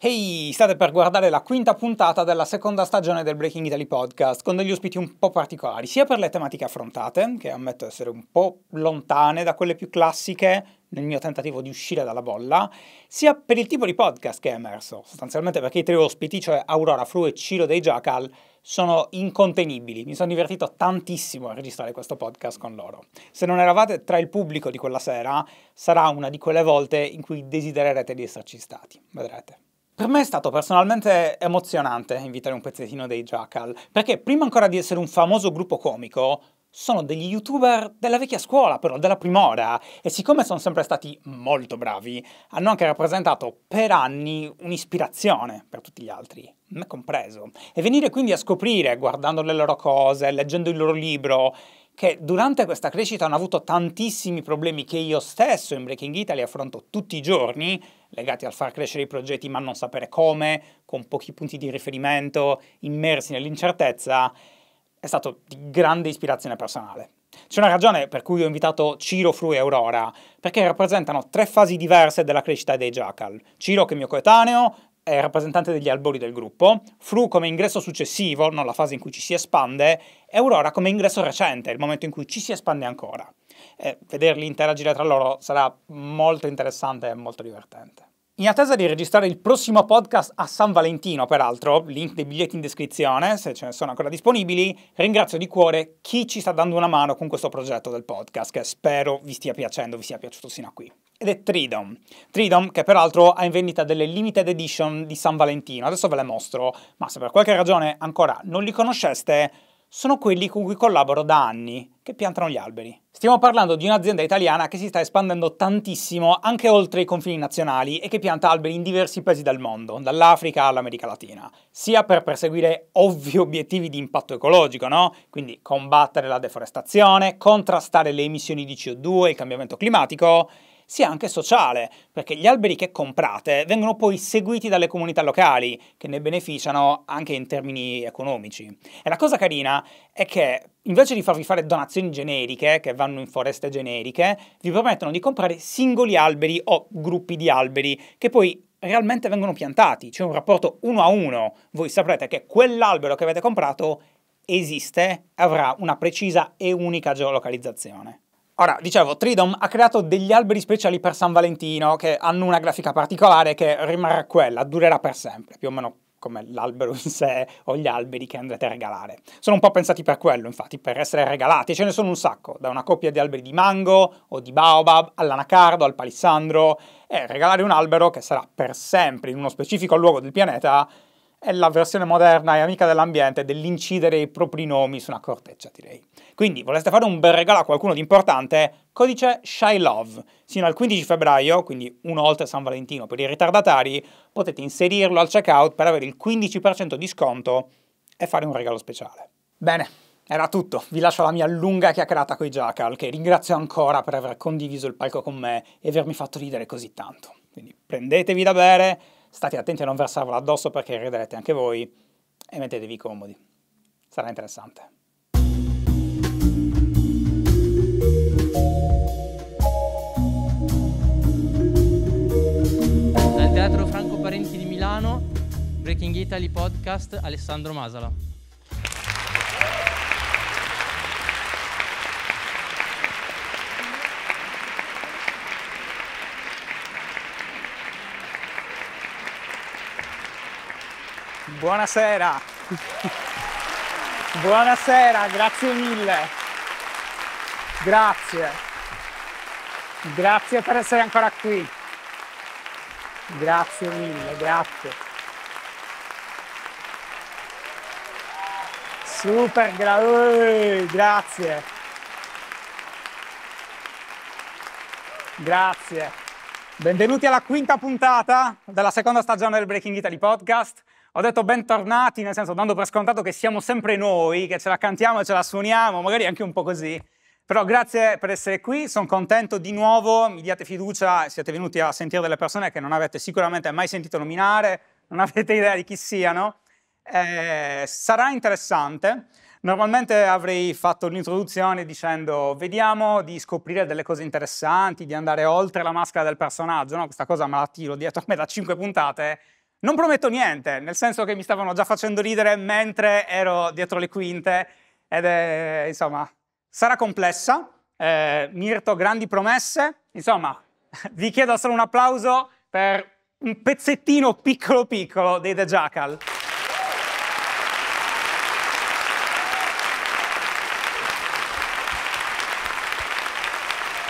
Ehi, hey, state per guardare la quinta puntata della seconda stagione del Breaking Italy podcast, con degli ospiti un po' particolari, sia per le tematiche affrontate, che ammetto essere un po' lontane da quelle più classiche nel mio tentativo di uscire dalla bolla, sia per il tipo di podcast che è emerso, sostanzialmente perché i tre ospiti, cioè Aurora Fru e Ciro dei Jackal, sono incontenibili. Mi sono divertito tantissimo a registrare questo podcast con loro. Se non eravate tra il pubblico di quella sera, sarà una di quelle volte in cui desidererete di esserci stati. Vedrete. Per me è stato personalmente emozionante invitare un pezzettino dei Jackal, perché prima ancora di essere un famoso gruppo comico, sono degli youtuber della vecchia scuola, però della primora, e siccome sono sempre stati molto bravi, hanno anche rappresentato per anni un'ispirazione per tutti gli altri, me compreso. E venire quindi a scoprire, guardando le loro cose, leggendo il loro libro, che durante questa crescita hanno avuto tantissimi problemi che io stesso in Breaking Italy affronto tutti i giorni, legati al far crescere i progetti ma non sapere come, con pochi punti di riferimento, immersi nell'incertezza, è stato di grande ispirazione personale. C'è una ragione per cui ho invitato Ciro, Fru e Aurora, perché rappresentano tre fasi diverse della crescita dei Jackal. Ciro che è mio coetaneo, è rappresentante degli albori del gruppo, Fru come ingresso successivo, non la fase in cui ci si espande, e Aurora come ingresso recente, il momento in cui ci si espande ancora. E eh, vederli interagire tra loro sarà molto interessante e molto divertente. In attesa di registrare il prossimo podcast a San Valentino, peraltro, link dei biglietti in descrizione, se ce ne sono ancora disponibili, ringrazio di cuore chi ci sta dando una mano con questo progetto del podcast, che spero vi stia piacendo, vi sia piaciuto sino a qui ed è Tridom. Tridom che peraltro ha in vendita delle limited edition di San Valentino, adesso ve le mostro, ma se per qualche ragione ancora non li conosceste, sono quelli con cui collaboro da anni, che piantano gli alberi. Stiamo parlando di un'azienda italiana che si sta espandendo tantissimo anche oltre i confini nazionali e che pianta alberi in diversi paesi del mondo, dall'Africa all'America Latina, sia per perseguire ovvi obiettivi di impatto ecologico, no? Quindi combattere la deforestazione, contrastare le emissioni di CO2 e il cambiamento climatico, sia anche sociale, perché gli alberi che comprate vengono poi seguiti dalle comunità locali, che ne beneficiano anche in termini economici. E la cosa carina è che invece di farvi fare donazioni generiche, che vanno in foreste generiche, vi permettono di comprare singoli alberi o gruppi di alberi, che poi realmente vengono piantati, c'è un rapporto uno a uno, voi saprete che quell'albero che avete comprato esiste, e avrà una precisa e unica geolocalizzazione. Ora, dicevo, Tridom ha creato degli alberi speciali per San Valentino che hanno una grafica particolare che rimarrà quella, durerà per sempre, più o meno come l'albero in sé o gli alberi che andrete a regalare. Sono un po' pensati per quello, infatti, per essere regalati. Ce ne sono un sacco, da una coppia di alberi di mango o di baobab all'anacardo, al palissandro. E regalare un albero che sarà per sempre in uno specifico luogo del pianeta è la versione moderna e amica dell'ambiente dell'incidere i propri nomi su una corteccia, direi. Quindi, voleste fare un bel regalo a qualcuno di importante? Codice SHYLOVE. Love. Sino al 15 febbraio, quindi una oltre San Valentino per i ritardatari, potete inserirlo al checkout per avere il 15% di sconto e fare un regalo speciale. Bene, era tutto. Vi lascio la mia lunga chiacchierata con i Jackal, che ringrazio ancora per aver condiviso il palco con me e avermi fatto ridere così tanto. Quindi prendetevi da bere state attenti a non versarvela addosso perché riderete anche voi e mettetevi comodi. Sarà interessante. Dal Teatro Franco Parenti di Milano, Breaking Italy Podcast, Alessandro Masala. Buonasera. Buonasera, grazie mille. Grazie. Grazie per essere ancora qui. Grazie mille, grazie. Super, gra uh, grazie. Grazie. Benvenuti alla quinta puntata della seconda stagione del Breaking Italy Podcast ho detto bentornati, nel senso dando per scontato che siamo sempre noi, che ce la cantiamo e ce la suoniamo, magari anche un po' così. Però grazie per essere qui, sono contento di nuovo, mi diate fiducia, siete venuti a sentire delle persone che non avete sicuramente mai sentito nominare, non avete idea di chi siano. Eh, sarà interessante. Normalmente avrei fatto un'introduzione dicendo vediamo di scoprire delle cose interessanti, di andare oltre la maschera del personaggio, no? Questa cosa me la tiro dietro a me da cinque puntate non prometto niente, nel senso che mi stavano già facendo ridere mentre ero dietro le quinte ed è, insomma, sarà complessa. Eh, Mirto, grandi promesse. Insomma, vi chiedo solo un applauso per un pezzettino piccolo piccolo dei The Jackal.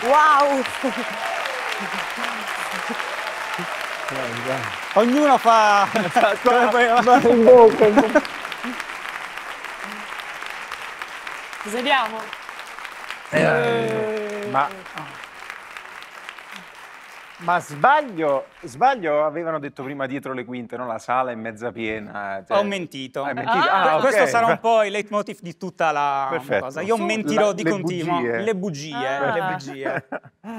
Wow! Ognuno fa... in bocca, in bocca. Ci sediamo? Eh, eh. ma... Eh. Ma sbaglio, sbaglio, avevano detto prima dietro le quinte, no? la sala è mezza piena. Cioè... Ho mentito. Ah, mentito. Ah, ah, questo sarà un po' il leitmotiv di tutta la Perfetto. cosa. Io Su... mentirò la, di le continuo. Bugie. Le bugie. Ah. Le bugie.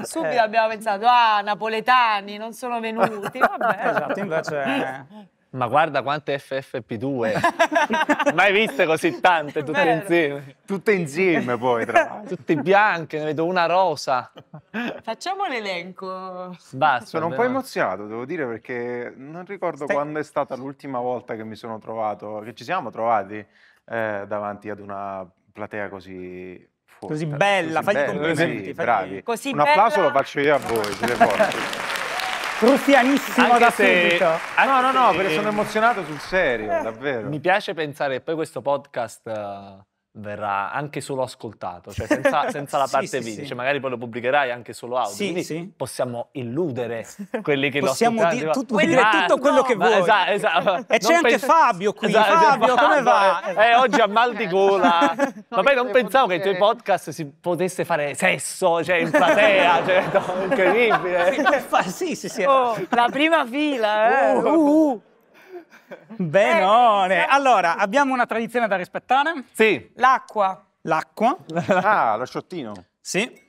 Subito eh. abbiamo pensato, ah, napoletani non sono venuti. Vabbè. Esatto, invece... Ma guarda quante FFP2. Mai viste così tante, tutte Vero. insieme. Tutte insieme poi, tra l'altro. Tutte bianche, ne vedo una rosa. Facciamo l'elenco. Basta. Sono un po' emozionato, devo dire, perché non ricordo Stai... quando è stata l'ultima volta che mi sono trovato, che ci siamo trovati eh, davanti ad una platea così Così bella, così fagli bella, complimenti. Sì, fagli... Bravi. Così Un bella... applauso lo faccio io a voi, Prussianissimo da se, subito. No, no, no, perché sono eh, emozionato sul serio, eh, davvero. Mi piace pensare che poi questo podcast eh, verrà anche solo ascoltato, cioè senza, senza la parte sì, video, sì, cioè magari poi lo pubblicherai anche solo audio, sì, quindi sì. possiamo illudere quelli che possiamo lo ascoltano. Possiamo dire tutto, ma, tutto quello no, che vuoi. Esatto, esatto. E eh, c'è anche penso... Fabio qui, esatto, Fabio, come va? Eh, oggi a mal di gola, ma poi non pensavo che i tuoi podcast si potesse fare sesso, cioè in platea, cioè, no, incredibile. Sì, sì, sì. Oh, la prima fila, eh. Uh, uh, uh. Benone. Eh, allora, abbiamo una tradizione da rispettare. Sì. L'acqua. L'acqua. Ah, lo sciottino. Sì.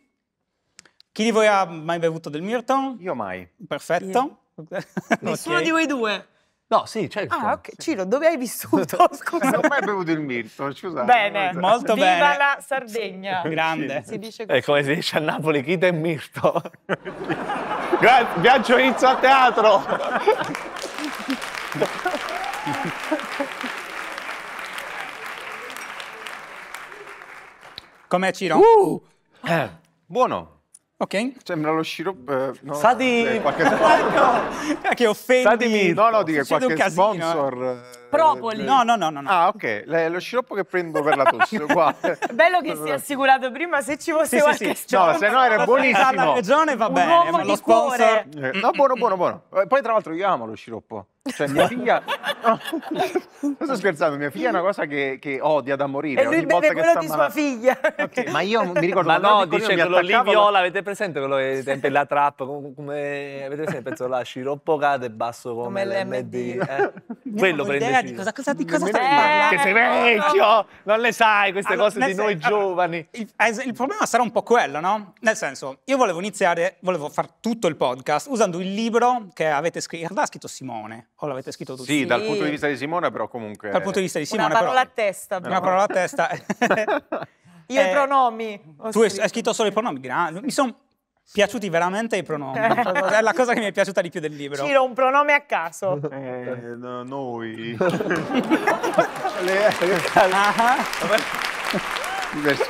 Chi di voi ha mai bevuto del mirto? Io mai. Perfetto. Yeah. Nessuno okay. di voi due. No, sì, certo. Ah, ok. Ciro, dove hai vissuto? Scusa. Non ho mai bevuto il mirto, scusa. Bene, molto Viva bene. Viva la Sardegna. Grande. Sì. Si dice così. È come si dice a Napoli, chi è mirto? Grazie, viaggio inizio a teatro. Com'è Ciro? Uh! Eh. Buono. Ok. Sembra lo sciroppo. Eh, no, Sa di... Eh, qualche... Ah, che offendi. Sa di... No, no, di qualche eh. sponsor. Eh. Propoli. No, no, no, no, no. Ah, ok. lo sciroppo che prendo per la tosse, uguale. Bello che si è assicurato prima se ci fosse sì, qualche sì, sì. No, se no era buonissimo. La regione va bene, ma lo sponsor... Cuore. Eh, no, buono, buono, buono. Eh, poi tra l'altro io amo lo sciroppo. Cioè mia figlia... No, non sto scherzando, mia figlia è una cosa che, che odia da morire. E lui beve quello di sua figlia. Okay. Ma io mi ricordo... Ma no, dice quello lì viola, avete presente quello che sempre la trappa, come... Avete sempre pensato la sciroppo cade basso come, come l'MD. Eh? Quello prende Luca, di cosa, cosa, di cosa stai parlando? Che sei vecchio, non le sai queste allora, cose di senso, noi giovani. Il, il, problema sarà un po' quello, no? Nel senso, io volevo iniziare, volevo fare tutto il podcast usando il libro che avete scritto, ha scritto Simone, o l'avete scritto tutti? Sì, sì, dal punto di vista di Simone però comunque... Dal punto di vista di Simone Una parola però, a testa. Però. Una parola a testa. io eh, i pronomi. Tu hai scritto solo i pronomi, mi sono piaciuti veramente i pronomi. è la cosa che mi è piaciuta di più del libro. Ciro, un pronome a caso. Eh, no, noi. le,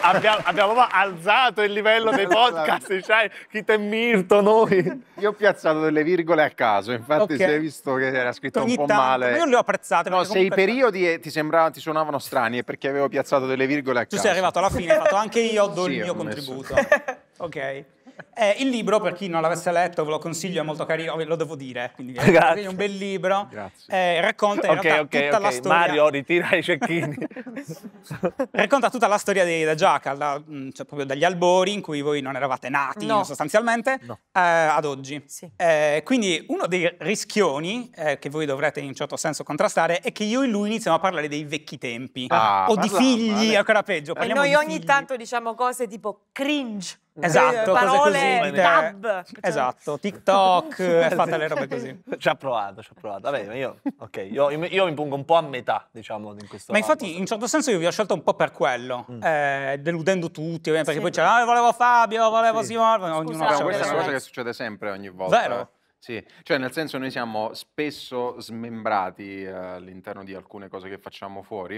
abbiamo, abbiamo, alzato il livello dei esatto. podcast, cioè chi te mirto noi. Io ho piazzato delle virgole a caso, infatti okay. si è visto che era scritto Ogni un po' tanto. male. Ma io le ho apprezzate. No, se i periodi eh, ti, sembra, ti suonavano strani è perché avevo piazzato delle virgole a tu caso. Tu sei arrivato alla fine, hai fatto anche io do sì, il mio contributo. ok. Eh, il libro, per chi non l'avesse letto, ve lo consiglio, è molto carino, lo devo dire. Quindi è un bel libro. Eh, racconta in okay, okay, tutta okay. la storia. Mario, ritira i cecchini. racconta tutta la storia di, da Giaca, da, mm, cioè proprio dagli albori in cui voi non eravate nati no. sostanzialmente, no. Eh, ad oggi. Sì. Eh, quindi uno dei rischioni eh, che voi dovrete in un certo senso contrastare è che io e lui iniziamo a parlare dei vecchi tempi. Ah, o parla, di figli, vale. ancora peggio. E noi ogni figli. tanto diciamo cose tipo cringe. Mm. Esatto, parole, tab. Esatto, TikTok, è le robe così. Ci ha provato, ci ha provato. Vabbè, io, okay, io, io, mi pongo un po' a metà, diciamo, in questo Ma infatti, rapporto. in un certo senso, io vi ho scelto un po' per quello, mm. eh, deludendo tutti, ovviamente, sì. perché poi c'era, ah, volevo Fabio, volevo sì. Simone, ognuno... Scusa, questa è una cosa che succede sempre ogni volta. Vero. Sì, cioè nel senso noi siamo spesso smembrati eh, all'interno di alcune cose che facciamo fuori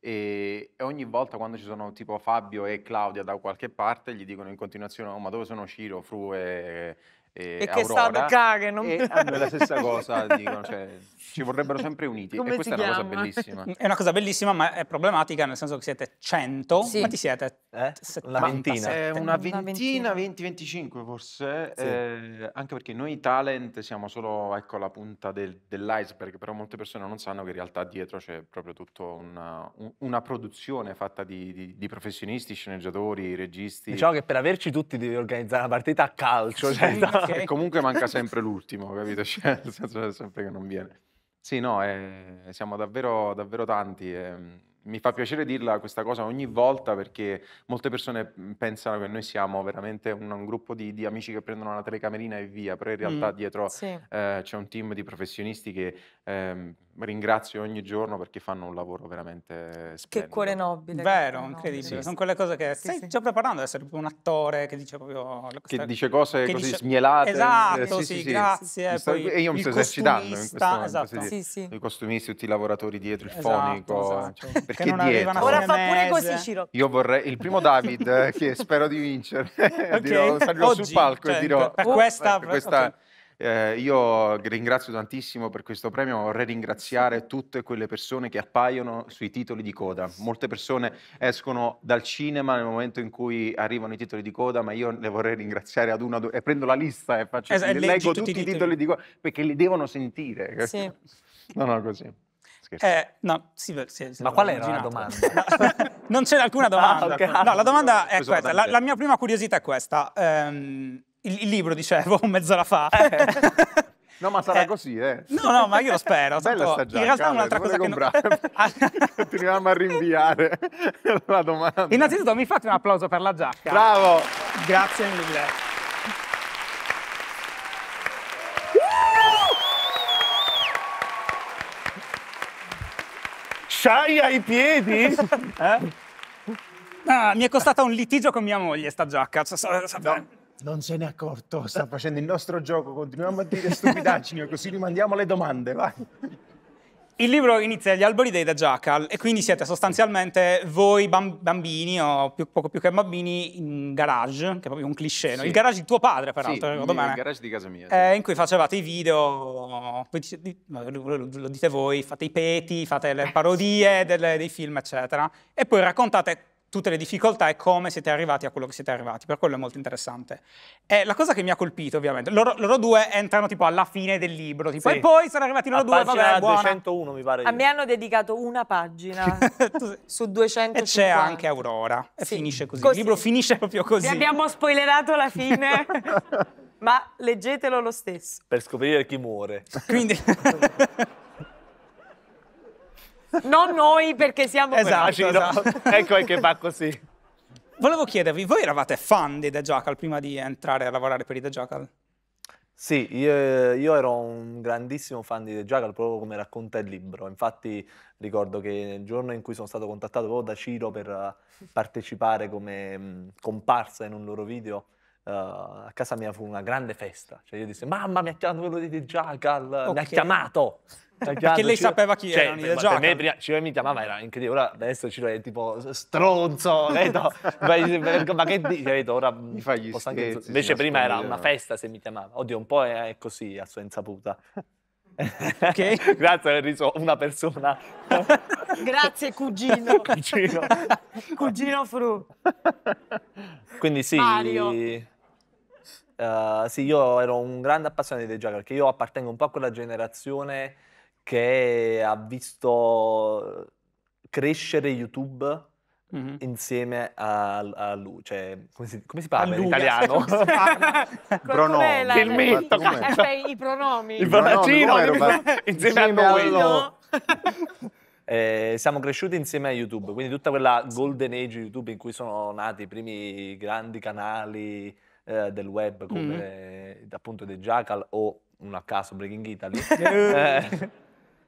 e, e, ogni volta quando ci sono tipo Fabio e Claudia da qualche parte gli dicono in continuazione oh, ma dove sono Ciro, Fru e, e, e che stanno caghe non... e hanno la stessa cosa dicono cioè, ci vorrebbero sempre uniti Come e questa è una cosa bellissima è una cosa bellissima ma è problematica nel senso che siete 100 sì. quanti siete? Eh? La ventina una ventina 20-25 forse sì. eh, anche perché noi talent siamo solo ecco la punta del, dell'iceberg però molte persone non sanno che in realtà dietro c'è proprio tutta una, una produzione fatta di, di, di, professionisti sceneggiatori registi diciamo che per averci tutti devi organizzare una partita a calcio cioè, okay. comunque manca sempre l'ultimo, capito? Cioè, nel senso, sempre che non viene. Sì, no, eh, siamo davvero, davvero tanti. Eh, mi fa piacere dirla questa cosa ogni volta perché molte persone mm, pensano che noi siamo veramente un, un gruppo di, di, amici che prendono la telecamerina e via, però in realtà mm, dietro sì. eh, c'è un team di professionisti che... Ehm, ringrazio ogni giorno perché fanno un lavoro veramente splendido. Che cuore nobile. Vero, incredibile. Nobile. Sono quelle cose che sì, stai sì. già preparando ad essere un attore che dice proprio... Questa... Che dice cose che così dice... smielate. Esatto, eh, sì, sì, grazie. Sto... e io mi sto esercitando in questo momento. Esatto. Sì, sì. I costumisti, tutti i lavoratori dietro, il esatto, fonico. Esatto. Eh. perché dietro... Ora fa pure così, Ciro. Io vorrei... Il primo David, eh, che spero di vincere, okay. dirò, salirò Oggi, sul palco e cioè, dirò... Per questa... Oh, ecco, eh, io ringrazio tantissimo per questo premio, vorrei ringraziare tutte quelle persone che appaiono sui titoli di coda. Molte persone escono dal cinema nel momento in cui arrivano i titoli di coda, ma io le vorrei ringraziare ad una ad e prendo la lista e faccio, esatto, leggo tutti, i titoli. di coda perché li devono sentire. Sì. No, no, così. Eh, no, sì, sì, sì, Ma qual era la domanda? non c'è alcuna ah, domanda. Ah, okay. No, la domanda è questa. La, la, mia prima curiosità è questa. Um, il, il libro, dicevo, mezz'ora fa. Eh. No, ma sarà eh, così, eh. No, no, ma io lo spero. Bella tanto, sta giacca, in realtà è un'altra cosa che non... Ah. Continuiamo a rinviare la domanda. Innanzitutto mi fate un applauso per la giacca. Bravo! Grazie mille. Sciai ai piedi? eh? ah, mi è costata un litigio con mia moglie sta giacca. No. Non se ne è accorto. Sta facendo il nostro gioco, continuiamo a dire stupidaggini così rimandiamo le domande, vai. Il libro inizia agli albori dei da Jackal e quindi siete sostanzialmente voi bambini o più, poco più che bambini in garage, che è proprio un cliché, no? il garage di tuo padre peraltro, sì, ricordo bene. il garage di casa mia. Sì. Eh, in cui facevate i video, lo dite voi, fate i peti, fate le parodie delle, dei film eccetera e poi raccontate tutte le difficoltà e come siete arrivati a quello che siete arrivati, per quello è molto interessante. E la cosa che mi ha colpito, ovviamente, loro, loro due entrano tipo alla fine del libro, tipo, sì. e poi sono arrivati loro a due, vabbè, buona. 201 mi pare. Io. A me hanno dedicato una pagina su 200 E c'è anche Aurora, e sì. finisce così. così. Il libro finisce proprio così. Vi abbiamo spoilerato la fine. ma leggetelo lo stesso. Per scoprire chi muore. Quindi... Non noi perché siamo esatto, esatto. ecco è che va così. Volevo chiedervi, voi eravate fan di The Jackal prima di entrare a lavorare per i The Jackal? Sì, io, io, ero un grandissimo fan di The Jackal, proprio come racconta il libro. Infatti ricordo che il giorno in cui sono stato contattato proprio da Ciro per eh, partecipare come mh, mm, comparsa in un loro video, uh, a casa mia fu una grande festa. Cioè io disse, mamma mi ha chiamato quello di The Jackal, okay. mi ha chiamato! Cioè, perché lei sapeva chi cioè, erano i Giacomo. Per me prima Ciro mi chiamava, era incredibile, ora adesso Ciro è tipo stronzo, vedo, ma che dici, vedo, cioè, ora mi fai gli scherzi, Invece prima era una festa se mi chiamava, oddio un po' è così a sua insaputa. Ok. Grazie aver riso una persona. Grazie cugino. cugino. cugino Fru. Quindi sì. Mario. Uh, sì, io ero un grande appassionato dei giochi perché io appartengo un po' a quella generazione che ha visto crescere YouTube Mm-hmm. insieme a, a, lui, cioè come si, come si parla in italiano? pronomi. La, cioè, il mito, eh, i pronomi. Il baraccino insieme a noi. eh, siamo cresciuti insieme a YouTube, quindi tutta quella golden age di YouTube in cui sono nati i primi grandi canali eh, del web come mm appunto The Jackal o un a caso Breaking Italy. Eh,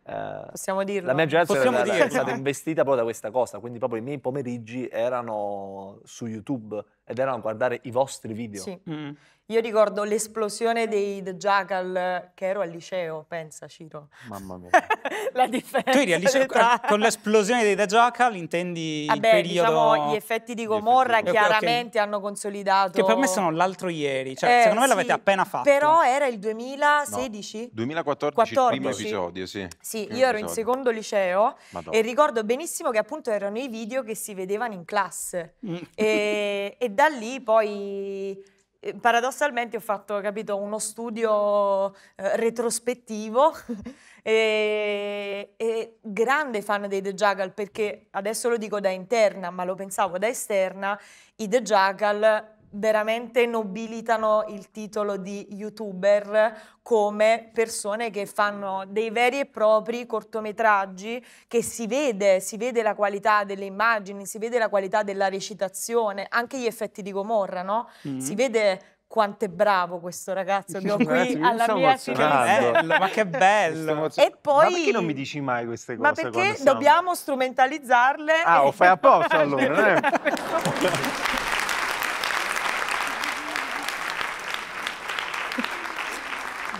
eh, Possiamo dirlo. La mia generazione Possiamo era, è stata investita proprio da questa cosa, quindi proprio i miei pomeriggi erano su YouTube ed erano a guardare i vostri video. Sì. Mm. Io ricordo l'esplosione dei The Jackal che ero al liceo, pensa Ciro. Mamma mia. la differenza. Tu eri al liceo con l'esplosione dei The Jackal intendi Vabbè, il diciamo, periodo diciamo gli effetti di Gomorra effetti. chiaramente okay. hanno consolidato Che per me sono l'altro ieri, cioè eh, secondo me sì, l'avete appena fatto. Però era il 2016? No. 2014 14. il primo episodio, sì. Sì, primo io ero episodio. in secondo liceo Madonna. e ricordo benissimo che appunto erano i video che si vedevano in classe. Mm. E, e e da lì poi eh, paradossalmente ho fatto, capito, uno studio eh, retrospettivo e, e, grande fan dei The Jackal perché adesso lo dico da interna, ma lo pensavo da esterna, i The Jackal veramente nobilitano il titolo di youtuber come persone che fanno dei veri e propri cortometraggi che si vede, si vede la qualità delle immagini, si vede la qualità della recitazione, anche gli effetti di Gomorra, no? Mm -hmm. Si vede quanto è bravo questo ragazzo che ho qui alla mia sinistra. Eh, eh, ma che bello! E poi, ma perché non mi dici mai queste cose? Ma perché dobbiamo siamo... strumentalizzarle? Ah, o fai apposta allora, non eh.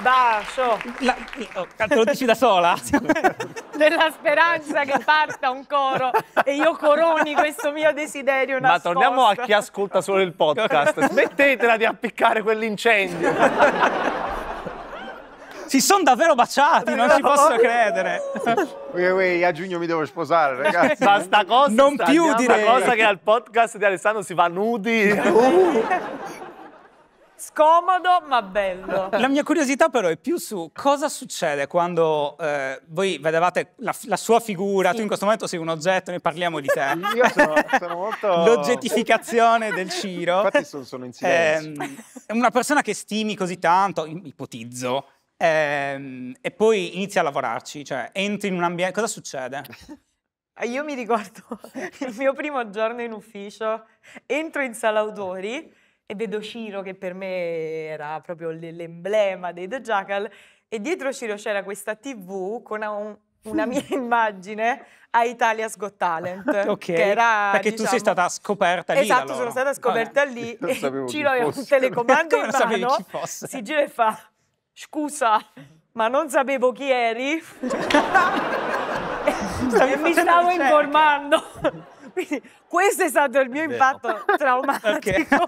Bacio. La, oh, te lo dici da sola? Nella speranza che parta un coro e io coroni questo mio desiderio Ma torniamo a chi ascolta solo il podcast. Smettetela di appiccare quell'incendio. si sono davvero baciati, non ci posso credere. Ui, ui, a giugno mi devo sposare, ragazzi. Ma sta cosa, non sta più direi. cosa che al podcast di Alessandro si va nudi. Uh. Scomodo ma bello. La mia curiosità però è più su cosa succede quando eh, voi vedevate la, la sua figura, sì. tu in questo momento sei un oggetto, ne parliamo di te. Io sono, sono molto... L'oggettificazione del Ciro. Infatti sono, sono in silenzio. Eh, una persona che stimi così tanto, ipotizzo, eh, e poi inizi a lavorarci, cioè entri in un ambiente, cosa succede? Eh, io mi ricordo il mio primo giorno in ufficio, entro in sala autori e vedo Ciro che per me era proprio l'emblema dei The Jackal e dietro Ciro c'era questa TV con un, una mia immagine a Italia's Got Talent. ok, era, perché diciamo, tu sei diciamo stata scoperta lì Esatto, sono stata scoperta Vabbè. lì e Ciro aveva un telecomando in mano, si gira e fa scusa ma non sapevo chi eri e mi stavo informando. Quindi questo è stato il mio impatto traumatico.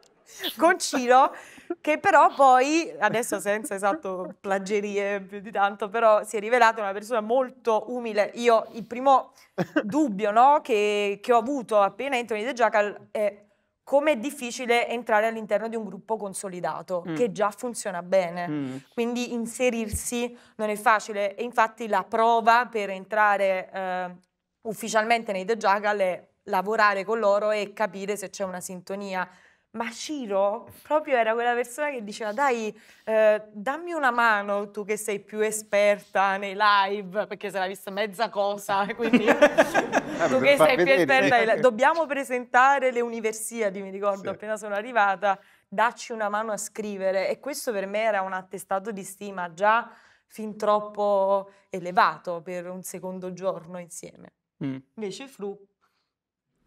con Ciro, che però poi, adesso senza esatto plagerie più di tanto, però si è rivelata una persona molto umile. Io il primo dubbio no, che, che, ho avuto appena in The Jackal è come è difficile entrare all'interno di un gruppo consolidato mm. che già funziona bene. Mm. Quindi inserirsi non è facile e infatti la prova per entrare... Eh, ufficialmente nei The Jagal è lavorare con loro e capire se c'è una sintonia. Ma Ciro proprio era quella persona che diceva dai, eh, dammi una mano, tu che sei più esperta nei live, perché se l'ha vista mezza cosa, quindi ah, tu che sei più esperta. Live, dobbiamo presentare le universiadi, mi ricordo, sì. appena sono arrivata, dacci una mano a scrivere. E questo per me era un attestato di stima già fin troppo elevato per un secondo giorno insieme. Mm. Invece flu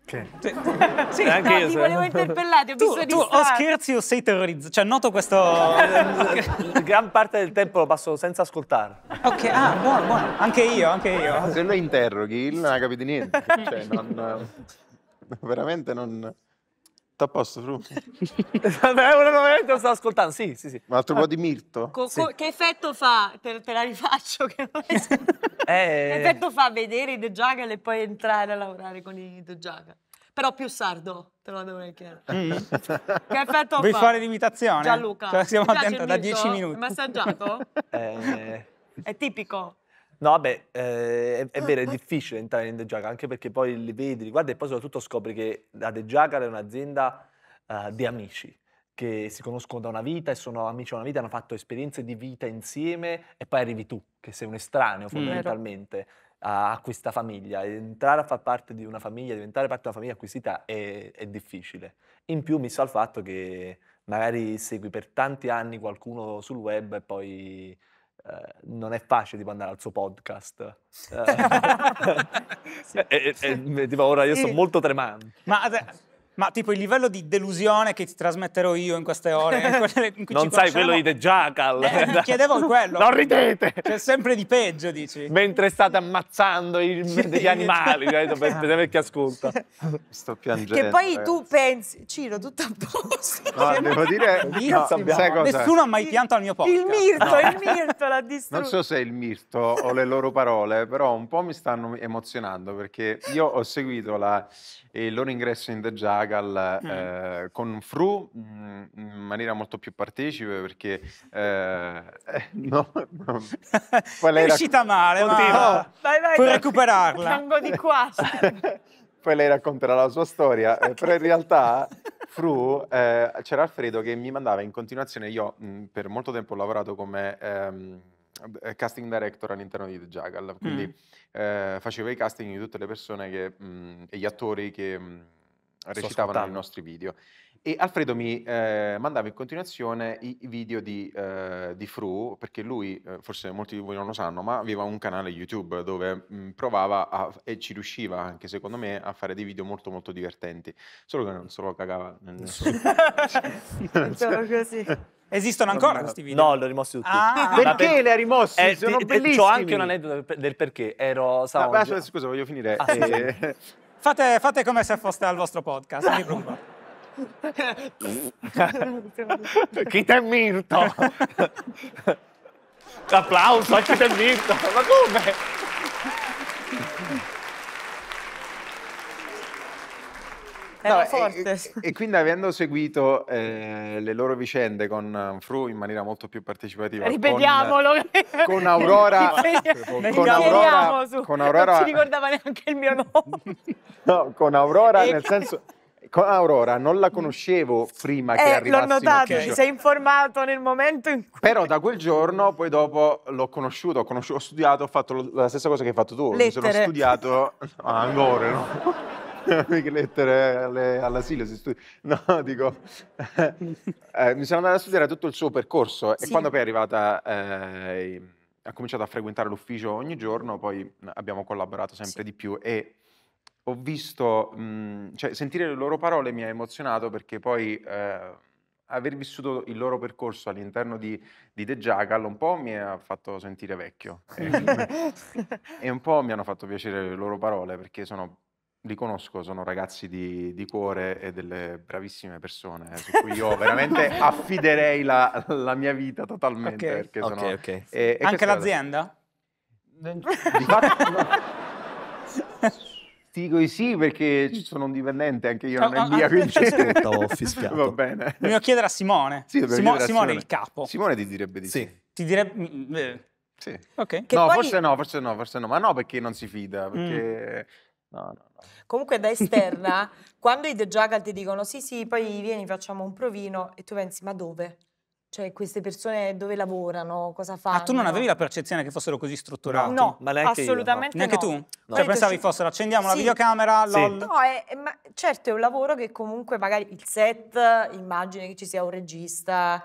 sì. sì. anche no, io ti so. volevo interpellare, ho tu, visto tu, o scherzi o sei terrorizzato? Cioè, noto questo... okay. Gran parte del tempo lo passo senza ascoltare. Ok, ah, buono, buono. Anche io, anche io. Se lo interroghi, non ha capito niente. Cioè, non... Eh, veramente non... Mirta posso Vabbè, uno lo sto ascoltando, sì, sì, sì. Un altro po' ah. di Mirto? Co- sì. che effetto fa, te, te la rifaccio, che, è... eh... che effetto fa vedere i The Juggle e poi entrare a lavorare con i The Juggle? Però più sardo, te lo devo chiedere. Mm. Che effetto Vuoi fa? fare l'imitazione? Gianluca. Cioè, siamo attenti da dieci minuti. massaggiato? Eh... È tipico. No, vabbè, eh, è, è, ah, vero, è difficile entrare in The Jugger, anche perché poi li vedi, li guardi e poi soprattutto scopri che la The Jugger è un'azienda uh, di amici che si conoscono da una vita e sono amici da una vita, hanno fatto esperienze di vita insieme e poi arrivi tu, che sei un estraneo mm. fondamentalmente mm. a, questa famiglia. Entrare a far parte di una famiglia, diventare parte di una famiglia acquisita è, è difficile. In più, mi sa il fatto che magari segui per tanti anni qualcuno sul web e poi eh, non è facile tipo andare al suo podcast. Eh, sì. e, e, e, tipo, ora io sono molto tremante. Ma ma tipo il livello di delusione che ti trasmetterò io in queste ore. In non sai quello di The Jackal. Eh, chiedevo quello. non ridete! C'è sempre di peggio, dici. Mentre state ammazzando i, degli animali, cioè, per, esatto. per chi ascolta. Sto piangendo. Che poi ragazzi. tu pensi, Ciro, tutto a posto. No, devo dire, no, nessuno ha mai pianto al mio posto. Il mirto, no. il mirto l'ha distrutto. Non so se è il mirto o le loro parole, però un po' mi stanno emozionando perché io ho seguito la, eh, il loro ingresso in The Jackal Chagaal eh, con Fru mh, in maniera molto più partecipe perché eh, no, no. Poi è uscita racc- male, ma no. vai, vai, puoi recuperarla. Vengo di qua. Poi lei racconterà la sua storia, eh, però in realtà Fru eh, c'era Alfredo che mi mandava in continuazione, io mh, per molto tempo ho lavorato come... Ehm, eh, casting director all'interno di The Jagal, quindi mm. eh, facevo i casting di tutte le persone che, mh, e gli attori che mh, recitavano i nostri video. E Alfredo mi eh, mandava in continuazione i, video di, eh, di, Fru, perché lui, eh, forse molti di voi non lo sanno, ma aveva un canale YouTube dove mh, mm, provava a, e ci riusciva anche secondo me a fare dei video molto molto divertenti, solo che non se lo cagava nessuno. Solo così. Esistono ancora questi video? No, li ho rimossi tutti. Ah, perché per... li hai eh, rimossi? Eh, Sono ti, bellissimi. C'ho anche un aneddoto del perché. Ero, ah, stavo... No, scusa, voglio finire. Ah, sì. Eh, Fate, fate come se foste al vostro podcast, non vi preoccupate. Chi te Mirto? Applauso a chi te Mirto, ma come? No, e, e, quindi avendo seguito eh, le loro vicende con Fru in maniera molto più partecipativa, ripetiamolo con, Aurora, con Aurora, su, con Aurora, non ci ricordava neanche il mio nome, no, con Aurora nel senso. Con Aurora non la conoscevo prima eh, che arrivassimo. L'ho notato, ti sei informato nel momento in cui... Però da quel giorno, poi dopo, l'ho conosciuto, conosciuto, ho studiato, ho fatto la stessa cosa che hai fatto tu. Lettere. Mi sono studiato... Ah, ancora, no? mica lettere alle, all'asilo si studia. No, dico, eh, eh mi sono andata a studiare tutto il suo percorso sì. e quando poi è arrivata, eh, ha cominciato a frequentare l'ufficio ogni giorno, poi abbiamo collaborato sempre sì. di più e ho visto, mh, cioè sentire le loro parole mi ha emozionato perché poi eh, aver vissuto il loro percorso all'interno di, di The Jagal un po' mi ha fatto sentire vecchio e, e un po' mi hanno fatto piacere le loro parole perché sono li conosco, sono ragazzi di, di, cuore e delle bravissime persone eh, su cui io veramente affiderei la, la mia vita totalmente. Okay. Perché sono, okay. E, e Anche l'azienda? Di fatto, no. dico di sì perché ci sono un dipendente, anche io ah, non è ah, ah. mia, quindi... Stavo fischiato. Va bene. Dobbiamo chiedere a Simone. Sì, Simo- chiedere a Simone è il capo. Simone ti direbbe di sì. sì. Ti direbbe... Mm, eh. Sì. Ok. Che no, poi... forse no, forse no, forse no. Ma no perché non si fida, mm. perché... Mm no, no, Comunque da esterna, quando i The Jackal ti dicono sì, sì, poi vieni, facciamo un provino e tu pensi ma dove? Cioè, queste persone dove lavorano, cosa fanno? Ma ah, tu non avevi la percezione che fossero così strutturati? No, no assolutamente io, no. Neanche tu? No. Cioè, pensavi ci... fossero accendiamo sì. la videocamera, sì. lol. No, è, è, ma, certo è un lavoro che comunque magari il set, immagine che ci sia un regista,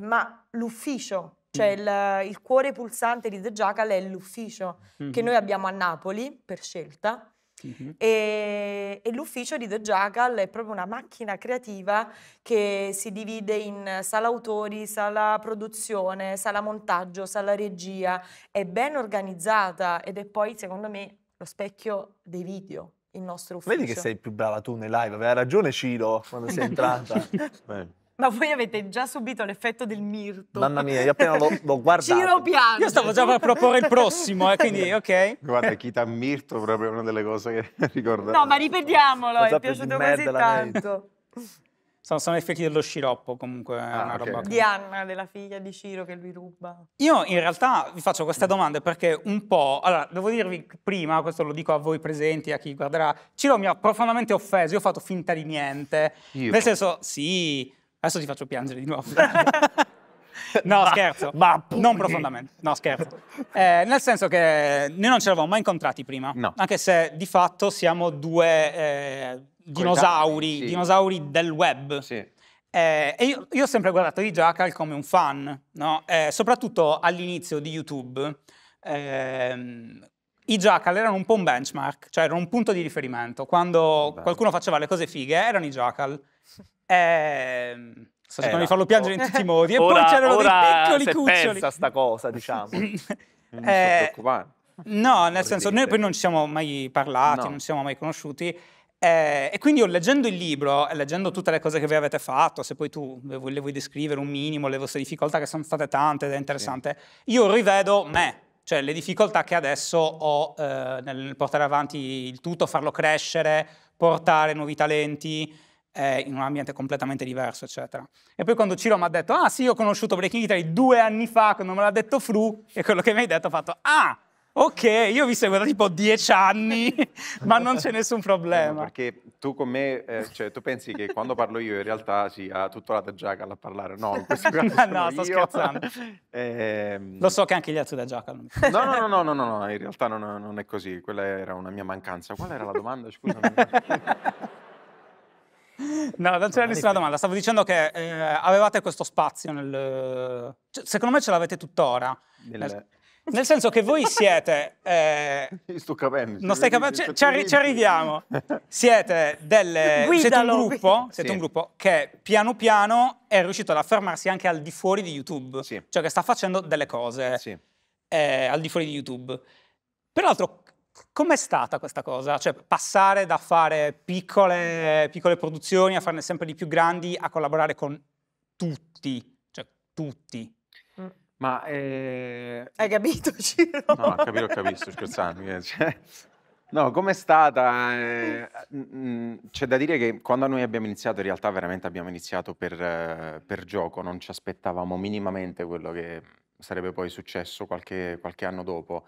ma l'ufficio, cioè mm. il, il, cuore pulsante di The Jackal è l'ufficio mm. che noi abbiamo a Napoli, per scelta, Uh-huh. E, e, l'ufficio di The Jackal è proprio una macchina creativa che si divide in sala autori, sala produzione, sala montaggio, sala regia, è ben organizzata ed è poi secondo me lo specchio dei video, il nostro ufficio. Vedi che sei più brava tu nei live, aveva ragione Ciro quando sei entrata. Ma voi avete già subito l'effetto del mirto. Mamma mia, io appena l'ho, lo guardato. Ciro piano. Io stavo già per proporre il prossimo, eh, quindi ok. Guarda, Kita Mirto è proprio una delle cose che ricordavo. No, ma ripetiamolo, è piaciuto così tanto. Sono, sono, effetti dello sciroppo comunque. Ah, okay. Di Anna, della figlia di Ciro che lui ruba. Io in realtà vi faccio queste domande perché un po'... Allora, devo dirvi prima, questo lo dico a voi presenti, a chi guarderà, Ciro mi ha profondamente offeso, io ho fatto finta di niente. Io. Nel senso, sì, Adesso ti faccio piangere di nuovo. no, ma, scherzo. Ma non profondamente. No, scherzo. Eh, nel senso che noi non ci eravamo mai incontrati prima. No. Anche se di fatto siamo due eh, dinosauri, sì. dinosauri del web. Sì. Eh, e io, io, ho sempre guardato di Jackal come un fan, no? Eh, soprattutto all'inizio di YouTube. Ehm, I Jackal erano un po' un benchmark, cioè erano un punto di riferimento. Quando Beh. qualcuno faceva le cose fighe, erano i Jackal. Eh, Sto cercando eh, di farlo piangere in tutti i modi. E ora, poi c'erano ora dei piccoli se cuccioli. pensa sta cosa, diciamo. non eh, No, nel senso, noi poi non ci siamo mai parlati, no. non ci siamo mai conosciuti. Eh, e quindi io leggendo il libro, leggendo tutte le cose che voi avete fatto, se poi tu le vuoi descrivere un minimo, le vostre difficoltà che sono state tante ed è interessante, sì. io rivedo me, cioè le difficoltà che adesso ho eh, nel portare avanti il tutto, farlo crescere, portare nuovi talenti, eh, in un ambiente completamente diverso, eccetera. E poi quando Ciro mi ha detto, ah sì, ho conosciuto Breaking Italy due anni fa, quando me l'ha detto Fru, e quello che mi hai detto ha fatto, ah, ok, io vi seguo da tipo dieci anni, ma non c'è nessun problema. Eh, perché tu con me, eh, cioè tu pensi che quando parlo io in realtà sia tutto la da Jackal a parlare, no, in questo caso no, no, sto io. scherzando. Eh, Lo so che anche gli altri da Jackal. No, no, no, no, no, no, no, in realtà non, non è così, quella era una mia mancanza. Qual era la domanda, scusami? No, non c'era nessuna domanda. Stavo dicendo che eh, avevate questo spazio nel... Cioè, secondo me ce l'avete tuttora. Nel... Nel... nel... senso che voi siete... Eh... Sto capendo. Non stai capendo? Cioè, ci, arri- ci, arriviamo. Siete, delle... siete, un gruppo, siete un gruppo che piano piano è riuscito ad affermarsi anche al di fuori di YouTube. Sì. Cioè che sta facendo delle cose sì. eh, al di fuori di YouTube. Peraltro, Com'è stata questa cosa? Cioè, passare da fare piccole, piccole, produzioni a farne sempre di più grandi a collaborare con tutti, cioè tutti. Mm. Ma eh... hai capito, Ciro? No, capito, ho capito, scherzando. Eh, cioè, no, com'è stata? Eh, c'è da dire che quando noi abbiamo iniziato, in realtà veramente abbiamo iniziato per, eh, per gioco, non ci aspettavamo minimamente quello che sarebbe poi successo qualche, qualche anno dopo.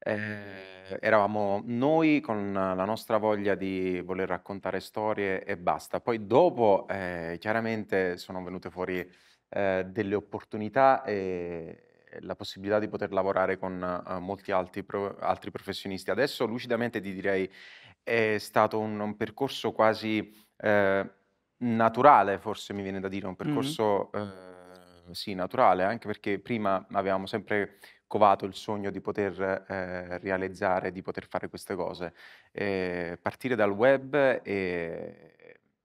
Ehm, eravamo noi con la nostra voglia di voler raccontare storie e basta. Poi dopo, ehm, chiaramente sono venute fuori, ehm, delle opportunità e la possibilità di poter lavorare con, ehm, molti alti pro altri professionisti. Adesso lucidamente ti direi è stato un un percorso quasi, ehm, naturale forse mi viene da dire, un Mh-mh. percorso, ehm, sì naturale, anche perché prima avevamo sempre covato il sogno di poter eh, realizzare, di poter fare queste cose. Eh, partire dal web e,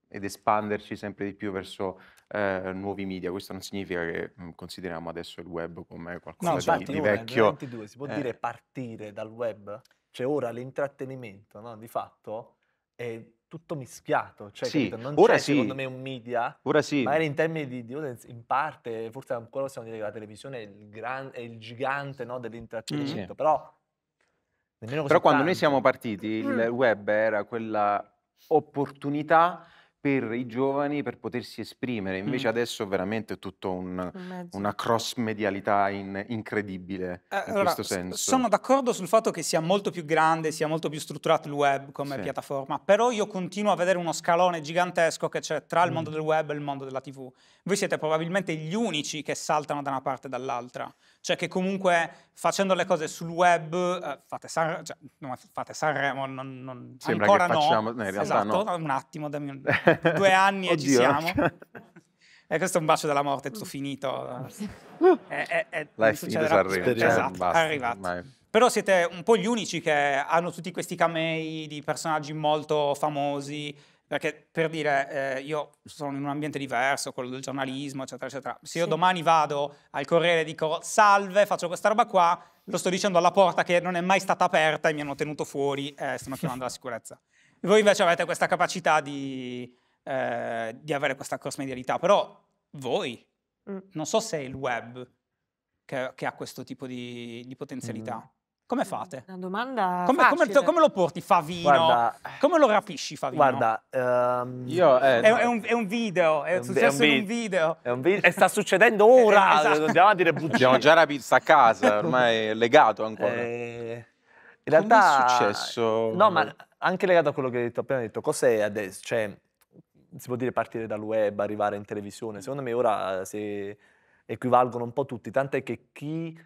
ed espanderci sempre di più verso eh, nuovi media. Questo non significa che mh, mm, consideriamo adesso il web come qualcosa no, di, di vecchio. 22, si può eh. dire partire dal web? Cioè ora l'intrattenimento, no? di fatto, è tutto mischiato, cioè sì, non ora c'è sì. secondo me un media, ora sì. magari in termini di, di audience in parte, forse ancora possiamo dire che la televisione è il, gran, è il gigante no, dell'intrattenimento, mm. però... Però quando tanto. noi siamo partiti mm. il web era quella opportunità per i giovani per potersi esprimere. Invece mm. adesso veramente è tutto un, una cross medialità in, incredibile eh, in allora, questo senso. Sono d'accordo sul fatto che sia molto più grande, sia molto più strutturato il web come sì. piattaforma, però io continuo a vedere uno scalone gigantesco che c'è tra il mondo mm. del web e il mondo della TV. Voi siete probabilmente gli unici che saltano da una parte e dall'altra cioè che comunque facendo le cose sul web, eh, fate, San, cioè, no, fate Sanremo, non, non, Sembra ancora che facciamo, no. no esatto, no. un attimo, dammi un, due anni e ci siamo. E eh, questo è un bacio della morte, tutto finito. è, è, è, succederà. Cioè, esatto, Basta, arrivato. Ormai. Però siete un po' gli unici che hanno tutti questi camei di personaggi molto famosi, perché per dire, eh, io sono in un ambiente diverso, quello del giornalismo, eccetera, eccetera. Se io sì. domani vado al Corriere e dico salve, faccio questa roba qua, lo sto dicendo alla porta che non è mai stata aperta e mi hanno tenuto fuori e eh, stanno chiamando la sicurezza. Voi invece avete questa capacità di, eh, di avere questa cross-medialità, però voi, mm. non so se è il web che, che ha questo tipo di, di potenzialità. Mm. Come fate? Una domanda come, come, come, lo porti Favino? Guarda, come lo rapisci Favino? Guarda, um, io, eh, è, è, un, è, un, video, è, è successo un, un video. È un video. E sta succedendo eh, ora, esatto. andiamo eh, a dire bugie. Abbiamo già rapito a casa, ormai è legato ancora. Eh, in realtà... è successo? No, ma anche legato a quello che hai detto appena detto, cos'è adesso? Cioè, si può dire partire dal web, arrivare in televisione. Secondo me ora si equivalgono un po' tutti, tant'è che chi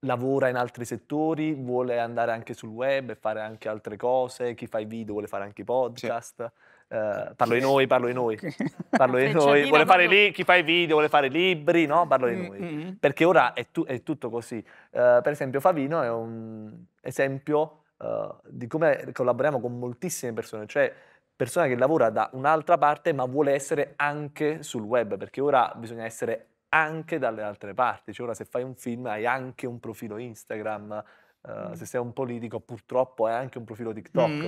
lavora in altri settori, vuole andare anche sul web e fare anche altre cose, chi fa i video vuole fare anche i podcast. Sì. Uh, eh, parlo di noi, parlo di noi, parlo di noi, vuole fare lì, chi fa i video, vuole fare libri, no? Parlo di mm, noi. Mm-hmm. Perché ora è, tu- è tutto così. Uh, per esempio Favino è un esempio uh, di come collaboriamo con moltissime persone, cioè persona che lavora da un'altra parte ma vuole essere anche sul web, perché ora bisogna essere anche dalle altre parti. Cioè, ora se fai un film hai anche un profilo Instagram, uh, mm. se sei un politico purtroppo hai anche un profilo TikTok. Mm.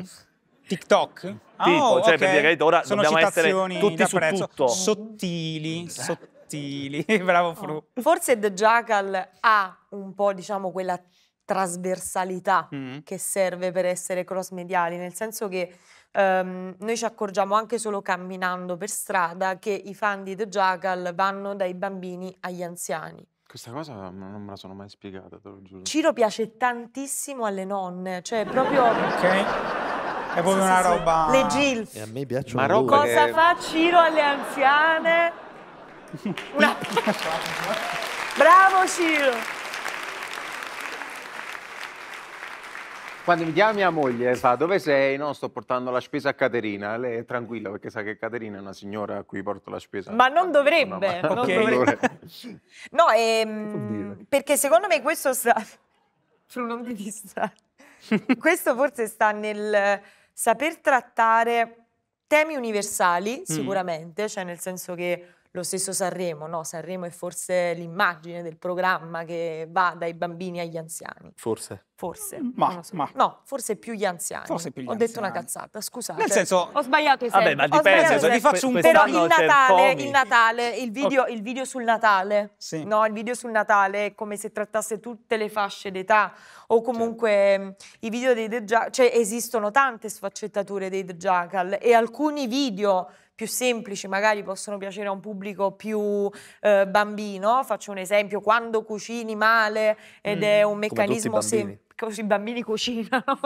TikTok? Tipo, oh, cioè, okay. per dire che ora Sono dobbiamo essere tutti su tutto. Sottili, sottili. Bravo Fru. Oh. Forse The Jackal ha un po', diciamo, quella trasversalità mm. che serve per essere cross mediali, nel senso che ehm, noi ci accorgiamo anche solo camminando per strada che i fan di The Jackal vanno dai bambini agli anziani. Questa cosa non me la sono mai spiegata, te lo giuro. Ciro piace tantissimo alle nonne, cioè proprio... Ok. È proprio sì, una sì, roba... Le GILF. E a me piacciono Ma roba Cosa eh, fa Ciro alle anziane? Una... Bravo Ciro! Quando mi chiama mia moglie, fa dove sei? No, sto portando la spesa a Caterina. Lei è tranquilla perché sa che Caterina è una signora a cui porto la spesa. Ma non dovrebbe. No, ma... non okay. dovrebbe. no ehm, perché secondo me questo sta... Tu non di vista. questo forse sta nel saper trattare temi universali, mm. sicuramente, mm. cioè nel senso che lo stesso Sanremo, no? Sanremo è forse l'immagine del programma che va dai bambini agli anziani. Forse. Forse. Mm, ma, so. ma. No, forse più gli anziani. Forse più gli Ho anziani. detto una cazzata, scusate. Nel senso... Ho sbagliato i Vabbè, ma dipende, senso, ti faccio un Però il Natale, il Natale, il video, il video sul Natale, sì. no? Il video sul Natale è come se trattasse tutte le fasce d'età o comunque certo. i video dei The Jackal, cioè esistono tante sfaccettature dei The Jackal e alcuni video più semplici magari possono piacere a un pubblico più eh, bambino. Faccio un esempio, quando cucini male ed mm, è un meccanismo semplice. Così i bambini cucinano.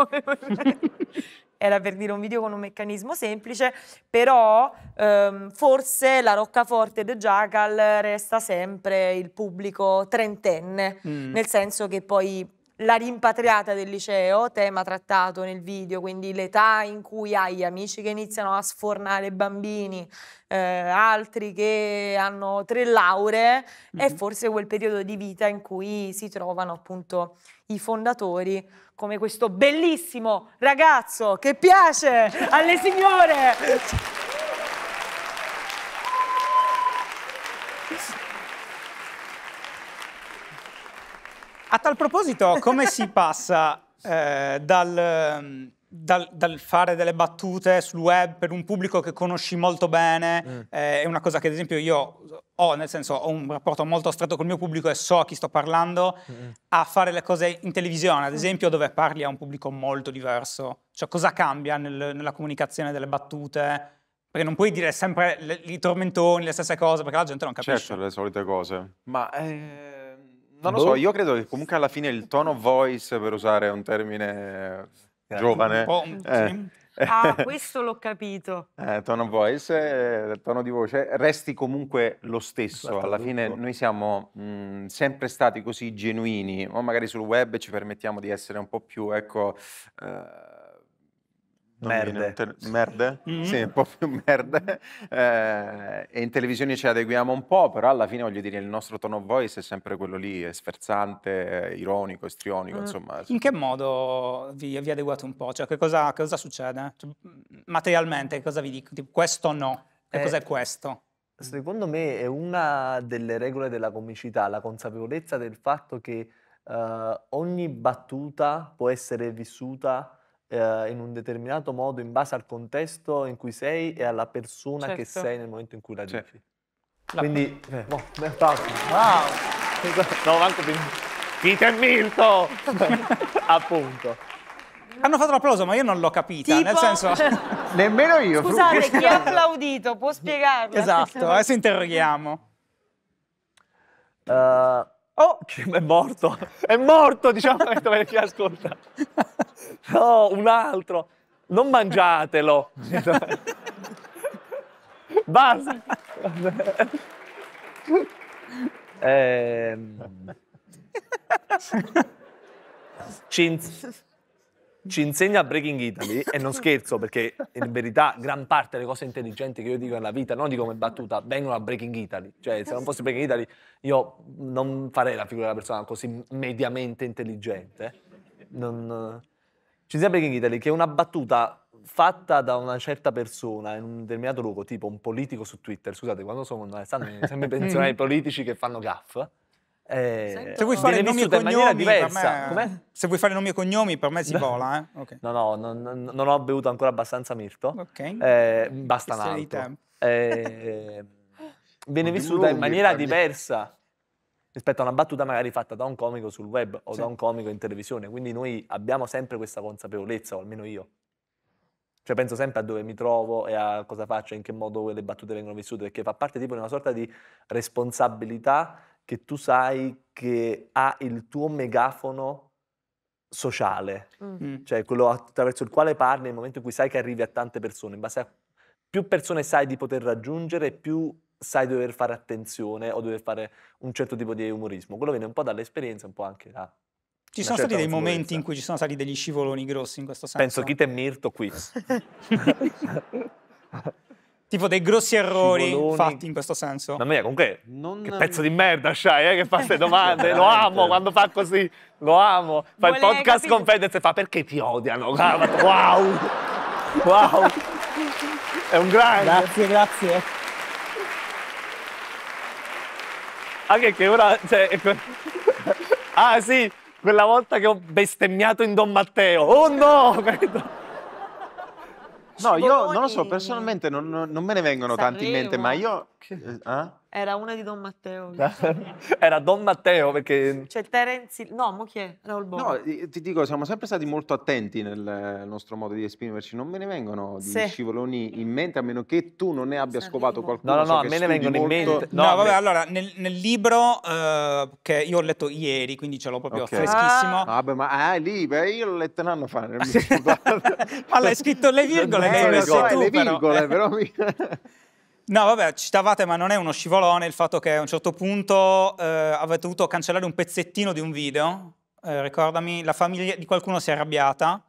Era per dire un video con un meccanismo semplice, però ehm, forse la roccaforte The Jackal resta sempre il pubblico trentenne, mm. nel senso che poi la rimpatriata del liceo, tema trattato nel video, quindi l'età in cui hai amici che iniziano a sfornare bambini, eh, altri che hanno tre lauree mm -hmm. e forse quel periodo di vita in cui si trovano appunto i fondatori come questo bellissimo ragazzo che piace alle signore. A tal proposito, come si passa eh, dal, mm, dal, dal, fare delle battute sul web per un pubblico che conosci molto bene? Mm. Eh, è una cosa che, ad esempio, io ho, nel senso, ho un rapporto molto stretto col mio pubblico e so a chi sto parlando, mm. a fare le cose in televisione, ad mm. esempio, dove parli a un pubblico molto diverso. Cioè, cosa cambia nel, nella comunicazione delle battute? Perché non puoi dire sempre i tormentoni, le stesse cose, perché la gente non capisce. Certo, le solite cose. Ma... Eh non lo so, boh. io credo che comunque alla fine il tono voice, per usare un termine eh, giovane... Eh, ah, eh, questo l'ho capito. Eh, tono voice, eh, tono di voce, resti comunque lo stesso. Alla fine noi siamo mh, mm, sempre stati così genuini, o magari sul web ci permettiamo di essere un po' più, ecco... Eh, Merde. Te- merde? Mm-hmm. Sì, un po' più merde. Eh, e in televisione ci adeguiamo un po', però alla fine voglio dire, il nostro tono of voice è sempre quello lì, è sferzante, è ironico, estrionico, mm. insomma. In che modo vi, vi adeguate un po'? Cioè, che cosa, che cosa succede? Cioè, materialmente, che cosa vi dico? Tipo, questo no? Che eh, cos'è questo? Secondo me è una delle regole della comicità, la consapevolezza del fatto che uh, ogni battuta può essere vissuta eh, in un determinato modo in base al contesto in cui sei e alla persona certo. che sei nel momento in cui la dici. Certo. Quindi, eh, boh, un applauso. Wow! No, manco per... Peter Milto! Appunto. Hanno fatto l'applauso, ma io non l'ho capita, tipo... nel senso... Nemmeno io. Scusate, frutti. chi ha applaudito può spiegarlo? Eh? Esatto, adesso interroghiamo. Uh, oh, è morto, è morto, diciamo, che chi ascolta. No, oh, un altro. Non mangiatelo. Basta. eh, ci, in- ci, insegna Breaking Italy e non scherzo perché in verità gran parte delle cose intelligenti che io dico nella vita, non dico come battuta, vengono a Breaking Italy. Cioè se non fossi Breaking Italy io non farei la figura della persona così mediamente intelligente. Non, ci sia Breaking Italy, che una battuta fatta da una certa persona in un determinato luogo, tipo un politico su Twitter. Scusate, quando sono con Alessandro mi sempre pensare ai politici che fanno gaff. Eh, se vuoi fare nomi e cognomi, me, se vuoi fare nomi e cognomi, per me si vola. Eh? Okay. No, no, no, no, non ho bevuto ancora abbastanza mirto. Okay. Eh, basta un altro. Eh, viene vissuta in maniera diversa rispetto a una battuta magari fatta da un comico sul web o sì. da un comico in televisione. Quindi noi abbiamo sempre questa consapevolezza, o almeno io. Cioè penso sempre a dove mi trovo e a cosa faccio, in che modo le battute vengono vissute, perché fa parte tipo di una sorta di responsabilità che tu sai che ha il tuo megafono sociale, mm. mm. cioè quello attraverso il quale parli nel momento in cui sai che arrivi a tante persone, in base a più persone sai di poter raggiungere, più sai dover fare attenzione o dover fare un certo tipo di umorismo. Quello viene un po' dall'esperienza, un po' anche da... Ci sono stati dei momenti in cui ci sono stati degli scivoloni grossi in questo senso. Penso Kit e Mirto qui. tipo dei grossi errori Scivoloni. fatti in questo senso. Mamma mia, comunque, non... che pezzo di merda Shai, eh, che fa queste domande. lo amo quando fa così, lo amo. Fa Vuole il podcast capire. con Fedez e fa perché ti odiano? wow, wow, è un grande. Grazie, grazie. Anche che ora... Cioè, ah sì, quella volta che ho bestemmiato in Don Matteo. Oh no! No, io non lo so, personalmente non, non me ne vengono Sanremo. tanti in mente, ma io eh? Ah? Era una di Don Matteo. Era Don Matteo perché... Cioè Terence... No, mo chi è? Raul Bova. No, ti dico, siamo sempre stati molto attenti nel nostro modo di esprimerci. Non me ne vengono gli sì. scivoloni in mente, a meno che tu non ne abbia sì, scovato qualcuno. No, no, no, a me ne vengono molto... in mente. No, no vabbè, allora, nel, nel libro uh, che io ho letto ieri, quindi ce l'ho proprio okay. freschissimo. Ah. Vabbè, ma ah, lì, beh, io l'ho letto un anno fa. ma l'hai scritto le virgole, eh, che hai messo so, tu, le virgole, però... No, vabbè, citavate, ma non è uno scivolone il fatto che a un certo punto eh, avete dovuto cancellare un pezzettino di un video. Eh, ricordami, la famiglia di qualcuno si è arrabbiata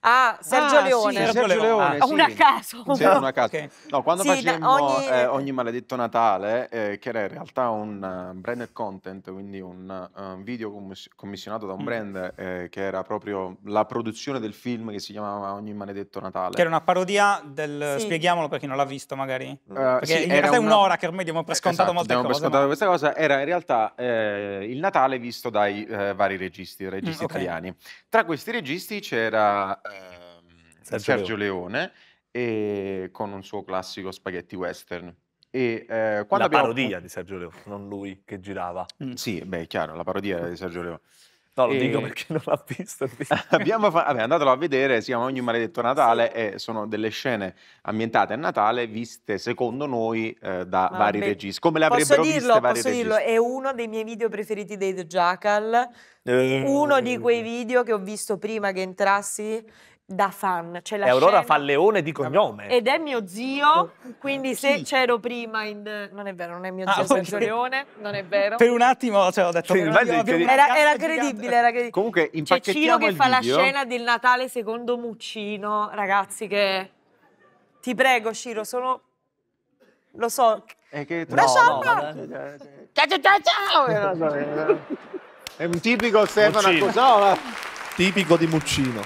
Ah, Sergio ah, Leone. Sì, Sergio, Leone. Leone sì. a caso. Sì, una caso. Okay. No, quando sì, facemmo ogni... Eh, ogni... maledetto Natale, eh, che era in realtà un uh, brand content, quindi un uh, video commiss commissionato da un mm. brand eh, che era proprio la produzione del film che si chiamava Ogni maledetto Natale. Che era una parodia del... Sì. Spieghiamolo per chi non l'ha visto magari. Uh, Perché in realtà è un'ora che ormai abbiamo per scontato esatto, molte cose. Scontato ma... questa cosa. Era in realtà il Natale visto dai vari registi, registi mm, okay. italiani. Tra questi registi c'era da ehm, Sergio, Sergio, Leone, Leone ehm, con un suo classico spaghetti western. E, eh, la parodia abbiamo... di Sergio Leone, non lui che girava. Mm. Sì, beh, chiaro, la parodia di Sergio Leone. No, lo e... dico perché non l'ha visto. Abbiamo fa- vabbè, andatelo a vedere, si chiama Ogni maledetto Natale sì. e sono delle scene ambientate a Natale viste, secondo noi, eh, da Ma vari beh. registi. Come le avrebbero viste vari posso registi. Posso dirlo, è uno dei miei video preferiti dei The Jackal, eh, uno di quei eh. video che ho visto prima che entrassi da fan. Cioè la e Aurora scena... fa Leone di cognome. Ed è mio zio, oh, quindi se c'ero prima in... Non è vero, non è mio ah, zio ah, Sergio Leone, non è vero. Per un attimo, cioè, ho detto... Sì, era, era, credibile, era credibile. Comunque, C'è Ciro che fa video. la scena del Natale secondo Muccino, ragazzi, che... Ti prego, Ciro, sono... Lo so... È che... No, no, ciao, ciao, ciao! È un tipico Stefano Accosola. Tipico di Muccino.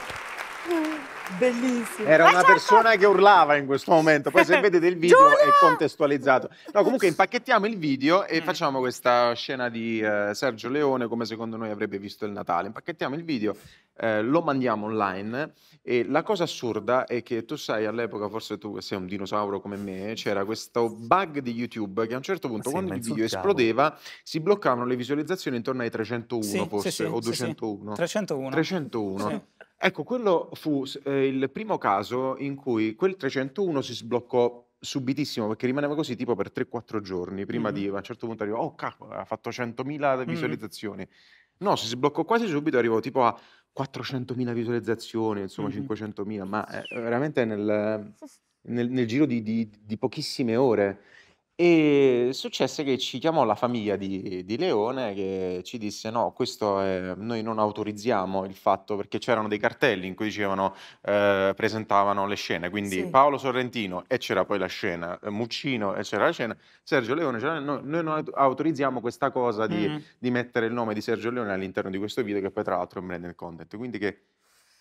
Bellissimo. Era una certo. persona che urlava in questo momento, poi se vedete il video è contestualizzato. No, comunque impacchettiamo il video e mm. facciamo questa scena di eh, Sergio Leone come secondo noi avrebbe visto il Natale. Impacchettiamo il video, eh, lo mandiamo online e la cosa assurda è che tu sai all'epoca, forse tu sei un dinosauro come me, c'era questo bug di YouTube che a un certo punto sì, quando il video esplodeva si bloccavano le visualizzazioni intorno ai 301 sì, forse sì, o 201. 301. 301. Ecco, quello fu eh, il primo caso in cui quel 301 si sbloccò subitissimo perché rimaneva così tipo per 3-4 giorni prima mm-hmm. di a un certo punto arrivò oh cavolo ha fatto 100.000 visualizzazioni mm-hmm. no si sbloccò quasi subito arrivò tipo a 400.000 visualizzazioni insomma mm-hmm. 500.000 ma eh, veramente nel, nel, nel, giro di, di, di pochissime ore e successe che ci chiamò la famiglia di, di Leone che ci disse: No, questo è, noi non autorizziamo il fatto perché c'erano dei cartelli in cui dicevano, eh, presentavano le scene. Quindi Sì. Paolo Sorrentino e c'era poi la scena, eh, Muccino e c'era la scena, Sergio Leone. c'era- no- noi non autorizziamo questa cosa di, Mm. di mettere il nome di Sergio Leone all'interno di questo video, che poi tra l'altro è un branded content. Quindi che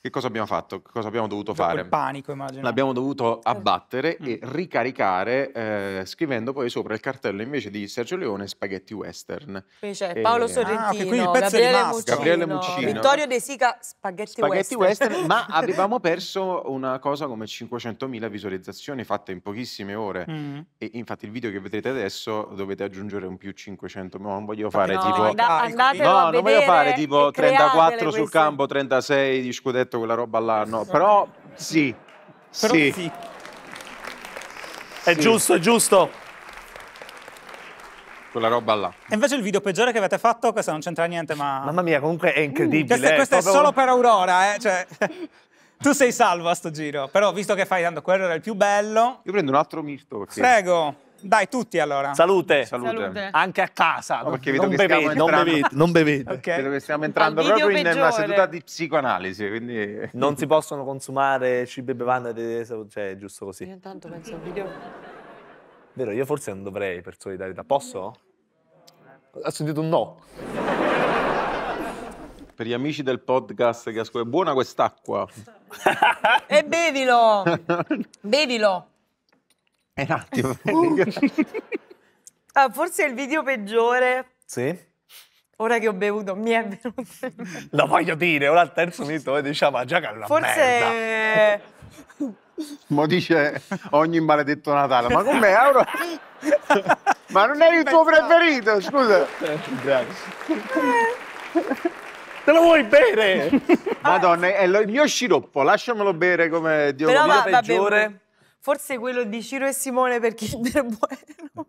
che cosa abbiamo fatto? Che cosa abbiamo dovuto Dopo fare? Il panico, immagino. L'abbiamo dovuto eh. abbattere eh. e mm. ricaricare eh, scrivendo poi sopra il cartello invece di Sergio Leone spaghetti western. Qui c'è Paolo ah, Sorrentino, ah, Gabriele, Muccino, Gabriele Muccino, Vittorio De Sica spaghetti, spaghetti western. western ma avevamo perso una cosa come 500.000 visualizzazioni fatte in pochissime ore mm. e infatti il video che vedrete adesso dovete aggiungere un più 500, no, non voglio fare no, tipo... And- no, non voglio fare tipo 34 sul campo, 36 di scudetto detto quella roba là, no. Però sì. Però sì. sì. È sì. giusto, è giusto. Quella roba là. E invece il video peggiore che avete fatto, questo non c'entra niente, ma... Mamma mia, comunque è incredibile. Mm, questo, eh, è, proprio... solo per Aurora, eh. Cioè, tu sei salvo a sto giro, però visto che fai tanto quello era il più bello... Io prendo un altro misto. Perché... Prego. Dai, tutti allora. Salute. Salute. Salute. Anche a casa. No, perché vedo non, che bevete, non bevete, non bevete. Okay. Vedo che stiamo entrando proprio peggiore. in una seduta di psicoanalisi. Quindi... Non si possono consumare cibi e bevande, cioè giusto così. Io intanto penso al video. Vero, io forse non dovrei per solidarietà. Posso? Ho sentito un no. Per gli amici del podcast che ascoltano, buona quest'acqua. e bevilo! bevilo! È eh, un attimo. ah, forse è il video peggiore. Sì. Ora che ho bevuto mi è venuto. Lo voglio dire, ora al terzo minuto diciamo già che alla Forse... Mo dice ogni maledetto Natale, ma com'è Auro? ma non eri il tuo preferito, scusa. Grazie. Te lo vuoi bere? Madonna, è il mio sciroppo, lasciamelo bere come Dio Però peggiore. Va Forse quello di Ciro e Simone per Kinder Bueno.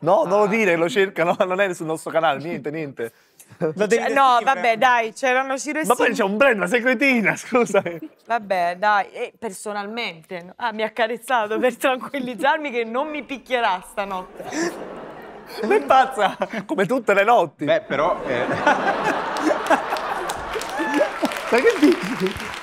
No, non lo ah. dire, lo cercano, non è sul nostro canale, niente, niente. Cioè, no, vabbè, dai, c'erano Ciro e Simone. Ma poi c'è un brand, la segretina, scusa. vabbè, dai, e personalmente, ah, mi ha carezzato per tranquillizzarmi che non mi picchierà stanotte. Ma è pazza, come tutte le notti. Beh, però... Eh... Ma che dici?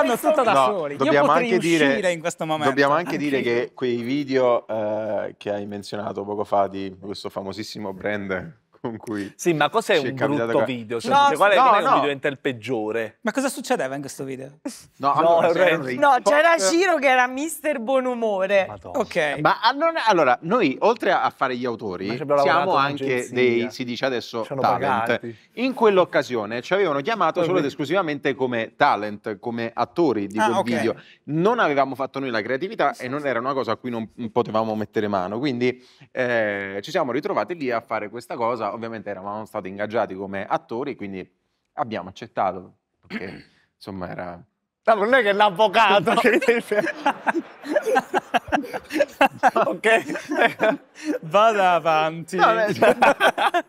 fanno tutto da no, soli. Dobbiamo anche, dire, dobbiamo anche dire, che quei video eh, che hai menzionato poco fa di questo famosissimo brand con cui... Sì, ma cos'è un brutto qua? video? Cioè, no, qual è, no, no. un video in il peggiore? Ma cosa succedeva in questo video? No, allora, no c'era eh, Ciro che era mister buonumore. Madonna. Ok. Ma ah, allora, noi oltre a fare gli autori, siamo anche dei, si dice adesso, Sono talent. Pagati. In quell'occasione ci avevano chiamato solo ed esclusivamente come talent, come attori di ah, quel okay. video. Non avevamo fatto noi la creatività sì, e non era una cosa a cui non potevamo mettere mano. Quindi eh, ci siamo ritrovati lì a fare questa cosa ovviamente eravamo stati ingaggiati come attori, quindi abbiamo accettato, perché insomma era... No, non è che l'avvocato! ok, vada avanti. No, cioè, beh,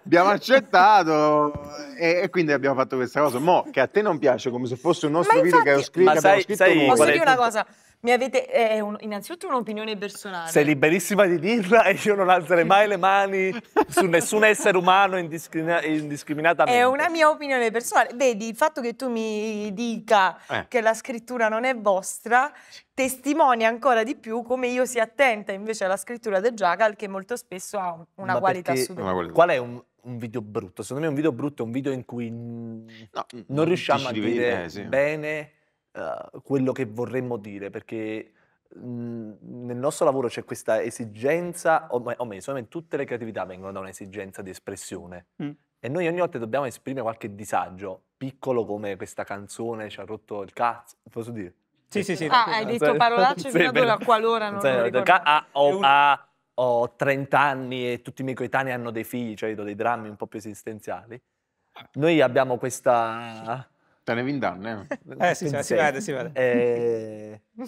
abbiamo accettato e, e, quindi abbiamo fatto questa cosa. Mo, che a te non piace come se fosse un nostro infatti, video che ho scritto. Ma sai, sai, posso dire una cosa? Mi avete eh, un, innanzitutto un'opinione personale. Sei liberissima di dirla e io non alzerei mai le mani su nessun essere umano indiscrimina- indiscriminatamente. È una mia opinione personale. Vedi, il fatto che tu mi dica eh. che la scrittura non è vostra testimonia ancora di più come io sia attenta invece alla scrittura del Jagal che molto spesso ha una Ma qualità superiore. Qual è un, un video brutto? Secondo me un video brutto è un video in cui no, non, non riusciamo a dire, dire eh, sì. bene eh, quello che vorremmo dire, perché mhmm, nel nostro lavoro c'è questa esigenza, o, o meglio, me, tutte le creatività vengono da un'esigenza di espressione. Mm. E noi ogni volta dobbiamo esprimere qualche disagio, piccolo come questa canzone ci ha rotto il cazzo, posso dire? Sì, sì, sì. Ah, hai detto so, parolacce fino ad ora, qualora non, non lo ah, ho, ah, ho, 30 anni e tutti i miei coetanei hanno dei figli, cioè io dei drammi un po' più esistenziali. Ah. Noi abbiamo questa Te ne vindanne? Eh. eh, sì, si vede, si vede. Eh... un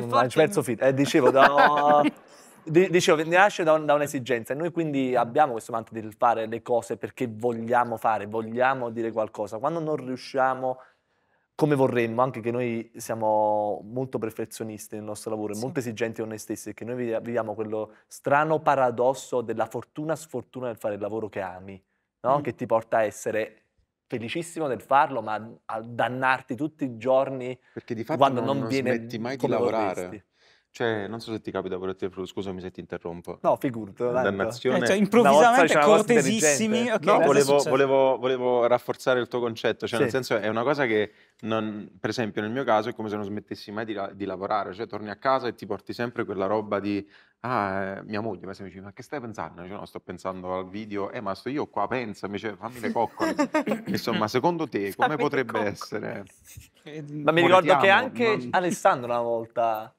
non forse... perso Eh, dicevo, da... dicevo, nasce da, un, da, un'esigenza e noi quindi abbiamo questo manto di fare le cose perché vogliamo fare, vogliamo dire qualcosa. Quando non riusciamo come vorremmo, anche che noi siamo molto perfezionisti nel nostro lavoro, sì. molto esigenti con noi stessi, perché noi viviamo quello strano paradosso della fortuna-sfortuna nel fare il lavoro che ami, no? mm. che ti porta a essere felicissimo nel farlo, ma a dannarti tutti i giorni Perché di fatto quando non, non viene smetti mai di lavorare. Cioè, non so se ti capita pure a te, scusami se ti interrompo. No, figurati. Dannazione. Eh, cioè, improvvisamente cortesissimi. Okay, no, volevo, volevo, volevo, rafforzare il tuo concetto. Cioè, sì. nel senso, è una cosa che, non, per esempio, nel mio caso è come se non smettessi mai di, di, lavorare. Cioè, torni a casa e ti porti sempre quella roba di Ah, mia moglie, mi dice, ma che stai pensando? Io no, sto pensando al video, eh, ma sto io qua, pensa, mi dice, fammi le coccole. Insomma, secondo te come Fammi potrebbe essere? Ma mi ricordo che anche ma- Alessandro una volta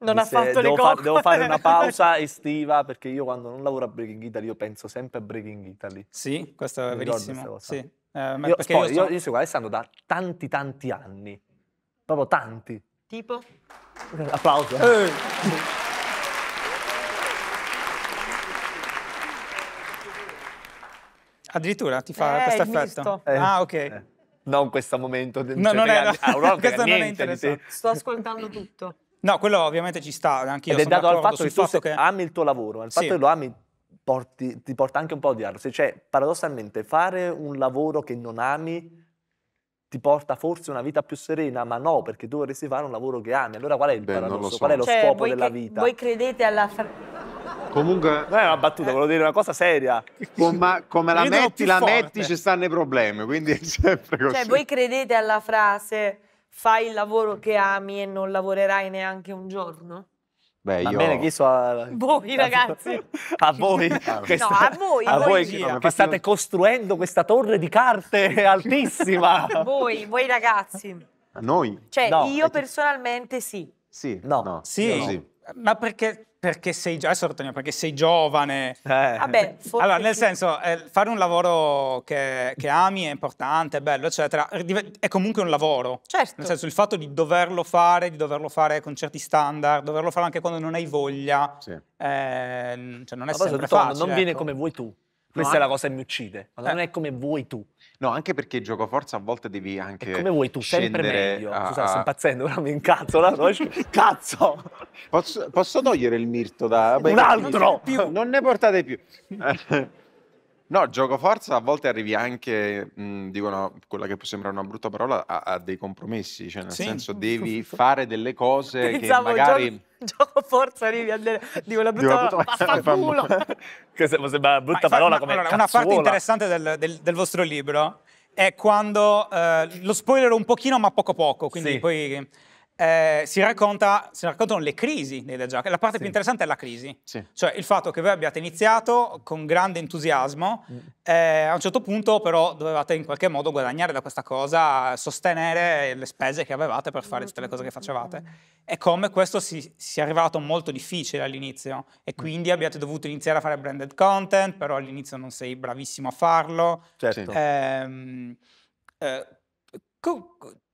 Non ha disse, fatto le devo, devo fare una pausa estiva perché io quando non lavoro a Breaking Italy io penso sempre a Breaking Italy. Sì, questo è ricordo verissimo. questa Sì. cosa. Eh, io, perché io poi, io, sono- io seguo Alessandro da tanti tanti anni, proprio tanti. Tipo? Applauso. Eh. Addirittura ti fa eh, questo effetto? Eh, ah, ok. Eh. Non questo momento. Del, no, non cioè, era. Ah, Aurora, questo non è interessante. Sto ascoltando tutto. No, quello ovviamente ci sta, anche io. Ed è dato al fatto, che, fatto che ami il tuo lavoro, Il fatto sì. che lo ami porti, ti porta anche un po' a odiarlo. Cioè, paradossalmente, fare un lavoro che non ami ti porta forse una vita più serena, ma no, perché tu vorresti fare un lavoro che ami. Allora qual è il Beh, paradosso? So. Qual è lo cioè, scopo della vita? Voi credete alla Comunque. Non è una battuta, eh, volevo dire una cosa seria. Ma come la metti, la forte. metti, ci stanno i problemi. Quindi è sempre cioè, così. Cioè, voi credete alla frase fai il lavoro che ami e non lavorerai neanche un giorno? Beh, Va io... bene, chiesto eh, a voi, ragazzi. A voi, che, no, a voi, a voi che, no, che state costruendo questa torre di carte altissima. voi, voi ragazzi. A noi? Cioè, no. io personalmente sì. Sì, no. no. Sì. sì. Ma perché, perché, sei, adesso, Antonio, perché sei giovane? Eh. Vabbè, allora, nel senso, eh, fare un lavoro che, che, ami è importante, è bello, eccetera, è comunque un lavoro. Certo. Nel senso, il fatto di doverlo fare, di doverlo fare con certi standard, doverlo fare anche quando non hai voglia, sì. eh, cioè non è Ma sempre facile. Non ecco. viene come vuoi tu. Questa no, è la cosa che mi uccide. Ma eh. Non è come vuoi tu. No, anche perché gioco forza a volte devi anche. E come vuoi tu, sempre meglio. A... Scusate, sto impazzendo, ora mi incazzo. La... Cazzo! Posso, posso, togliere il mirto da. Un altro! Non ne portate più. No, gioco forza, a volte arrivi anche, mh, mhmm, dico quella che può sembrare una brutta parola, a, a dei compromessi, cioè nel sì. senso devi fare delle cose Pensavo, che magari... Gioco, gioco forza, arrivi a dire, dico la brutta dico, parola, vaffanculo! Questa sembra una brutta parola ma, come allora, Una parte interessante del, del, del vostro libro è quando eh, lo spoilerò un pochino ma poco poco, quindi sì. poi eh, si, racconta, si, raccontano le crisi dei The Jack. La parte sì. più interessante è la crisi, sì. cioè il fatto che voi abbiate iniziato con grande entusiasmo, mm. eh, a un certo punto però dovevate in qualche modo guadagnare da questa cosa, sostenere le spese che avevate per fare tutte le cose che facevate. E come questo si, si è arrivato molto difficile all'inizio e mm. quindi abbiate dovuto iniziare a fare branded content, però all'inizio non sei bravissimo a farlo. Certo. Ehm, eh,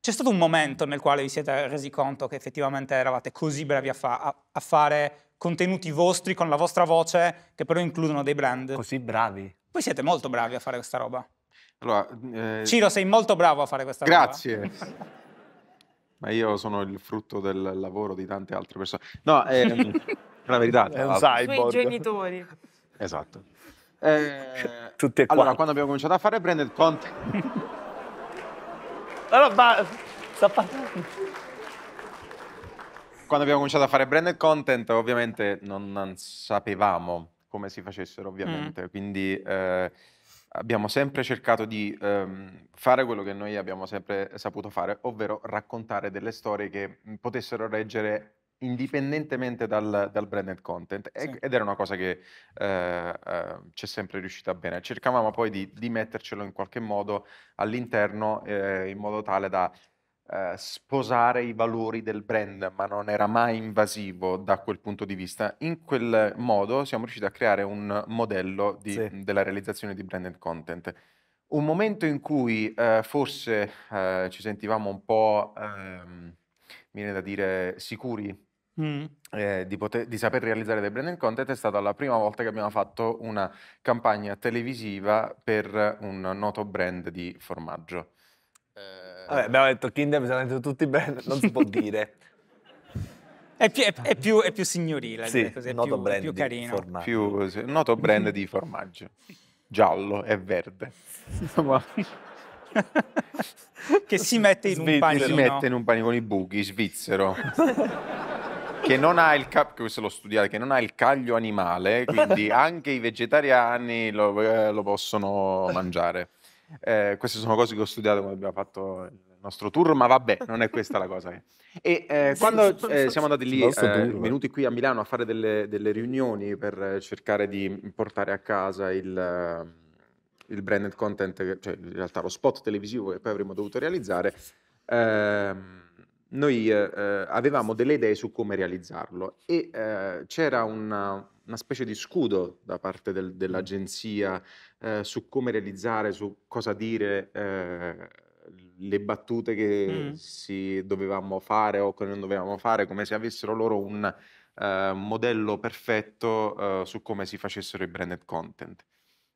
c'è stato un momento nel quale vi siete resi conto che effettivamente eravate così bravi a, fa a, a fare contenuti vostri con la vostra voce che però includono dei brand? Così bravi. Voi siete molto bravi a fare questa roba. Allora, eh... Ciro, sei molto bravo a fare questa Grazie. roba. Grazie. Ma io sono il frutto del lavoro di tante altre persone. No, ehm, è ehm, la verità. È un cyborg. I suoi genitori. Esatto. Eh, Tutte e allora, quando abbiamo cominciato a fare branded content... Allora, va, sta Quando abbiamo cominciato a fare branded content, ovviamente non, non sapevamo come si facessero, ovviamente. Mm. Quindi eh, abbiamo sempre cercato di ehm, fare quello che noi abbiamo sempre saputo fare, ovvero raccontare delle storie che potessero reggere indipendentemente dal, dal branded content sì. ed era una cosa che eh, eh, c'è sempre riuscita bene. Cercavamo poi di, di mettercelo in qualche modo all'interno eh, in modo tale da eh, sposare i valori del brand, ma non era mai invasivo da quel punto di vista. In quel modo siamo riusciti a creare un modello di, sì. della realizzazione di branded content. Un momento in cui eh, forse eh, ci sentivamo un po', ehm, viene da dire, sicuri Mm. Eh, di, poter, di, saper realizzare dei branded content è stata la prima volta che abbiamo fatto una campagna televisiva per un noto brand di formaggio. Eh... Vabbè, abbiamo detto Kinder, bisogna detto tutti i brand, non si può dire. È più, è, è, più, è più, signorile, sì, così, è, più, è più carino. Più, sì, noto brand di formaggio. Giallo e verde. che si mette in Sve- un panico. Si mette in un panino con i buchi, svizzero. che non ha il cap- questo l'ho studiato, che non ha il caglio animale, quindi anche i vegetariani lo, eh, lo possono mangiare. Eh, queste sono cose che ho studiato quando abbiamo fatto il nostro tour, ma vabbè, non è questa la cosa. E eh, quando eh, siamo andati lì, eh, venuti qui a Milano a fare delle, delle riunioni per cercare di portare a casa il, eh, il branded content, cioè in realtà lo spot televisivo che poi avremmo dovuto realizzare, ehm, noi eh, avevamo delle idee su come realizzarlo e eh, c'era una, una, specie di scudo da parte del, dell'agenzia eh, su come realizzare, su cosa dire, eh, le battute che mm. si dovevamo fare o che non dovevamo fare, come se avessero loro un eh, modello perfetto eh, su come si facessero i branded content.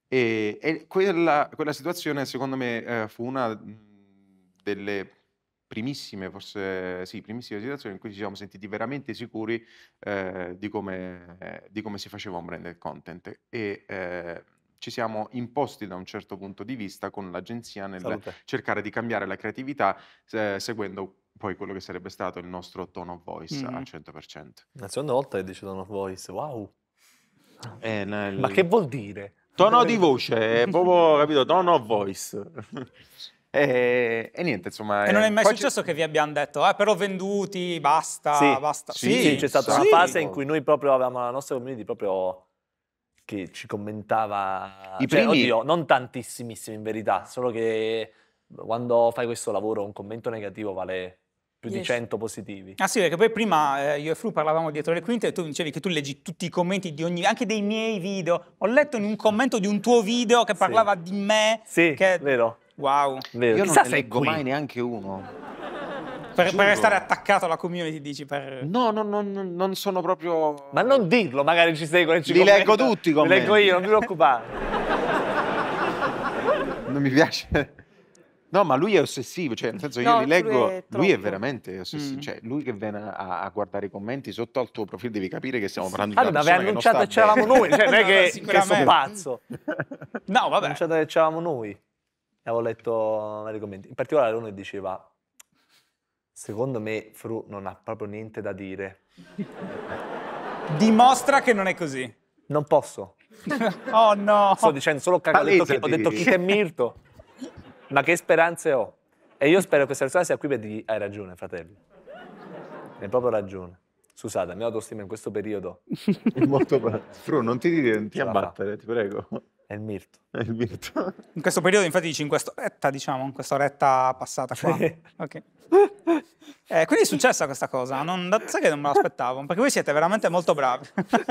E, e quella, quella, situazione secondo me fu una delle primissime, forse sì, primissime situazioni in cui ci siamo sentiti veramente sicuri eh, di, come, eh, di, come, si faceva un branded content e eh, ci siamo imposti da un certo punto di vista con l'agenzia nel Salute. cercare di cambiare la creatività seguendo poi quello che sarebbe stato il nostro tone of voice mm-hmm. al 100%. La seconda volta che dice tone of voice, wow! Eh, nel... Ma che vuol dire? Tono di voce, proprio capito, tono of voice. E, e, niente, insomma. E non è eh, mai successo che vi abbiano detto, ah, però venduti, basta, sì, basta. Sì, sì, sì c'è stata una fase in cui noi proprio avevamo la nostra community proprio che ci commentava. I cioè, primi... Oddio, non tantissimissimi in verità, solo che quando fai questo lavoro un commento negativo vale più yes. di 100 positivi. Ah sì, perché poi prima eh, io e Fru parlavamo dietro le quinte e tu dicevi che tu leggi tutti i commenti di ogni, anche dei miei video. Ho letto in un commento di un tuo video che parlava sì. di me. Sì, che... vero. Wow. Vero. Io non ne leggo mai neanche uno. Per, per, restare attaccato alla community, dici? Per... No, no, no, no, non sono proprio. Ma non dirlo, magari ci seguono e ci Li commenta. leggo tutti, come. Li leggo io, non mi preoccupare. non mi piace. No, ma lui è ossessivo, cioè, nel senso, io no, li leggo. Lui è, lui è veramente ossessivo. Mm. Cioè, lui che viene a, a, guardare i commenti sotto al tuo profilo, devi capire che stiamo parlando di allora, una persona. Allora, annunciato che c'eravamo noi, cioè, non è che, che sono pazzo. No, vabbè. annunciato che c'eravamo noi e avevo letto vari commenti. In particolare uno diceva, secondo me Fru non ha proprio niente da dire. Dimostra che non è così. Non posso. oh no! Sto dicendo solo cacca, ho detto, chi, ho detto Kit Mirto. Ma che speranze ho? E io spero che questa persona sia qui per dirgli hai ragione, fratello. Hai proprio ragione. Scusate, la mia autostima in questo periodo... È molto... Fru, non ti, ti abbattere, ti prego. È il mirto. È il mirto. In questo periodo, infatti, dici in quest'oretta, diciamo, in quest'oretta passata qua. Ok. Eh, quindi è successa questa cosa, non, sai che non me l'aspettavo, perché voi siete veramente molto bravi.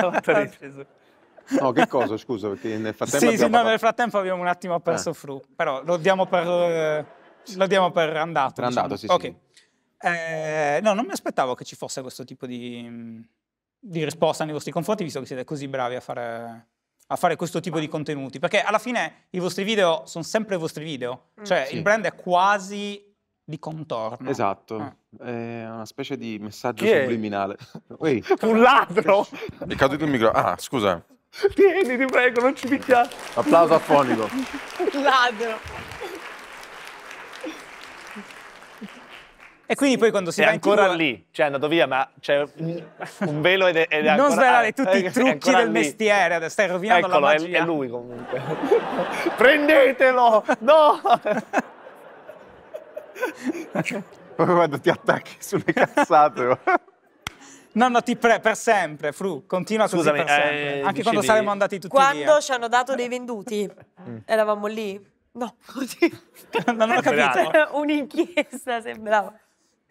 no, che cosa, scusa, perché nel frattempo... Sì, sì, no, nel frattempo abbiamo un attimo perso eh. Fru, però lo diamo per, eh, lo diamo per andato. Per andato, diciamo. sì, okay. sì. Eh, no, non mi aspettavo che ci fosse questo tipo di, di risposta nei vostri confronti, visto che siete così bravi a fare a fare questo tipo di contenuti, perché alla fine i vostri video sono sempre i vostri video, mm. cioè sì. il brand è quasi di contorno. Esatto, eh. è una specie di messaggio Chi subliminale. Un ladro! È caduto il micro. Ah, scusa. Tieni, ti prego, non ci picchiare. Applauso a Fonico. Un ladro. E quindi poi quando si è va ancora TV... lì, cioè è andato via, ma c'è un velo ed è, ed è Non svelare eh, tutti i trucchi del lì. mestiere, stai rovinando Eccolo, la magia. Eccolo, è lui comunque. Prendetelo! No! Proprio quando ti attacchi sulle cazzate. Oh. No, no, ti prego, per sempre, Fru, continua Scusami, così per sempre. Eh, Anche quando saremmo andati tutti quando via. Quando ci hanno dato dei venduti, mm. eravamo lì. No, così. non ho capito. Un'inchiesta sembrava.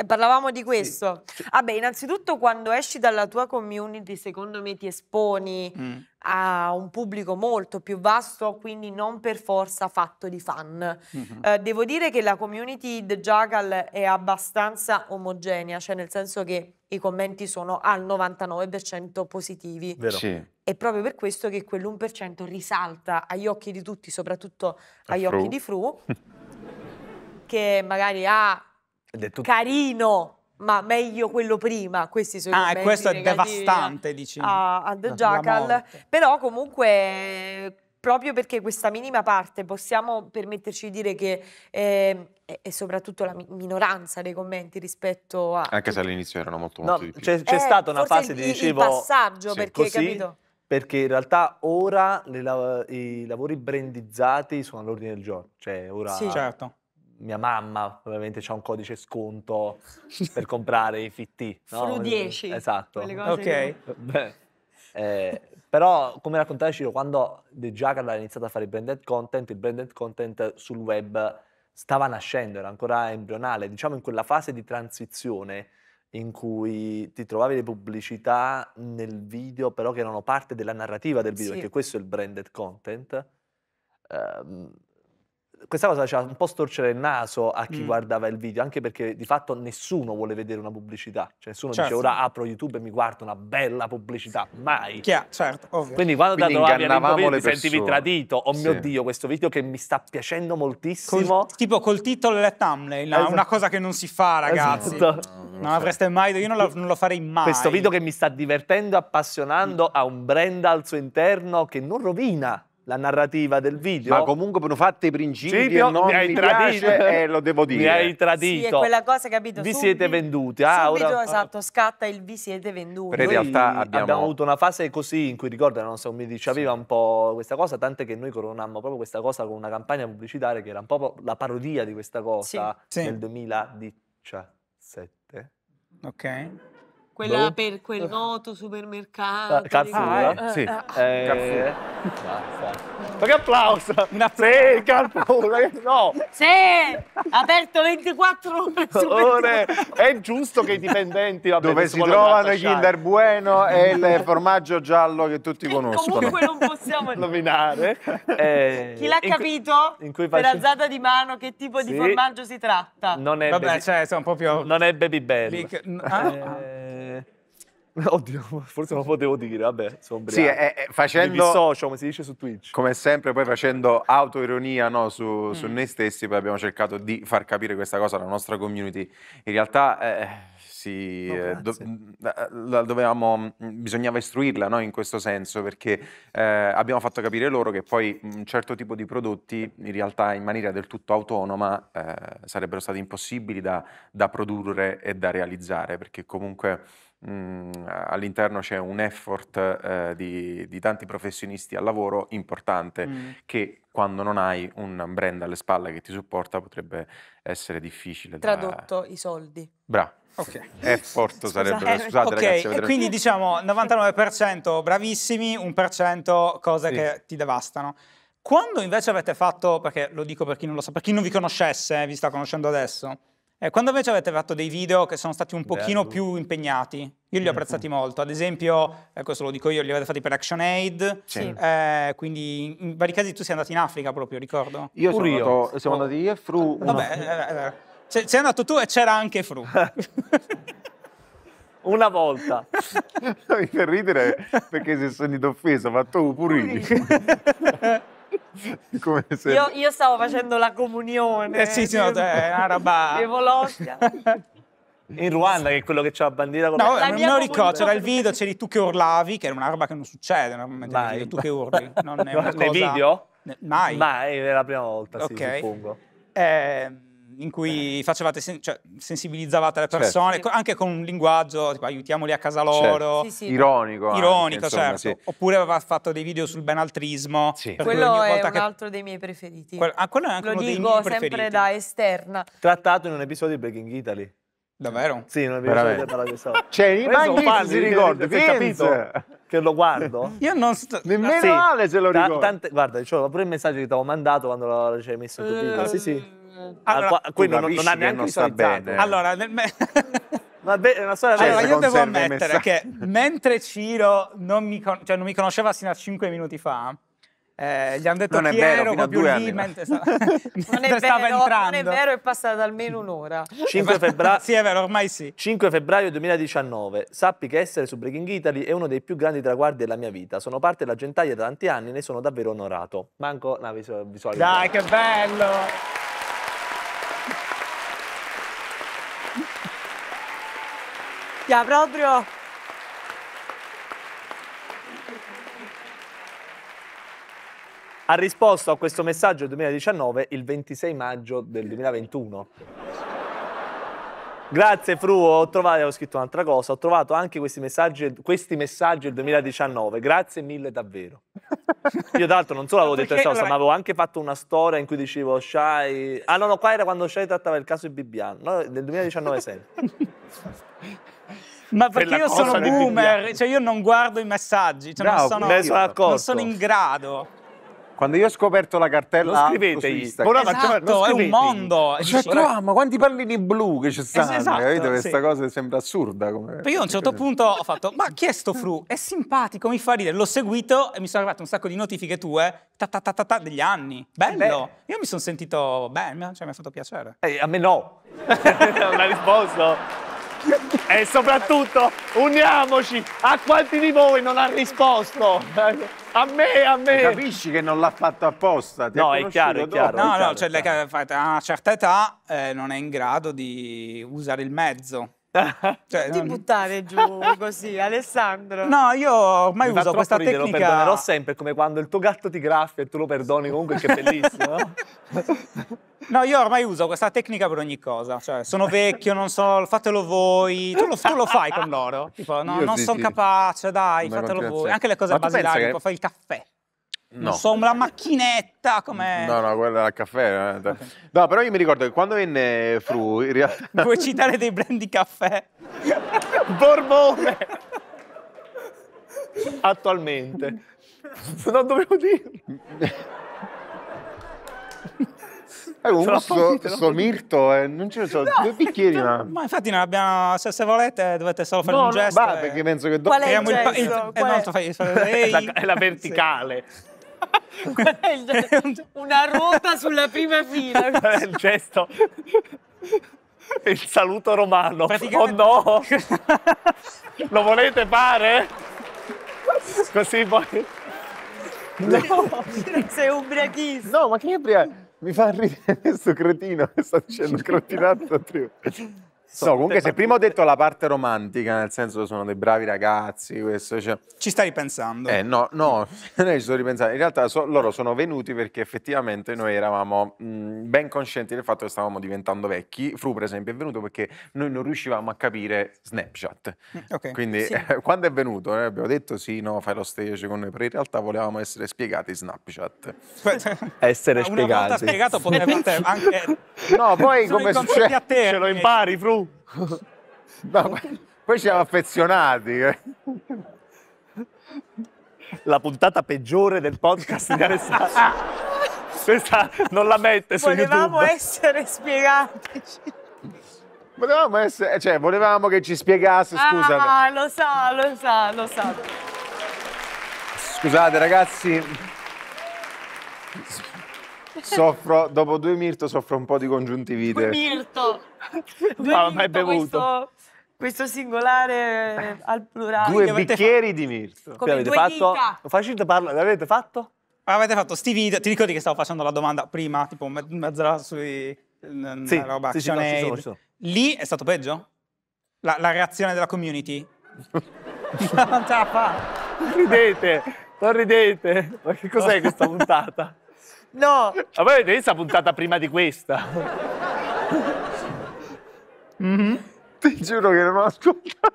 E eh, parlavamo di questo. Sì. Vabbè, innanzitutto quando esci dalla tua community, secondo me ti esponi mm. a un pubblico molto più vasto, quindi non per forza fatto di fan. Mm -hmm. eh, devo dire che la community The Jackal è abbastanza omogenea, cioè nel senso che i commenti sono al 99% positivi. Vero. Sì. È proprio per questo che quell'1% risalta agli occhi di tutti, soprattutto agli occhi di Fru, che magari ha Detto... Carino! Ma meglio quello prima, questi sono ah, i Ah, questo è eh, devastante, dici. A, a The Jackal. Però comunque proprio perché questa minima parte possiamo permetterci di dire che eh, è soprattutto la minoranza dei commenti rispetto a... Anche se all'inizio erano molto, molto no, C'è, eh, stata una fase di dicevo... Il passaggio, sì. perché, Così, capito? Perché in realtà ora le, i lavori brandizzati sono all'ordine del giorno. Cioè, ora... Sì, certo mia mamma ovviamente ha un codice sconto per comprare i fitti. No? Solo 10. Esatto. Ok. Che... Beh, eh, però come raccontava Ciro, quando The Jagger ha iniziato a fare il branded content, il branded content sul web stava nascendo, era ancora embrionale, diciamo in quella fase di transizione in cui ti trovavi le pubblicità nel video, però che erano parte della narrativa del video, sì. perché questo è il branded content. Um, questa cosa faceva un po' storcere il naso a chi mm. guardava il video, anche perché di fatto nessuno vuole vedere una pubblicità. Cioè nessuno certo. dice ora apro YouTube e mi guardo una bella pubblicità, mai. Chiaro, certo, ovvio. Quindi quando Quindi da trovavi ti sentivi tradito, oh sì. mio Dio, questo video che mi sta piacendo moltissimo. Col, tipo col titolo e la thumbnail, esatto. una cosa che non si fa ragazzi. Esatto. Non avreste mai, io non lo, non lo, farei mai. Questo video che mi sta divertendo, appassionando, mm. ha un brand al suo interno che non rovina la narrativa del video. Ma comunque sono fatti i principi e non mi, hai mi tradito. piace, eh, lo devo dire. Mi hai tradito. Sì, è quella cosa, capito? Vi siete venduti. Ah, subito, ora... esatto, scatta il vi siete venduti. Però in realtà abbiamo... abbiamo... avuto una fase così in cui, ricorda, non so, mi diceva sì. un po' questa cosa, tant'è che noi coronammo proprio questa cosa con una campagna pubblicitaria che era un po' la parodia di questa cosa sì. nel 2017. Ok. Quella boh. per quel noto supermercato. Calzura? Ah, eh. Sì. Eh. Ma eh, che applauso! Un applauso! Sì, Carpura, no! Sì! Aperto 24 ore È giusto che i dipendenti... Vabbè, Dove si trovano i Kinder Bueno e il formaggio giallo che tutti e eh, conoscono. Comunque non possiamo... nominare. Eh, Chi l'ha capito? In cui faccio... Per alzata di mano che tipo sì. di formaggio si tratta? Non è... Vabbè, baby... cioè, sono proprio... Non è baby bell. Lic... Eh, ah. Eh eh, oddio, forse non potevo dire, vabbè, sono Sì, è, è, eh, eh, facendo... Mi dissocio, come si dice su Twitch. Come sempre, poi facendo autoironia no, su, mm. su, noi stessi, poi abbiamo cercato di far capire questa cosa alla nostra community. In realtà... Eh si, oh, eh, do, mhmm, dovevamo, mhmm, bisognava istruirla no? in questo senso perché eh, abbiamo fatto capire loro che poi mhmm, un certo tipo di prodotti in realtà in maniera del tutto autonoma eh, sarebbero stati impossibili da, da produrre e da realizzare perché comunque all'interno c'è un effort eh, di, di, tanti professionisti al lavoro importante mm. che quando non hai un brand alle spalle che ti supporta potrebbe essere difficile. Tradotto da... i soldi. Bravo. Okay. Effort sarebbe, eh, scusate okay. ragazzi. Vedremo. Quindi diciamo 99% bravissimi, 1% cose sì. che ti devastano. Quando invece avete fatto, perché lo dico per chi non lo sa, per chi non vi conoscesse, eh, vi sta conoscendo adesso, eh, quando invece avete fatto dei video che sono stati un pochino Bello. più impegnati, io li ho apprezzati molto, ad esempio, eh, questo lo dico io, li avete fatti per Action Aid, sì. eh, quindi in vari casi tu sei andato in Africa proprio, ricordo? Io Pur sono io. andato, siamo andati io e Fru... Vabbè, una... Eh, eh, c'è, c'è andato tu e c'era anche Fru. Una volta. Mi fa ridere perché sei sentito offesa, ma tu pure ridi. Io, io, stavo facendo la comunione. Eh sì, sì, no, è una roba... In Ruanda, che è quello che c'ha la bandiera con no, la mia non ricordo, c'era il video, c'eri tu che urlavi, che era una roba che non succede normalmente, Mai. video, tu che urli. Non è una cosa... Nei video? Ne... Mai. Mai, è la prima volta, okay. sì, suppongo. Eh in cui facevate sen- cioè, sensibilizzavate le certo. persone certo. anche con un linguaggio tipo, aiutiamoli a casa certo. loro certo. sì, sì. ironico ironico anche, certo insomma, sì. oppure aveva fatto dei video sul benaltrismo sì. quello è un che... altro dei miei preferiti que- ah, quello è anche lo uno dico dei sempre preferiti. da esterna trattato in un episodio di Breaking Italy davvero? sì in un episodio della questa cioè rimane si ricorda capito che lo guardo? Io non sto... Nemmeno sì. Ale se lo ricordo. Guarda, c'ho cioè, pure il messaggio che ti avevo mandato quando l'avevo messo in tuo video. Eh. Sì, sì. Ah, allora, quello non, non ha neanche non sta bene. Allora, nel me... Vabbè, una storia cioè, allora, io devo ammettere che mentre Ciro non mi, con... cioè, non mi conosceva sino a 5 minuti fa, eh, gli hanno detto non chi ero proprio lì mentre, stava entrando. Non è vero, è passata almeno un'ora. 5 febbraio, sì, è vero, ormai sì. 5 febbraio 2019. Sappi che essere su Breaking Italy è uno dei più grandi traguardi della mia vita. Sono parte della gentaglia da tanti anni e ne sono davvero onorato. Manco una visuale. Dai, che bello! coppia proprio... Ha risposto a questo messaggio del 2019 il 26 maggio del 2021. Grazie Fru, ho trovato, ho scritto un'altra cosa, ho trovato anche questi messaggi, questi messaggi del 2019, grazie mille davvero. Io tra l'altro non solo avevo detto questa cosa, ma avevo anche fatto una storia in cui dicevo Shai... Ah no, no, qua era quando Shai trattava il caso di Bibbiano, no, del 2019 sempre. Ma perché io sono boomer, cioè io non guardo i messaggi, cioè Bravo, non, sono, non sono in grado quando io ho scoperto la cartella lo Instagram. esatto, lo è un mondo cioè, dici, no, ma quanti pallini blu che ci stanno esatto, capite questa sì. cosa sembra assurda come... Perché io a un certo punto ho fatto ma chi è sto Fru? è simpatico mi fa ridere l'ho seguito e mi sono arrivato un sacco di notifiche tue ta ta ta ta, ta degli anni bello Beh. io mi sono sentito bene cioè mi ha fatto piacere eh, a me no non ha risposto e soprattutto uniamoci a quanti di voi non ha risposto. A me, a me. Capisci che non l'ha fatto apposta. Ti no, è chiaro, è chiaro, No, no, cioè lei a una certa età eh, non è in grado di usare il mezzo. Cioè, Di buttare giù così, Alessandro. No, io ormai Mi uso questa ridere, tecnica. Lo perdonerò sempre, come quando il tuo gatto ti graffia e tu lo perdoni comunque, che è bellissimo. no? io ormai uso questa tecnica per ogni cosa. Cioè, sono vecchio, non so, fatelo voi. Tu lo, tu lo fai con loro. Tipo, no, non sì, sono sì. capace, dai, non fatelo voi. Anche le cose basilari, che... fai il caffè. No. Non so, una macchinetta come... No, no, quella era il caffè. Eh. Okay. No, però io mi ricordo che quando venne Fru, in realtà... Vuoi citare dei brand di caffè? Borbone! Attualmente. Non dovevo dire. Eh, un sto, sto mirto, eh, non ce ne sono, due bicchieri ma... ma... infatti non abbiamo, se, se, volete dovete solo fare no, un gesto. No, e... perché penso che dopo... Qual è il, il, il, il eh, no, fai, fai, è, la, è la verticale. Sì il... Una ruota sulla prima fila. il gesto. Il saluto romano. Oh, Praticamente... Oh no! Lo volete fare? Così poi... No! Sei ubriachissimo. No, ma che ubriaco? Mi fa ridere questo cretino che sta dicendo cretinato. So, comunque se prima ho detto la parte romantica, nel senso sono dei bravi ragazzi, questo, cioè... Ci stai ripensando? Eh, no, no, noi ci sto ripensando. In realtà so, loro sono venuti perché effettivamente noi eravamo mh, ben conscienti del fatto che stavamo diventando vecchi. Fru, per esempio, è venuto perché noi non riuscivamo a capire Snapchat. Mm, okay. Quindi sì. eh, quando è venuto noi abbiamo detto sì, no, fai lo stage con noi, però in realtà volevamo essere spiegati Snapchat. essere Una spiegati. Una volta spiegato potrebbe anche... No, poi come succede? Ce lo impari, Fru? no, ma... poi siamo affezionati. Eh. La puntata peggiore del podcast di Alessandro. Questa non la mette su Volevamo YouTube. essere spiegati. Volevamo essere, eh, cioè, volevamo che ci spiegasse, ah, scusa. Ah, lo sa, lo sa, lo sa. Scusate ragazzi soffro, dopo due Mirto soffro un po' di congiuntivite. Due Mirto! Due ah, Mirto mai bevuto. Questo, questo singolare al plurale. Due bicchieri di Mirto. Come avete fatto? Facite parlare, l'avete fatto? Avete fatto sti video, ti ricordi che stavo facendo la domanda prima, tipo mezz'ora sui... Sì, roba, sì, sì, no, ci sono, ci sono. Lì è stato peggio? La, la reazione della community? non ce la fa! Ridete! Non ridete! Ma che cos'è questa puntata? No! Vabbè, avete visto la puntata prima di questa? mm -hmm. Ti giuro che non ho ascoltato.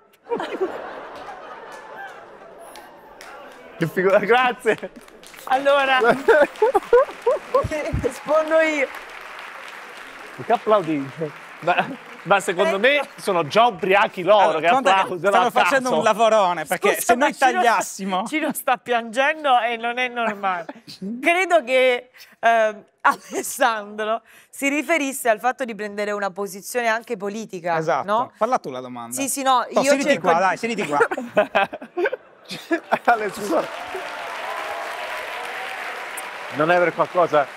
figura. Grazie. Allora, rispondo io. Che applaudite ma secondo me ecco. sono già ubriachi loro allora, che applaudono. Stanno facendo un lavorone perché Scusa, se noi Ciro tagliassimo. Ciro sta piangendo e non è normale. Credo che eh, Alessandro si riferisse al fatto di prendere una posizione anche politica. Esatto. No? Falla tu la domanda. Sì, sì, no. no io siediti cerco... qua, dai, siediti qua. Alessandro. Non è per qualcosa.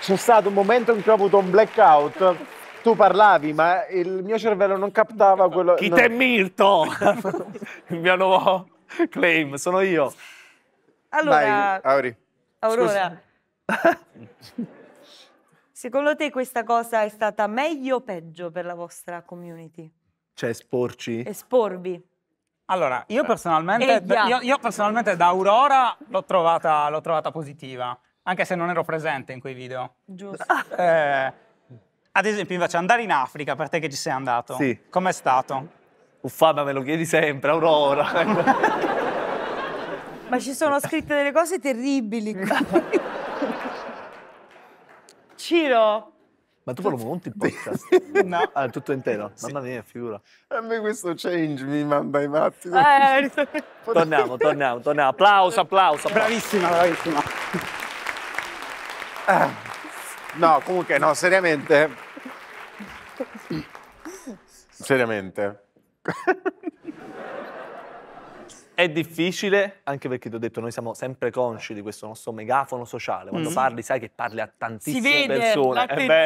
C'è stato un momento in cui ho avuto un blackout tu parlavi, ma il mio cervello non captava quello. Chi te è Mirto? il mio nuovo claim, sono io. Allora, Vai, Auri. Aurora, secondo te questa cosa è stata meglio o peggio per la vostra community? Cioè esporci? Esporvi. Allora, io personalmente, eh, io, io personalmente da Aurora l'ho trovata, trovata positiva, anche se non ero presente in quei video. Giusto. Eh, ad esempio, invece, andare in Africa, per te che ci sei andato, sì. com'è stato? Uffata, me lo chiedi sempre, Aurora. Ma ci sono scritte delle cose terribili Ciro. Ma tu lo monti il podcast? no. Ah, tutto intero? Sì. Mamma mia, figura. A me questo change mi manda i matti. Eh, torniamo, torniamo, torniamo. Applauso, applauso. Bravissima, bravissima. Eh, no, comunque, no, seriamente Seriamente. È difficile, anche perché ti ho detto, noi siamo sempre consci di questo nostro megafono sociale. Quando mm parli, sai che parli a tantissime si vede, persone. Attenzione. Eh beh,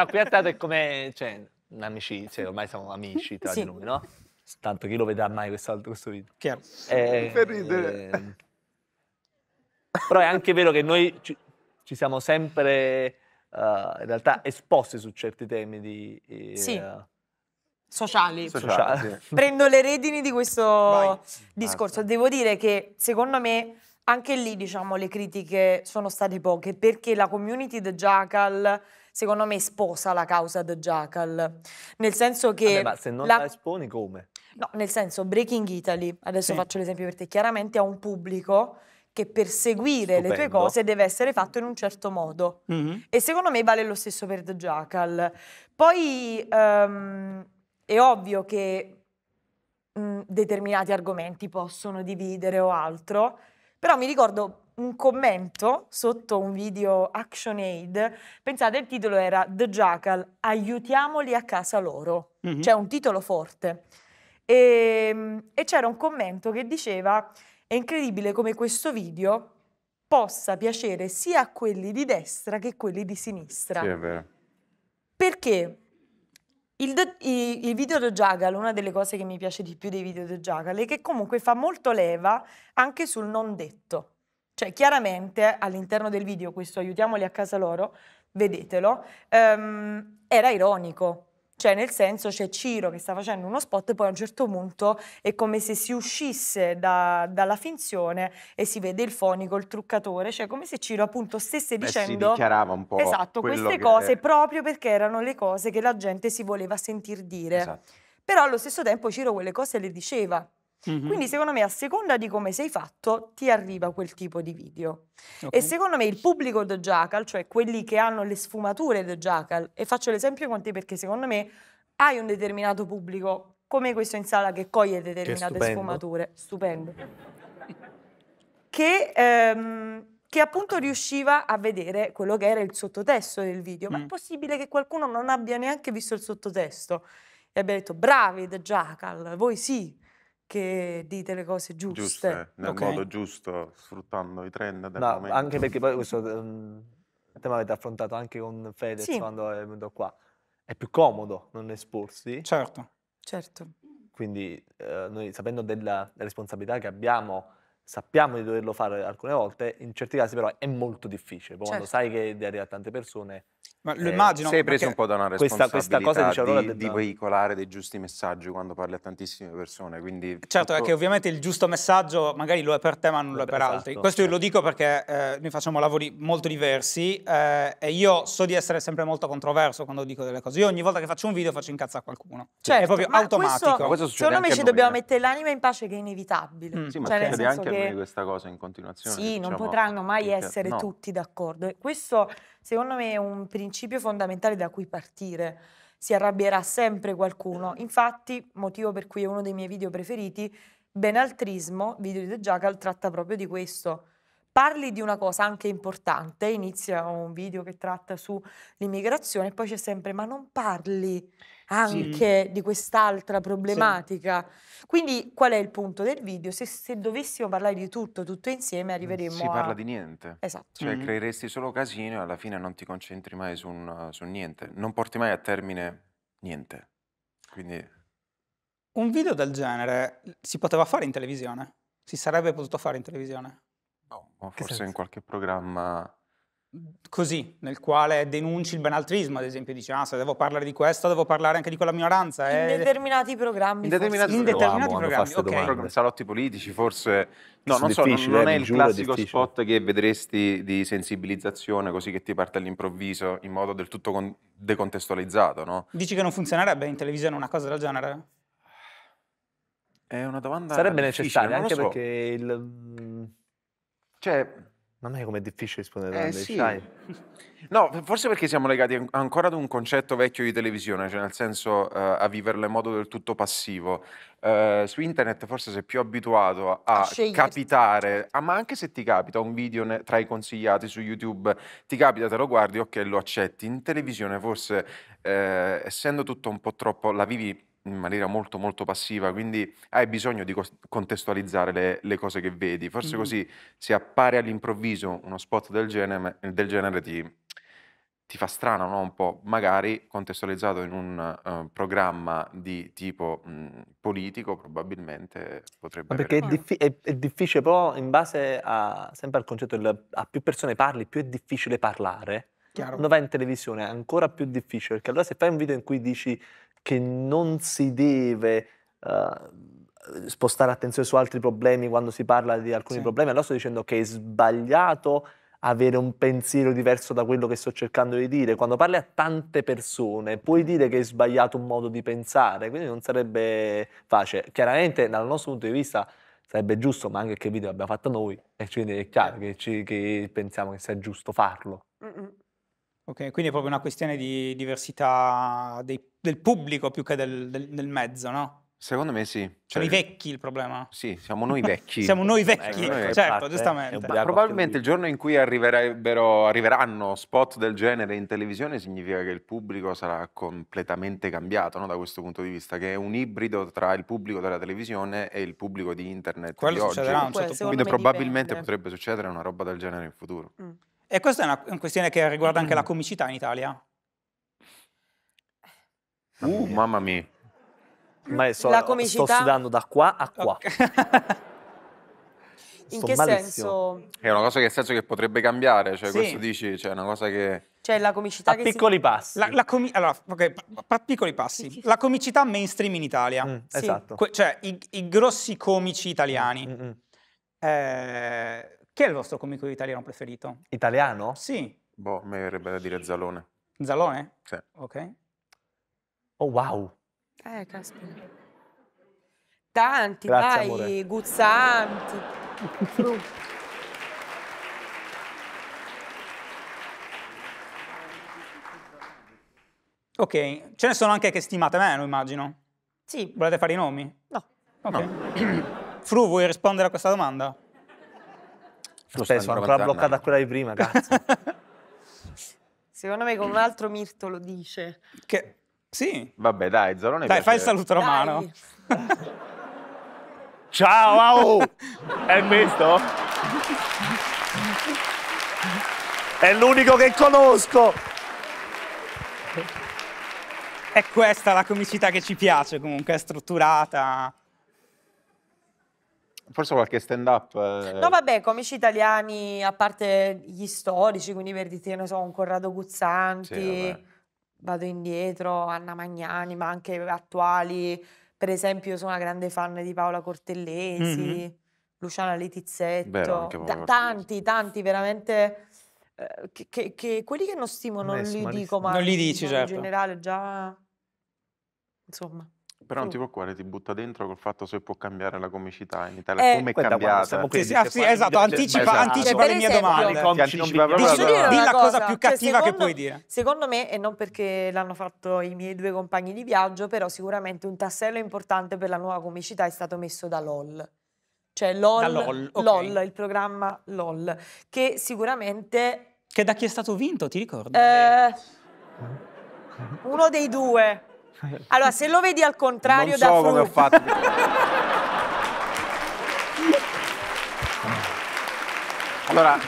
eh, qui a è come cioè, un'amicizia, cioè, ormai siamo amici tra sì. di noi, no? Tanto chi lo vedrà mai quest'altro questo video? Chiaro. Eh, per ridere. Eh, però è anche vero che noi ci, ci siamo sempre eh, in realtà esposte su certi temi di... Eh, sì. Sociali. sociali. Prendo le redini di questo Vai. Ah, discorso. Devo dire che secondo me anche lì diciamo le critiche sono state poche perché la community The Jackal secondo me sposa la causa The Jackal. Nel senso che... Vabbè, ma se non la, la esponi come? No, nel senso Breaking Italy, adesso sì. faccio l'esempio per te, chiaramente ha un pubblico che perseguire Stupendo. le tue cose deve essere fatto in un certo modo. Mm -hmm. E secondo me vale lo stesso per The Jackal. Poi um, è ovvio che mh, mm, determinati argomenti possono dividere o altro, però mi ricordo un commento sotto un video Action Aid. Pensate, il titolo era The Jackal, aiutiamoli a casa loro. Mm -hmm. Cioè un titolo forte. E, ehm, e c'era un commento che diceva è incredibile come questo video possa piacere sia a quelli di destra che a quelli di sinistra. Sì, è vero. Perché il, il video di Jagal, una delle cose che mi piace di più dei video di Jagal, è che comunque fa molto leva anche sul non detto. Cioè, chiaramente all'interno del video, questo aiutiamoli a casa loro, vedetelo, um, era ironico, cioè, nel senso, c'è Ciro che sta facendo uno spot e poi a un certo punto è come se si uscisse da, dalla finzione e si vede il fonico, il truccatore, cioè come se Ciro appunto stesse Beh, dicendo... Si dichiarava un po'. Esatto, queste cose è... proprio perché erano le cose che la gente si voleva sentir dire. Esatto. Però allo stesso tempo Ciro quelle cose le diceva. Mm-hmm. Quindi secondo me a seconda di come sei fatto ti arriva quel tipo di video. Okay. E secondo me il pubblico The Jackal, cioè quelli che hanno le sfumature The Jackal, e faccio l'esempio con te perché secondo me hai un determinato pubblico come questo in sala che coglie determinate che sfumature, stupendo, che, ehm, che, appunto riusciva a vedere quello che era il sottotesto del video. Mm. Ma è possibile che qualcuno non abbia neanche visto il sottotesto? E abbia detto, bravi The Jackal, voi sì, che dite le cose giuste. Giuste, nel okay. modo giusto, sfruttando i trend del no, momento. Anche perché poi questo um, ehm, tema avete affrontato anche con Fedez sì. quando è venuto qua. È più comodo non esporsi. Certo. Certo. Quindi eh, noi sapendo della responsabilità che abbiamo, sappiamo di doverlo fare alcune volte, in certi casi però è molto difficile. Certo. Quando sai che devi arrivare a tante persone ma lo eh, immagino. Eh, sei preso un po' da una responsabilità questa, questa cosa, diciamo, di, di, veicolare dei giusti messaggi quando parli a tantissime persone. Quindi certo, tutto... perché ovviamente il giusto messaggio magari lo è per te ma non lo è per esatto, altri. Questo certo. io lo dico perché eh, noi facciamo lavori molto diversi eh, e io so di essere sempre molto controverso quando dico delle cose. Io ogni volta che faccio un video faccio incazzare qualcuno. Cioè certo. è proprio ma automatico. Questo, questo secondo me ci dobbiamo eh. mettere l'anima in pace che è inevitabile. Mm. Sì, ma cioè, succede anche che... a noi questa cosa in continuazione. Sì, diciamo, non potranno mai essere no. tutti d'accordo. E questo secondo me è un principio fondamentale da cui partire. Si arrabbierà sempre qualcuno. Infatti, motivo per cui è uno dei miei video preferiti, Benaltrismo, video di The Jackal, tratta proprio di questo. Parli di una cosa anche importante, inizia un video che tratta sull'immigrazione e poi c'è sempre ma non parli anche sì. di quest'altra problematica. Sì. Quindi qual è il punto del video? Se, se, dovessimo parlare di tutto, tutto insieme, arriveremo mm, Si a... parla di niente. Esatto. Cioè mm-hmm. creeresti solo casino e alla fine non ti concentri mai su, un, su niente. Non porti mai a termine niente. Quindi... Un video del genere si poteva fare in televisione? Si sarebbe potuto fare in televisione? No, boh, forse in qualche programma così, nel quale denunci il benaltrismo, ad esempio, dici ah, se devo parlare di questo, devo parlare anche di quella minoranza. Eh. In eh... determinati programmi. In determinati, in determinati programmi, ok. Salotti politici, forse... No, non so, non, non eh, è il giuro, classico spot che vedresti di sensibilizzazione, così che ti parte all'improvviso, in modo del tutto con- decontestualizzato, no? Dici che non funzionerebbe in televisione una cosa del genere? È una domanda Sarebbe necessaria, anche so. perché il... Cioè non è come difficile rispondere alle eh, domande, sì. sai? No, forse perché siamo legati ancora ad un concetto vecchio di televisione, cioè nel senso uh, a viverla in modo del tutto passivo. Uh, su internet forse sei più abituato a, a capitare, ah, ma anche se ti capita un video ne, tra i consigliati su YouTube, ti capita, te lo guardi, ok, lo accetti. In televisione forse, uh, essendo tutto un po' troppo, la vivi in maniera molto molto passiva, quindi hai bisogno di contestualizzare le, le cose che vedi. Forse mm. così se appare all'improvviso uno spot del genere, del genere ti, ti, fa strano, no? un po', magari contestualizzato in un uh, programma di tipo mh, politico probabilmente potrebbe... Ma perché è, diffi- è, è, difficile però in base a, sempre al concetto del, a più persone parli, più è difficile parlare. Chiaro. Quando vai in televisione è ancora più difficile, perché allora se fai un video in cui dici che non si deve uh, spostare attenzione su altri problemi quando si parla di alcuni sì. problemi, allora sto dicendo che è sbagliato avere un pensiero diverso da quello che sto cercando di dire. Quando parli a tante persone puoi dire che è sbagliato un modo di pensare, quindi non sarebbe facile. Chiaramente dal nostro punto di vista sarebbe giusto, ma anche che video abbiamo fatto noi, e quindi è chiaro che, ci, che pensiamo che sia giusto farlo. Mm-mm. Ok, quindi è proprio una questione di diversità dei, del pubblico più che del, del, del mezzo, no? Secondo me sì. Cioè, sono i vecchi il problema. Sì, siamo noi vecchi. siamo noi vecchi, eh, certo, giustamente. Probabilmente il giorno in cui arriveranno spot del genere in televisione significa che il pubblico sarà completamente cambiato no? da questo punto di vista, che è un ibrido tra il pubblico della televisione e il pubblico di internet. Quello di succederà oggi. un certo Quindi probabilmente dipende. potrebbe succedere una roba del genere in futuro. Mm. E questa è una, una questione che riguarda anche la comicità in Italia. Uh, mamma mia. Ma so, la comicità... sto sudando da qua a qua. Okay. In che malissimo. senso? È una cosa che senso che potrebbe cambiare, cioè sì. questo dici, cioè è una cosa che... Cioè la comicità a che piccoli si... passi. La, la comi... Allora, ok, pa piccoli passi. La comicità mainstream in Italia. Mm, sì. Esatto. Que cioè i, i, grossi comici italiani. Mm, mm, mm. eh, chi è il vostro comico italiano preferito? Italiano? Sì. Boh, mi verrebbe da dire Zalone. Zalone? Sì. Ok. Oh wow. Eh, caspita. Tanti, Grazie, dai, amore. guzzanti. ok, ce ne sono anche che stimate meno, immagino. Sì. Volete fare i nomi? No. Ok. No. Fru, vuoi rispondere a questa domanda? sono ancora bloccata quella di prima, cazzo. Secondo me con un altro Mirto lo dice. Che... Sì. Vabbè, dai, Zorone. Dai, piace. fai il saluto romano. Ciao, au! È visto? È l'unico che conosco! È questa la comicità che ci piace comunque, è strutturata, Forse qualche stand-up. Eh. No, vabbè, comici italiani, a parte gli storici, quindi per dire, non so, un Corrado Guzzanti, sì, vado indietro, Anna Magnani, ma anche attuali. Per esempio, sono una grande fan di Paola Cortellesi, mm -hmm. Luciana Letizzetto, Vero, Paola tanti, tanti, veramente. Eh, che, che, che, quelli che non stimo non, non li dico, ma non li dici, certo. in generale già insomma però un tipo cuore ti butta dentro col fatto se può cambiare la comicità in Italia, eh, come è cambiata. Ah, sì, sì, esatto, sì, esatto, anticipa, esatto. anticipa le mie domande. Anticipa di la cosa, più cioè, cattiva cioè, secondo, che puoi dire. Secondo me, e non perché l'hanno fatto i miei due compagni di viaggio, però sicuramente un tassello importante per la nuova comicità è stato messo da LOL. Cioè LOL, LOL, okay. il programma LOL, che sicuramente... Che da chi è stato vinto, ti ricordi? Eh, uno dei due. Allora, se lo vedi al contrario da non so da frutta... come ho fatto. allora,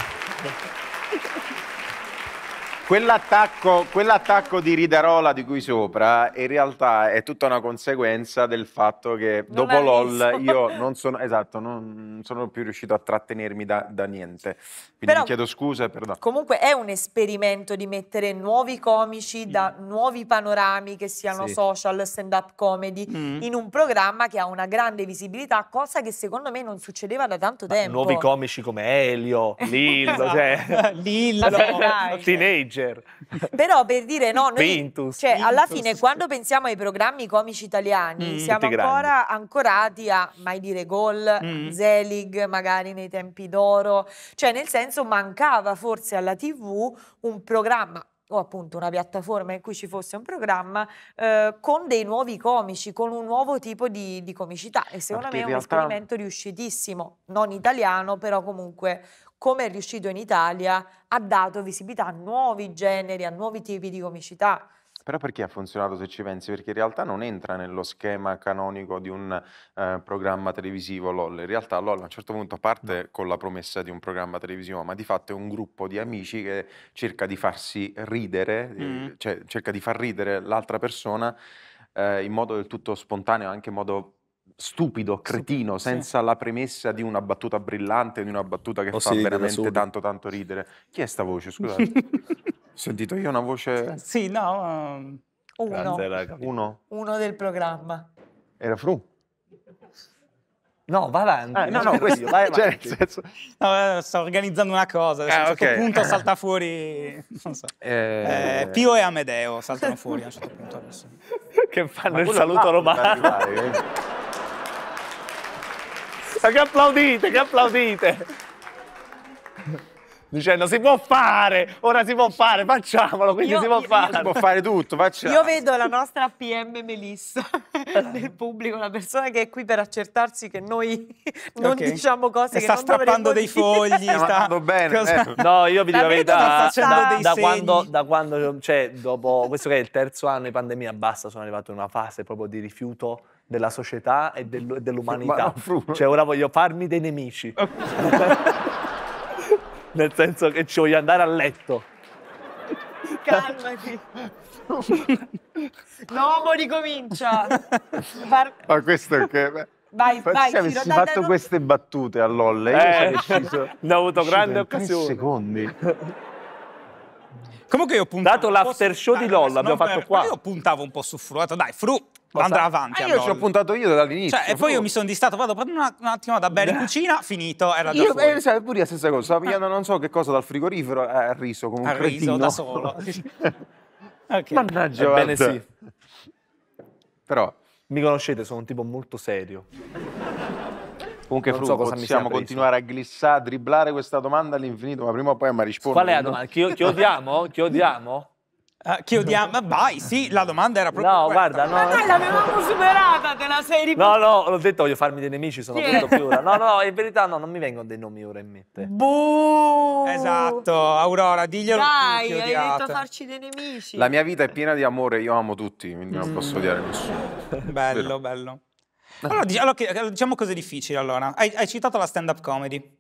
Quell'attacco, quell'attacco, di Ridarola di qui sopra in realtà è tutta una conseguenza del fatto che non dopo LOL io non sono, esatto, non sono, più riuscito a trattenermi da, da niente. Quindi Però, chiedo scusa e perdono. Comunque è un esperimento di mettere nuovi comici mm. da nuovi panorami che siano sì. social, stand-up comedy, mm. in un programma che ha una grande visibilità, cosa che secondo me non succedeva da tanto Ma tempo. Nuovi comici come Elio, Lillo, cioè... Esatto. Lillo, Vabbè, Teenage manager. Però per dire no, noi, Pintus, cioè, Pintus. alla fine quando pensiamo ai programmi comici italiani mm, siamo ancora ancorati a mai dire gol, mm. Zelig magari nei tempi d'oro, cioè nel senso mancava forse alla tv un programma o appunto una piattaforma in cui ci fosse un programma eh, con dei nuovi comici, con un nuovo tipo di, di comicità e secondo Perché me è un realtà... esperimento riuscitissimo, non italiano però comunque come è riuscito in Italia, ha dato visibilità a nuovi generi, a nuovi tipi di comicità. Però perché ha funzionato se ci pensi? Perché in realtà non entra nello schema canonico di un eh, programma televisivo LOL. In realtà LOL a un certo punto parte con la promessa di un programma televisivo, ma di fatto è un gruppo di amici che cerca di farsi ridere, eh, mm. cioè cerca di far ridere l'altra persona eh, in modo del tutto spontaneo, anche in modo stupido, cretino, senza sì. la premessa di una battuta brillante, di una battuta che oh, fa sì, veramente tanto tanto ridere. Chi è sta voce, scusate? Ho sentito io una voce... Sì, no, um, uno. uno. uno. del programma. Era Fru. No, va avanti. Eh, no, no, questo, vai cioè, avanti. Cioè, senso... no, eh, sto organizzando una cosa, ah, a un certo okay. punto salta fuori, non so, eh... Eh, Pio e Amedeo saltano fuori a un certo punto adesso. Che fanno il saluto romano. Eh forza, che applaudite, che applaudite. Dicendo si può fare, ora si può fare, facciamolo, quindi io, si può io, fare. Si può fare tutto, facciamo. Io vedo la nostra PM Melissa nel pubblico, una persona che è qui per accertarsi che noi non okay. diciamo cose e che sta non strappando dei fogli, eh, sta bene. Eh. Cosa... Eh. No, io vi dico la verità, da, da, quando, da quando, cioè, dopo questo che è il terzo anno di pandemia, basta, sono arrivato in una fase proprio di rifiuto della società e dell'umanità. Cioè ora voglio farmi dei nemici. Nel senso che ci voglio andare a letto. Calmati. no, mo ricomincia. Par... Ma questo è che... Vai, vai, se avessi Ciro, fatto queste battute a Lolle, eh, io sarei sceso... Ne ho avuto grande occasione. secondi. Comunque io puntavo. Dato l'after show di Lolla, abbiamo fatto per... qua. Io puntavo un po' su Fru, dai, Fru Cosa? andrà avanti. Eh, io ci ho puntato io dall'inizio. Cioè, e poi io mi sono distato, vado prendo una, un attimo da bere in cucina, finito, era già io, fuori. Io eh, pure la stessa cosa, stavo ah. pigliando non so che cosa dal frigorifero, ha eh, riso come un ha cretino. da solo. okay. Mannaggia. Ebbene sì. Però... Mi conoscete, sono un tipo molto serio. Comunque, non so, possiamo continuare a glissare, a dribblare questa domanda all'infinito, ma prima o poi mi rispondi. Qual è la domanda? Chi, Chiodiamo? Chiodiamo? Chi Uh, chi ah, vai, sì, la domanda era proprio. No, questa. guarda, no. Ma noi l'avevamo superata, te la sei ripetuta. No, no, l'ho detto, voglio farmi dei nemici, sono venuto più ora. No, no, in verità no, non mi vengono dei nomi ora in mente. Buh! Esatto, Aurora, diglielo. Dai, hai detto farci dei nemici. La mia vita è piena di amore, io amo tutti, quindi mm. non posso odiare nessuno. bello, bello. Allora, allora, diciamo cose difficili allora. Hai, hai citato la stand-up comedy.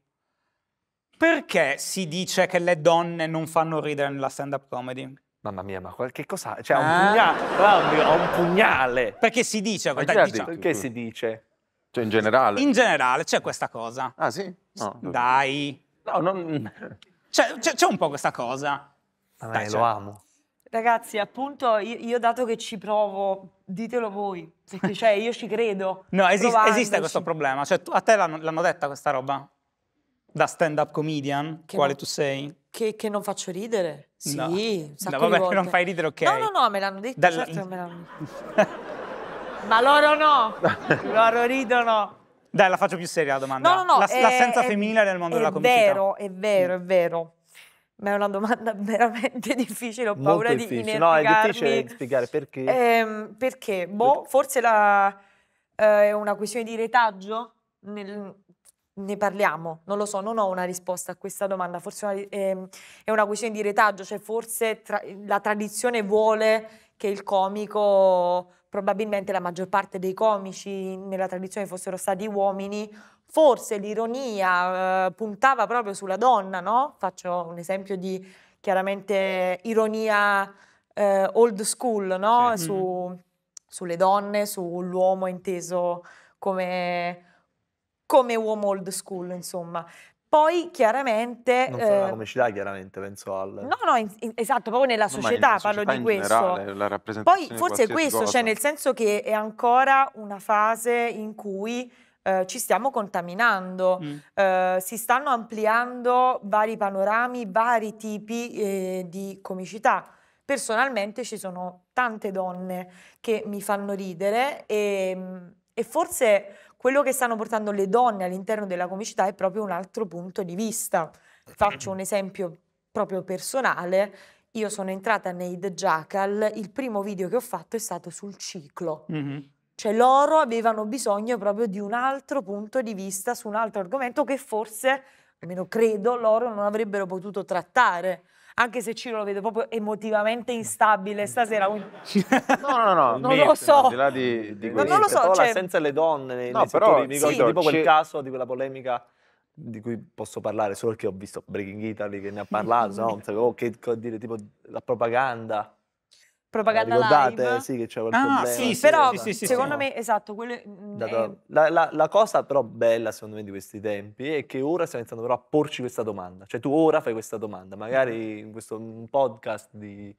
Perché si dice che le donne non fanno ridere nella stand-up comedy? Mamma mia, ma qualche cosa... Cioè, ha un ah. pugnale, Claudio, ha un pugnale. Perché si dice... Ma chi l'ha dai, certo, diciamo- Perché si dice? Cioè, in generale. in generale c'è questa cosa. Ah, sì? No. Dai. No, non... C'è, c'è- c'è un po' questa cosa. Dai, Dai, cioè- lo amo. Ragazzi, appunto, io, io, dato che ci provo, ditelo voi, perché cioè io ci credo. no, esiste, esiste questo problema, cioè tu, a te l'hanno detta questa roba? Da stand-up comedian, che quale tu sei? Che, che, non faccio ridere? Sì, no. un no, vabbè, volte. non fai ridere, ok. No, no, no, me l'hanno detto, Dalla... certo me l'hanno Ma loro no, loro ridono. Dai, la faccio più seria la domanda. No, no, no. La, è, l'assenza è, femminile nel mondo della comicità. è vero, è vero, è vero. Ma è una domanda veramente difficile, ho paura Molto difficile. di inerpicarmi. No, è difficile spiegare perché. Ehm, perché? Boh, forse la, eh, è una questione di retaggio? Nel, ne parliamo, non lo so, non ho una risposta a questa domanda, forse una, ehm, è una questione di retaggio, cioè forse tra, la tradizione vuole che il comico, probabilmente la maggior parte dei comici nella tradizione fossero stati uomini, forse l'ironia eh, puntava proprio sulla donna, no? Faccio un esempio di chiaramente ironia eh, old school, no? Sì. Su, mm-hmm. sulle donne, sull'uomo inteso come, come uomo old school, insomma. Poi chiaramente... Non sarà eh, comicità chiaramente, penso al... No, no, in, in, esatto, proprio nella società, no, parlo di questo. Generale, Poi forse è questo, cioè cosa. cioè nel senso che è ancora una fase in cui eh, ci stiamo contaminando, mm. eh, si stanno ampliando vari panorami, vari tipi eh, di comicità. Personalmente ci sono tante donne che mi fanno ridere e, mm, e forse quello che stanno portando le donne all'interno della comicità è proprio un altro punto di vista. Faccio un esempio proprio personale. Io sono entrata nei The Jackal, il primo video che ho fatto è stato sul ciclo. Mm -hmm cioè loro avevano bisogno proprio di un altro punto di vista su un altro argomento che forse, almeno credo, loro non avrebbero potuto trattare anche se Ciro lo vedo proprio emotivamente instabile stasera. Quindi... No, no, no, non lo so. Al di, là di no, non lo so. Cioè... Senza le donne, nei, no, nei però, settori, mi ricordo sì. tipo quel caso di quella polemica di cui posso parlare solo perché ho visto Breaking Italy che ne ha parlato, no? non sapevo che dire, tipo la propaganda propaganda eh, Ricordate, live. sì, che c'è quel ah, Sì, sì però sì, sì, secondo me, esatto, quello, mm, è... Eh, la, la, la, cosa però bella, secondo me, di questi tempi è che ora stiamo iniziando però a porci questa domanda. Cioè tu ora fai questa domanda, magari mm-hmm. in questo podcast di,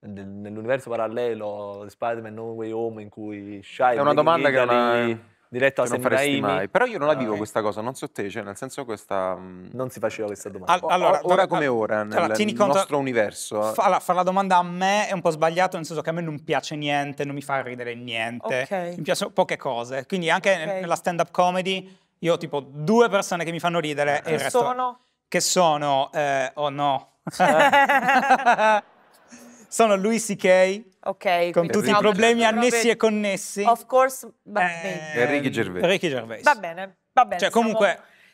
nell'universo parallelo di Spider-Man No Way Home in cui Shai... È una domanda che... Una diretto a Sembraimi. Però io non la vivo okay. questa cosa, non so te, cioè nel senso questa... Mm, non si faceva questa domanda. All- allora, ora da, come ora, cioè, nel allora, conto, nostro universo. Eh. Fa, fare la domanda a me è un po' sbagliato, nel senso che a me non piace niente, non mi fa ridere niente. Okay. Mi piacciono poche cose. Quindi anche okay. nella stand-up comedy io ho tipo due persone che mi fanno ridere che e il resto... Sono? Che sono... Eh, oh no. sono Louis C.K., Ok. Con tutti i problemi annessi e connessi. Of course, eh, Enrico Gervais. Ricky Gervais. Va bene, va bene. Cioè, comunque...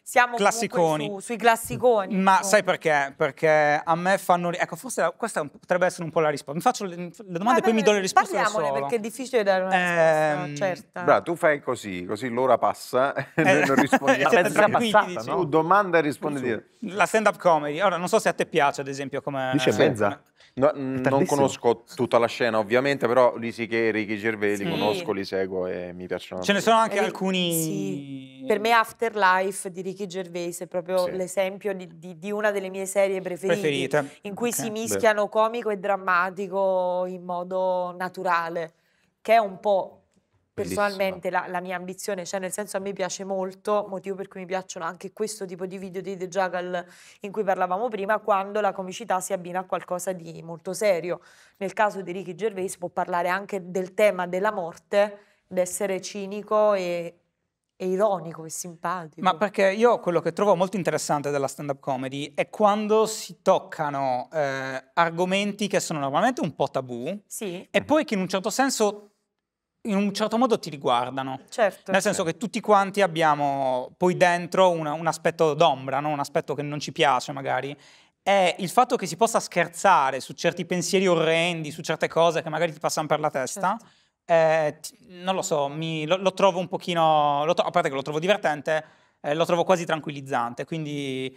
Siamo siamo classiconi. Su, sui classiconi. Ma insomma. sai perché? Perché a me fanno... Ecco, forse questa potrebbe essere un po' la risposta. Mi faccio le, le domande e eh, poi mi do le risposte da solo. perché è difficile dare una ehm... risposta certa. Bra, tu fai così, così l'ora passa e eh, noi non eh, rispondiamo. Siete tranquilli, Tu uh, domanda e rispondi. La stand-up comedy. Ora, non so se a te piace, ad esempio, come... Dice mezza. Eh, No, mm, non conosco tutta la scena, ovviamente, però Lisi e Ricky Gervais sì. li conosco, li seguo e mi piacciono. Ce ne sono anche eh, alcuni. Sì. Per me, Afterlife di Ricky Gervais è proprio sì. l'esempio di, di, di, una delle mie serie preferite, preferite. in cui okay. si mischiano Beh. comico e drammatico in modo naturale, che è un po' personalmente la, la, mia ambizione, cioè nel senso a me piace molto, motivo per cui mi piacciono anche questo tipo di video di The Juggle in cui parlavamo prima, quando la comicità si abbina a qualcosa di molto serio. Nel caso di Ricky Gervais può parlare anche del tema della morte, d'essere cinico e, e ironico e simpatico. Ma perché io quello che trovo molto interessante della stand-up comedy è quando si toccano eh, argomenti che sono normalmente un po' tabù sì. e poi che in un certo senso in un certo modo ti riguardano. Certo. Nel senso che tutti quanti abbiamo poi dentro una, un aspetto d'ombra, no? un aspetto che non ci piace magari. E il fatto che si possa scherzare su certi pensieri orrendi, su certe cose che magari ti passano per la testa, certo. eh, non lo so, mi, lo, lo, trovo un pochino, lo, a parte che lo trovo divertente, eh, lo trovo quasi tranquillizzante. Quindi...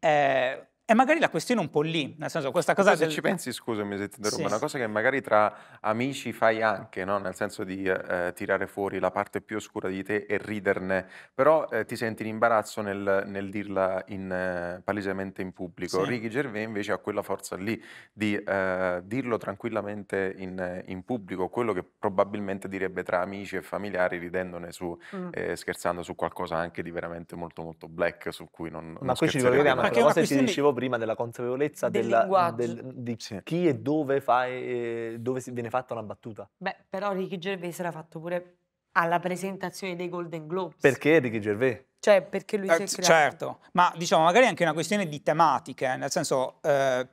Eh, e magari la questione è un po' lì, nel senso questa cosa... Del... Se ci pensi, scusami se ti interrompo, sì. una cosa che magari tra amici fai anche, no? nel senso di eh, eh, tirare fuori la parte più oscura di te e riderne, però eh, ti senti in imbarazzo nel, nel dirla in, eh, palesemente in pubblico. Sì. Ricky Gervais invece ha quella forza lì di eh, dirlo tranquillamente in, eh, in, pubblico, quello che probabilmente direbbe tra amici e familiari ridendone su, mm. scherzando su qualcosa anche di veramente molto molto black su cui non... Ma non qui ci ricordiamo, perché è una questione... ti dicevo prima della consapevolezza del della, del, di sì. chi e dove, fai, dove viene fatta una battuta. Beh, però Ricky Gervais l'ha fatto pure alla presentazione dei Golden Globes. Perché Ricky Gervais? Cioè, perché lui eh, si è eh, creato. Certo, ma diciamo, magari è anche una questione di tematiche, nel senso... Eh,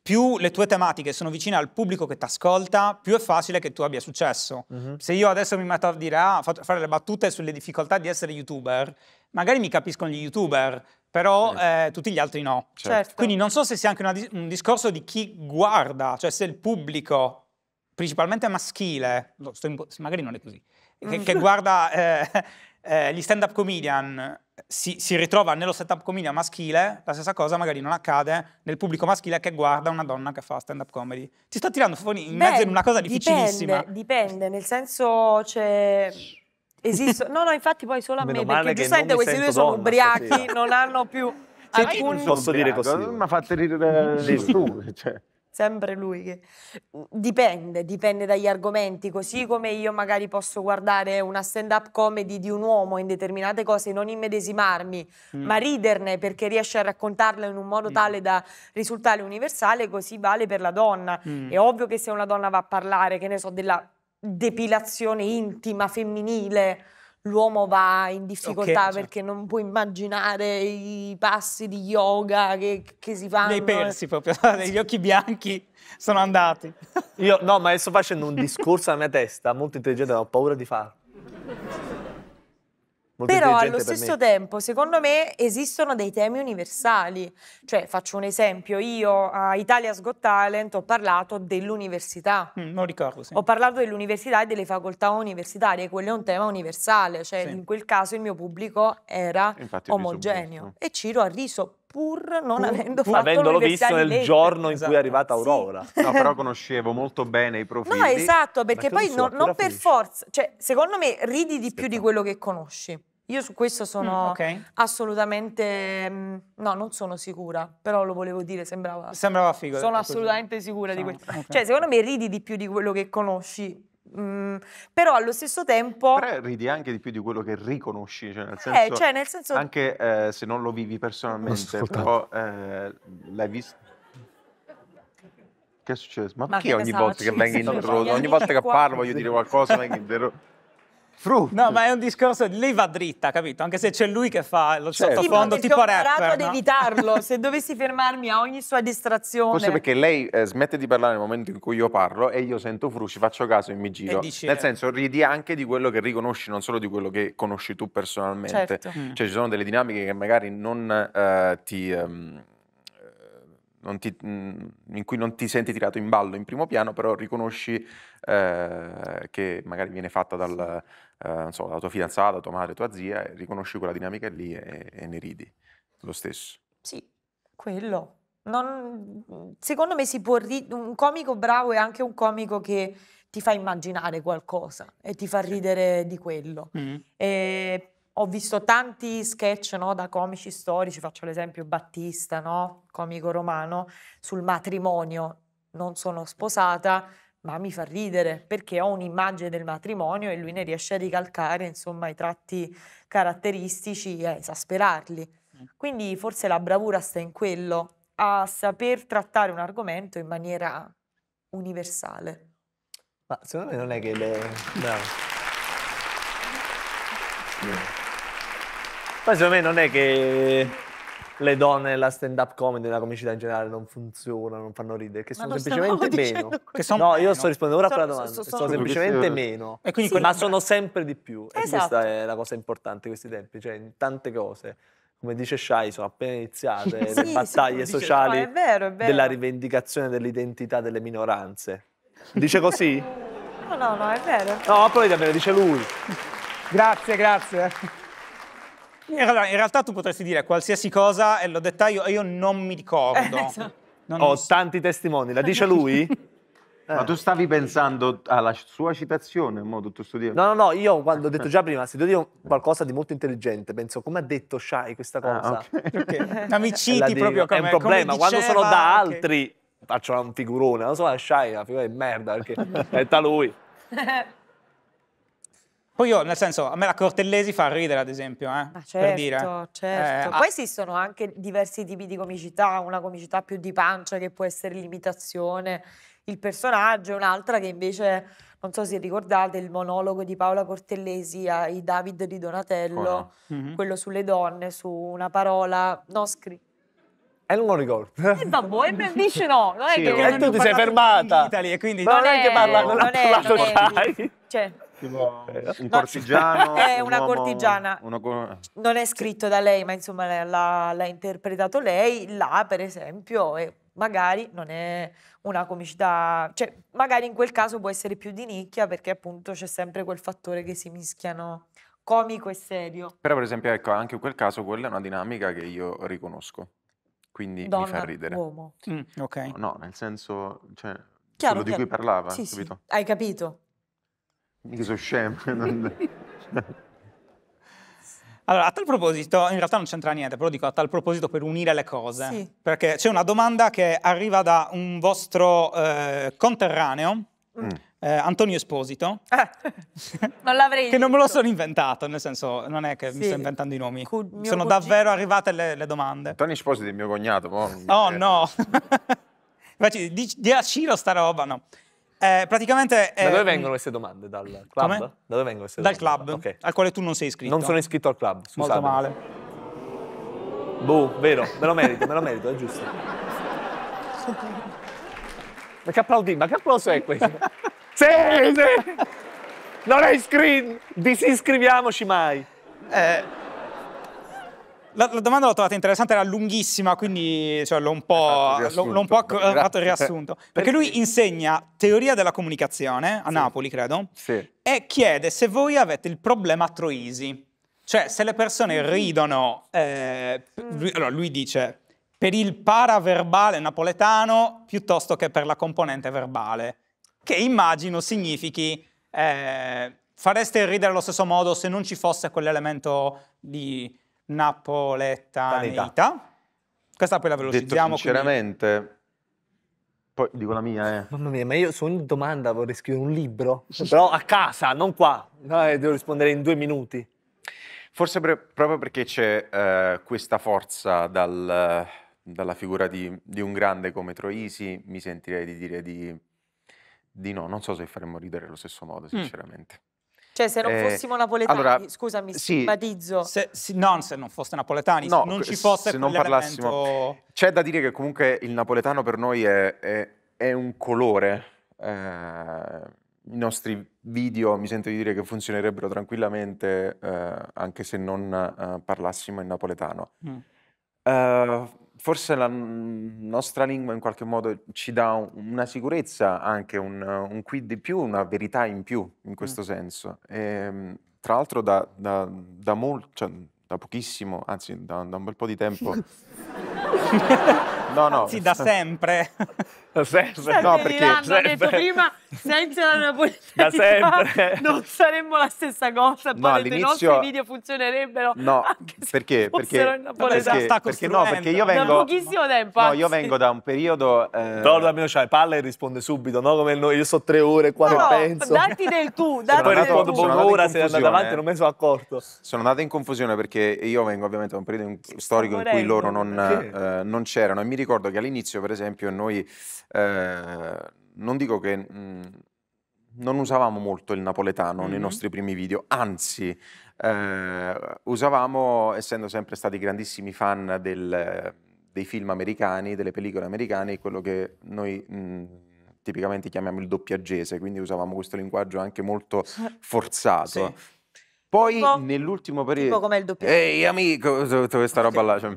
più le tue tematiche sono vicine al pubblico che ti ascolta, più è facile che tu abbia successo. Uh-huh. Se io adesso mi metto a dire, ah, fare le battute sulle difficoltà di essere youtuber, magari mi capiscono gli youtuber, però eh, tutti gli altri no. Certo. certo. Quindi non so se sia anche una, un discorso di chi guarda, cioè se il pubblico, principalmente maschile, magari non è così, che, mm. che guarda eh, eh, gli stand-up comedian si, si, ritrova nello stand-up comedian maschile, la stessa cosa magari non accade nel pubblico maschile che guarda una donna che fa stand-up comedy. Ti sto tirando fuori in Beh, mezzo a una cosa difficilissima. Dipende, dipende, nel senso c'è... Cioè Esistono, no, no, infatti poi solo a Meno me, perché giustamente questi due sono ubriachi, stasera. non hanno più cioè, alcun... Non posso dire così. Non mi ha fatto ridere sì. tu, cioè. Sempre lui che... Dipende, dipende dagli argomenti, così come io magari posso guardare una stand-up comedy di un uomo in determinate cose, e non immedesimarmi, mm. ma riderne perché riesce a raccontarla in un modo mm. tale da risultare universale, così vale per la donna. Mm. È ovvio che se una donna va a parlare, che ne so, della depilazione intima femminile l'uomo va in difficoltà okay, perché certo. non può immaginare i passi di yoga che, che si fanno. nei persi proprio, negli occhi bianchi sono andati. Io no, ma adesso facendo un discorso alla mia testa molto intelligente, ho paura di farlo. Però allo stesso tempo, secondo me, esistono dei temi universali. Cioè, faccio un esempio, io a Italia's Got Talent ho parlato dell'università. Mm, non ricordo, sì. Ho parlato dell'università e delle facoltà universitarie, quello è un tema universale. Cioè, sì. in quel caso il mio pubblico era Infatti, omogeneo. E Ciro ha riso pur non pur, avendo pur fatto avendolo visto nel legge. giorno esatto. in cui è esatto. arrivata Aurora. Sì. No, però conoscevo molto bene i profili. No, esatto, perché poi so, non, non per forza, cioè secondo me ridi di Aspetta. più di quello che conosci. Io su questo sono mm, okay. assolutamente. Mm, no, non sono sicura, però lo volevo dire, sembrava. Sembrava figo. Sono assolutamente così. sicura sono, di questo. Okay. Cioè, secondo me ridi di più di quello che conosci Mhmm, però allo stesso tempo... Però ridi anche di più di quello che riconosci, cioè nel eh, senso... Eh, cioè nel senso... Anche eh, se non lo vivi personalmente, però eh, l'hai visto... Che è successo? Ma, Ma perché ogni volta che vengo interrotto? Cioè, ogni volta che parlo voglio dire qualcosa vengo interrotto frutto. No, ma è un discorso, lei va dritta, capito? Anche se c'è lui che fa lo certo. sottofondo tipo, rapper. Ho imparato ad evitarlo, se dovessi fermarmi a ogni sua distrazione. Forse perché lei eh, smette di parlare nel momento in cui io parlo e io sento frusci, faccio caso e mi giro. E dici, nel eh. senso, ridi anche di quello che riconosci, non solo di quello che conosci tu personalmente. Certo. Mm. Cioè ci sono delle dinamiche che magari non eh, ti... Um, ti, mm, in cui non ti senti tirato in ballo in primo piano, però riconosci eh, che magari viene fatta dal, eh, so, la tua fidanzata, tua madre, tua zia, riconosci quella dinamica lì e, e ne ridi lo stesso. Sì, quello. Non, secondo me si può ri- un comico bravo è anche un comico che ti fa immaginare qualcosa e ti fa ridere di quello. Mm. E, ho visto tanti sketch no, da comici storici, faccio l'esempio Battista, no? comico romano, sul matrimonio. Non sono sposata, ma mi fa ridere perché ho un'immagine del matrimonio e lui ne riesce a ricalcare insomma, i tratti caratteristici e a esasperarli. Mm. Quindi forse la bravura sta in quello, a saper trattare un argomento in maniera universale. Ma secondo me non è che le... No. Poi secondo me non è che le donne nella stand-up comedy, nella comicità in generale non funzionano, non fanno ridere, che sono semplicemente meno. Son no, meno. io sto rispondendo ora a quella domanda, so, so, sono semplicemente meno, sì, ma sono sempre di più. Esatto. E questa esatto. è la cosa importante di questi tempi, cioè in tante cose come dice Shai, sono appena iniziate sì, le battaglie sì, sociali dice, no, è vero, è vero. della rivendicazione dell'identità delle minoranze. Dice così? no, no, no, è vero. No, poi lo dice lui. grazie, grazie. Eh, in realtà tu potresti dire qualsiasi cosa e l'ho detta io, io non mi ricordo. Eh, esatto. non Ho non... tanti testimoni, la dice lui? Eh. Ma tu stavi pensando alla sua citazione in tutto studiato? No, no, no, io quando ho detto già prima, se devo dire qualcosa di molto intelligente, penso come ha detto Shai questa ah, cosa. Ah, okay. okay. Ma mi citi proprio come È un problema, diceva, quando sono da altri okay. faccio un figurone, non so, Shai è una figura di merda perché è lui. Poi io, nel senso, a me la Cortellesi fa ridere, ad esempio, eh, ah, certo, per dire. Certo. certo. Eh, Poi esistono anche diversi tipi di comicità, una comicità più di pancia che può essere l'imitazione, il personaggio, un'altra che invece, non so se ricordate, il monologo di Paola Cortellesi ai David di Donatello, oh, no. Mhm. quello sulle donne, su una parola non scritta. E eh, non lo ricordo. E eh, vabbè, e dice no. Non è sì, che e eh, tu ti sei fermata. Italy, non, non, è, che parla non la Sky. Cioè, eh, un cortigiano. È una uomo, cortigiana. Uno... Non è scritto da lei, ma insomma l'ha, interpretato lei. Là, per esempio, e magari non è una comicità, cioè magari in quel caso può essere più di nicchia perché appunto c'è sempre quel fattore che si mischiano comico e serio. Però per esempio, ecco, anche in quel caso quella è una dinamica che io riconosco. Quindi Donna, mi fa ridere. Uomo. Mm, ok. No, no, nel senso, cioè, chiaro, quello chiaro. di cui parlava, sì, Sì. Hai capito? Mi sono scemo. Non... Allora, a tal proposito, in realtà non c'entra niente, però dico a tal proposito per unire le cose, sì. perché c'è una domanda che arriva da un vostro eh, conterraneo, mm. eh, Antonio Esposito, ah. non l'avrei che non me lo sono inventato, nel senso non è che sì. mi sto inventando i nomi, Cu sono davvero arrivate le, le domande. Antonio Esposito è mio cognato. Oh, oh no! Invece, di, di a Ciro sta roba, no. Eh, praticamente... Eh, da dove eh, vengono queste domande? Dal club? Come? Da dove vengono queste Dal domande? club, okay. al quale tu non sei iscritto. Non sono iscritto al club, scusate. Molto male. Boh, vero, me lo merito, me lo merito, è giusto. ma che applaudi, ma che applauso è questo? sì, sì! Non è iscritto! Disiscriviamoci mai! Eh... La, la, domanda l'ho trovata interessante, era lunghissima, quindi cioè, l'ho un po', l'ho un po fatto il riassunto. Perché lui insegna teoria della comunicazione a sì. Napoli, credo, sì. e chiede se voi avete il problema Troisi. Cioè, se le persone mm-hmm. ridono, eh, lui, allora lui dice per il paraverbale napoletano piuttosto che per la componente verbale, che immagino significhi eh, fareste ridere allo stesso modo se non ci fosse quell'elemento di napoletanita. Questa poi la velocizziamo. Detto sinceramente, quindi... poi dico la mia, eh. Mamma mia, ma io su ogni domanda vorrei scrivere un libro, però a casa, non qua. No, eh, devo rispondere in due minuti. Forse per, proprio perché c'è eh, questa forza dal, dalla figura di, di, un grande come Troisi, mi sentirei di dire di, di, no. Non so se faremmo ridere allo stesso modo, mm. sinceramente. Mm. Cioè, se non eh, fossimo napoletani, allora, scusami, sì, simpatizzo. Se, sì, non se non foste napoletani, no, non ci fosse se non parlassimo. C'è da dire che comunque il napoletano per noi è, è, è un colore. Eh, I nostri video mi sento di dire che funzionerebbero tranquillamente eh, anche se non eh, parlassimo in napoletano. Mm. Eh, forse la nostra lingua in qualche modo ci dà una sicurezza, anche un, un quid di più, una verità in più in questo mm. senso. E, ehm, tra l'altro da, da, da, mol, cioè, da pochissimo, anzi da, da un bel po' di tempo... No, no. Anzi, da sempre. sempre, no, perché l'hanno sempre... detto prima, senza la napoletana sempre... non saremmo la stessa cosa, no, i nostri video funzionerebbero no, perché, perché, perché, perché, no, perché io vengo... Da pochissimo tempo, No, io vengo da un periodo... Eh... Però almeno c'ha le e risponde subito, no? Come noi, io so tre ore qua no, penso. datti del tu, datti poi rispondo un'ora, sei andato avanti, non me ne sono accorto. Sono andato in confusione perché io vengo ovviamente da un periodo storico in cui loro non, eh, non c'erano e mi ricordo che all'inizio, per esempio, noi Ehm, non dico che mh, mhmm, non usavamo molto il napoletano mm -hmm. nei nostri primi video, anzi eh, usavamo, essendo sempre stati grandissimi fan del, dei film americani, delle pellicole americane, quello che noi... Mh, mhmm, tipicamente chiamiamo il doppiaggese, quindi usavamo questo linguaggio anche molto forzato. Sì. Poi nell'ultimo periodo... Tipo come il doppiaggio. Ehi amico, questa roba là... Cioè,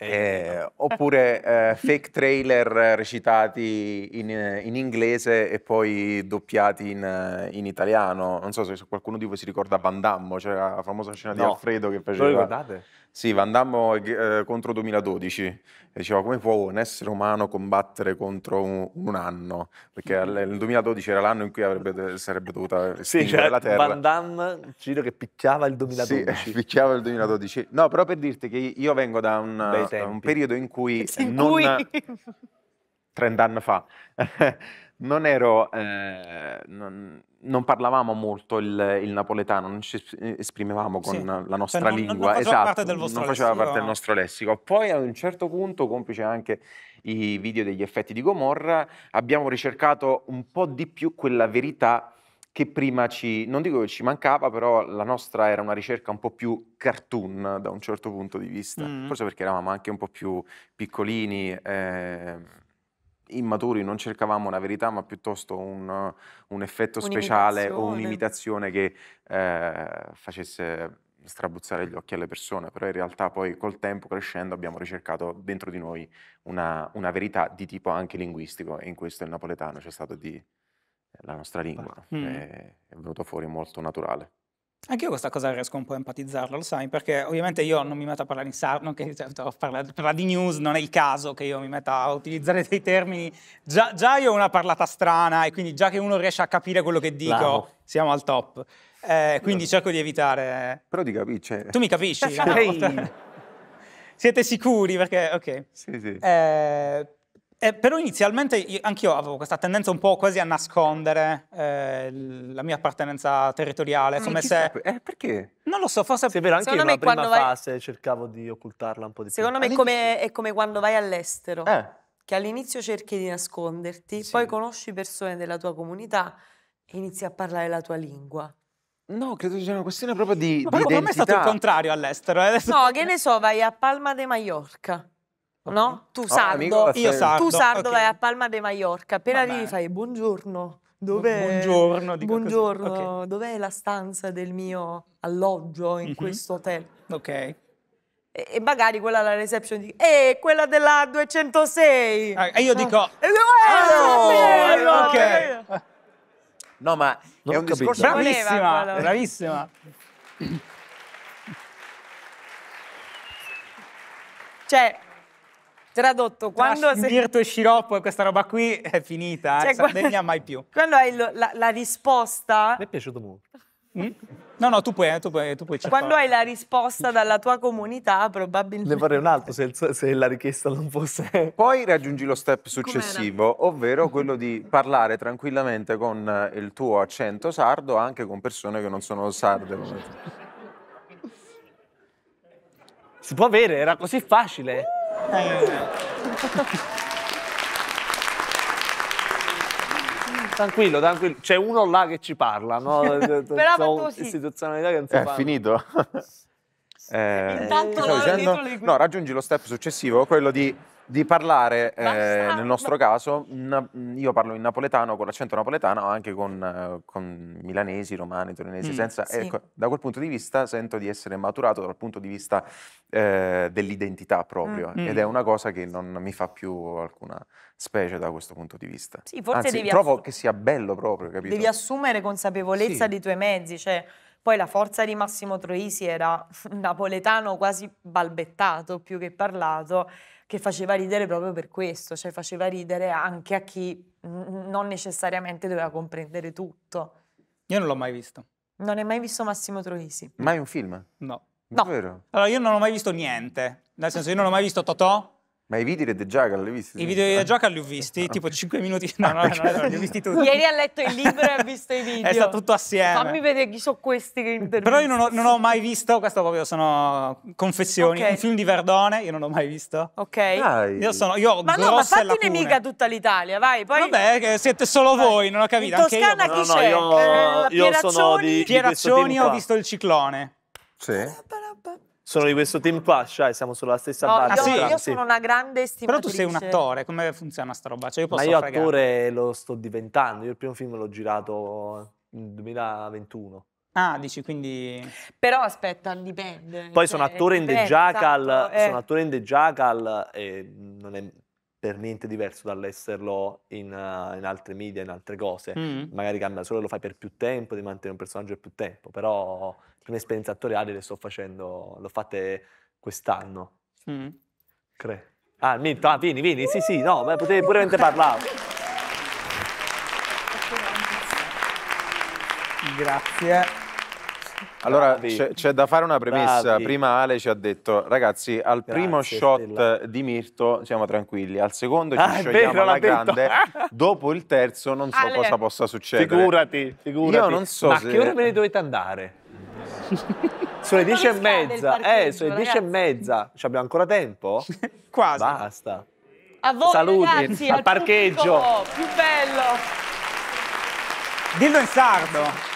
eh, eh oppure eh, fake trailer recitati in, in, inglese e poi doppiati in, in, italiano. Non so se qualcuno di voi si ricorda Van Damme, cioè la famosa scena no. di Alfredo che faceva. Lo ricordate? Sì, Van Damme eh, eh, contro 2012, e diceva come può un essere umano combattere contro un, un anno, perché mm-hmm. il 2012 era l'anno in cui avrebbe, sarebbe dovuta sì, cioè, la Terra. Van Damme, giro che picchiava il 2012. Sì, picchiava il 2012. No, però per dirti che io vengo da un, un periodo in cui in non... Cui... 30 anni fa, non ero... Eh, non, non parlavamo molto il, il, napoletano, non ci eh, esprimevamo con sì. la cioè, nostra cioè, non, lingua, non, faceva, esatto, parte non faceva lessico, parte del nostro lessico. Poi a un certo punto, complice anche i video degli effetti di Gomorra, abbiamo ricercato un po' di più quella verità che prima ci, non dico che ci mancava, però la nostra era una ricerca un po' più cartoon da un certo punto di vista, mm. forse perché eravamo anche un po' più piccolini. Eh, immaturi non cercavamo una verità, ma piuttosto un, un effetto speciale o un'imitazione che eh, facesse strabuzzare gli occhi alle persone, però in realtà poi col tempo crescendo abbiamo ricercato dentro di noi una, una verità di tipo anche linguistico e in questo il napoletano c'è stato di la nostra lingua, mm. è, è venuto fuori molto naturale. Anche io questa cosa riesco un po' a empatizzarla, lo sai, perché ovviamente io non mi metto a parlare in sarno, non che certo, cioè, parlare, parlare di news non è il caso che io mi metta a utilizzare dei termini. Già, già, io ho una parlata strana e quindi già che uno riesce a capire quello che dico, Bravo. siamo al top. Eh, quindi no. cerco di evitare... Però ti capisci. Cioè tu mi capisci? no? Siete sicuri perché... Ok. Sì, sì. Eh, eh, però inizialmente anch'io avevo questa tendenza un po' quasi a nascondere eh, la mia appartenenza territoriale, eh, come se... Eh, perché? Non lo so, forse... Sì, vero, anche io nella prima vai... fase cercavo di occultarla un po' di Secondo più. Secondo me come, è come, quando vai all'estero, eh. che all'inizio cerchi di nasconderti, sì. poi conosci persone della tua comunità e inizi a parlare la tua lingua. No, credo che sia una questione proprio di. Ma di me è stato il contrario all'estero. Eh? No, che ne so, vai a Palma de Mallorca no? Tu no, ah, sardo, amico, io sardo. Tu sardo okay. vai a Palma de Mallorca, appena arrivi fai buongiorno. Dov'è? Buongiorno, buongiorno. Okay. dov'è la stanza del mio alloggio in mm -hmm. questo hotel? Ok e magari quella alla reception dice eh, quella della 206 ah, e io dico ah. oh, eh, oh, okay. no ma non è un capito. discorso bravissima bravissima cioè Tradotto, quando... Tra smirto sei... e sciroppo e questa roba qui è finita, cioè, eh, quando... Sardegna mai più. Quando hai lo, la, la, risposta... Mi è piaciuto molto. Mm? No, no, tu puoi, eh, tu puoi, tu puoi Quando hai la risposta dalla tua comunità, probabilmente... Ne farei un altro se, se, la richiesta non fosse... Poi raggiungi lo step successivo, Com'era? ovvero mhm. quello di parlare tranquillamente con eh, il tuo accento sardo anche con persone che non sono sarde. si può avere, era così facile. Eh. tranquillo, tranquillo. C'è uno là che ci parla, no? Però istituzionalità che non si È parla. finito. eh, Intanto dicendo, no, raggiungi lo step successivo, quello di di parlare, eh, nel nostro caso, na, io parlo in napoletano, con l'accento napoletano, anche con, eh, con milanesi, romani, torinesi, mm, senza, sì. ecco, da quel punto di vista sento di essere maturato dal punto di vista eh, dell'identità proprio, mm, mm. ed è una cosa che non mi fa più alcuna specie da questo punto di vista. Sì, forse Anzi, devi trovo assu- che sia bello proprio, capito? Devi assumere consapevolezza sì. dei tuoi mezzi, cioè... Poi la forza di Massimo Troisi era napoletano quasi balbettato più che parlato, che faceva ridere proprio per questo, cioè faceva ridere anche a chi non necessariamente doveva comprendere tutto. Io non l'ho mai visto. Non hai mai visto Massimo Troisi? Mai un film? No. No. Davvero? Allora, io non ho mai visto niente. Nel senso, io non ho mai visto Totò, ma i video di The Jugger li hai visti? I video di The ah. Jugger li ho visti, tipo 5 ah. minuti. No, no, no, no, li ho visti tutti. Ieri ha letto il libro e ha visto i video. È stato tutto assieme. Fammi vedere chi sono questi che intervistano. Però io non ho, non ho, mai visto, questo proprio sono confessioni, okay. un film di Verdone, io non l'ho mai visto. Ok. Dai. Io sono, io ho Ma no, ma fatti lacune. nemica tutta l'Italia, vai. Poi... Vabbè, siete solo vai. voi, non ho capito. In Toscana Anche io, chi no, c'è? No, io, eh, io sono di, Pieraccioni ho visto il ciclone. Sì. Ah, sono di questo team qua, cioè siamo sulla stessa no, base. Ah, sì? Io sono una grande stimatrice. Però tu sei un attore, come funziona sta roba? Cioè io posso Ma io fregare. attore lo sto diventando, io il primo film l'ho girato nel 2021. Ah, dici quindi... Però aspetta, dipende. Poi cioè, sono attore in The eh, Jackal, esatto, eh. sono attore in The Jackal e non è per niente diverso dall'esserlo in, uh, in altri media, in altre cose. Mm. Magari cambia solo, lo fai per più tempo, ti mantenere un personaggio per più tempo, però un'esperienza attoriale le sto facendo, l'ho fatte quest'anno. Mm. Cre- ah, Minto, ah, vieni, vieni, sì, sì, no, ma potevi pure parlare. Grazie. Allora c'è, c'è, da fare una premessa. Bravi. Prima Ale ci ha detto, ragazzi, al Grazie, primo shot Stella. di Mirto siamo tranquilli, al secondo ci ah, sciogliamo vero, alla grande, dopo il terzo non so Ale. cosa possa succedere. Figurati, figurati. Io non so Ma se... che ora me ne dovete andare? Sono le dieci e mezza. Eh, sono le dieci e mezza. Ci abbiamo ancora tempo? Quasi. Basta. A voi, Saluti, ragazzi, al, al parcheggio. Pubblico, più bello. Dillo in sardo.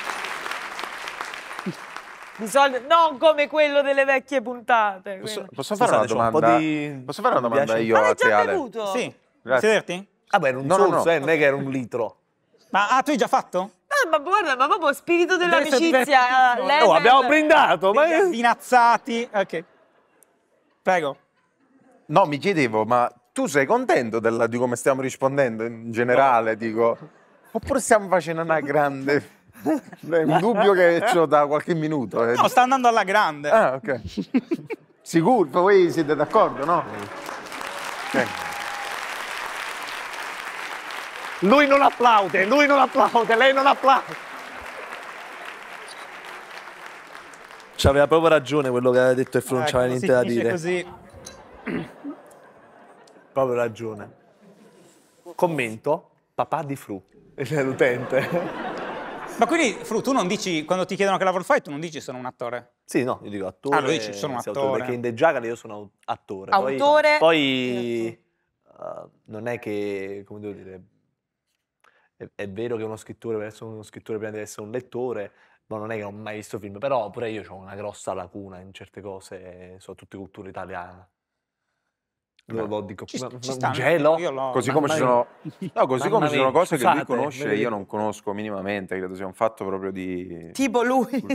Bisogna, non come quello delle vecchie puntate. Posso, posso fare una domanda? Un di... Posso fare una domanda io? Ma l'hai già Sì. Grazie. Sederti? Ah beh, era un no, sorso, no, no. eh, non è che era un litro. Ma ah, tu hai già fatto? ma guarda, ma proprio spirito dell'amicizia. No, eh, oh, abbiamo brindato. Ma... Inazzati. Ok. Prego. No, mi chiedevo, ma tu sei contento della, di come stiamo rispondendo in generale? Dico, oppure stiamo facendo una grande... Beh, un dubbio che ho da qualche minuto. Eh. No, sta andando alla grande. Ah, ok. Sicuro, voi siete d'accordo, no? Okay. Lui non applaude, lui non applaude, lei non applaude. Cioè, aveva proprio ragione quello che aveva detto e non c'aveva ecco, niente da dire. Così. Proprio ragione. Commento, papà di Fru, eh, cioè, l'utente. Ma quindi, Fru, tu non dici, quando ti chiedono che lavoro fai, tu non dici sono un attore? Sì, no, io dico attore. Ah, lo dici, sono un attore. attore. Perché in The Jackal io sono attore. Autore. Poi, poi uh, eh, non è che, come devo dire, è, è vero che uno scrittore per essere uno scrittore prima di essere un lettore, ma non è che non ho mai visto film, però pure io ho una grossa lacuna in certe cose, so tutte culture italiana. Lo, lo dico ci, ma, gelo? così come, ci sono, no, così come sono, cose che lui conosce e io non conosco minimamente, credo sia un fatto proprio di... Tipo lui!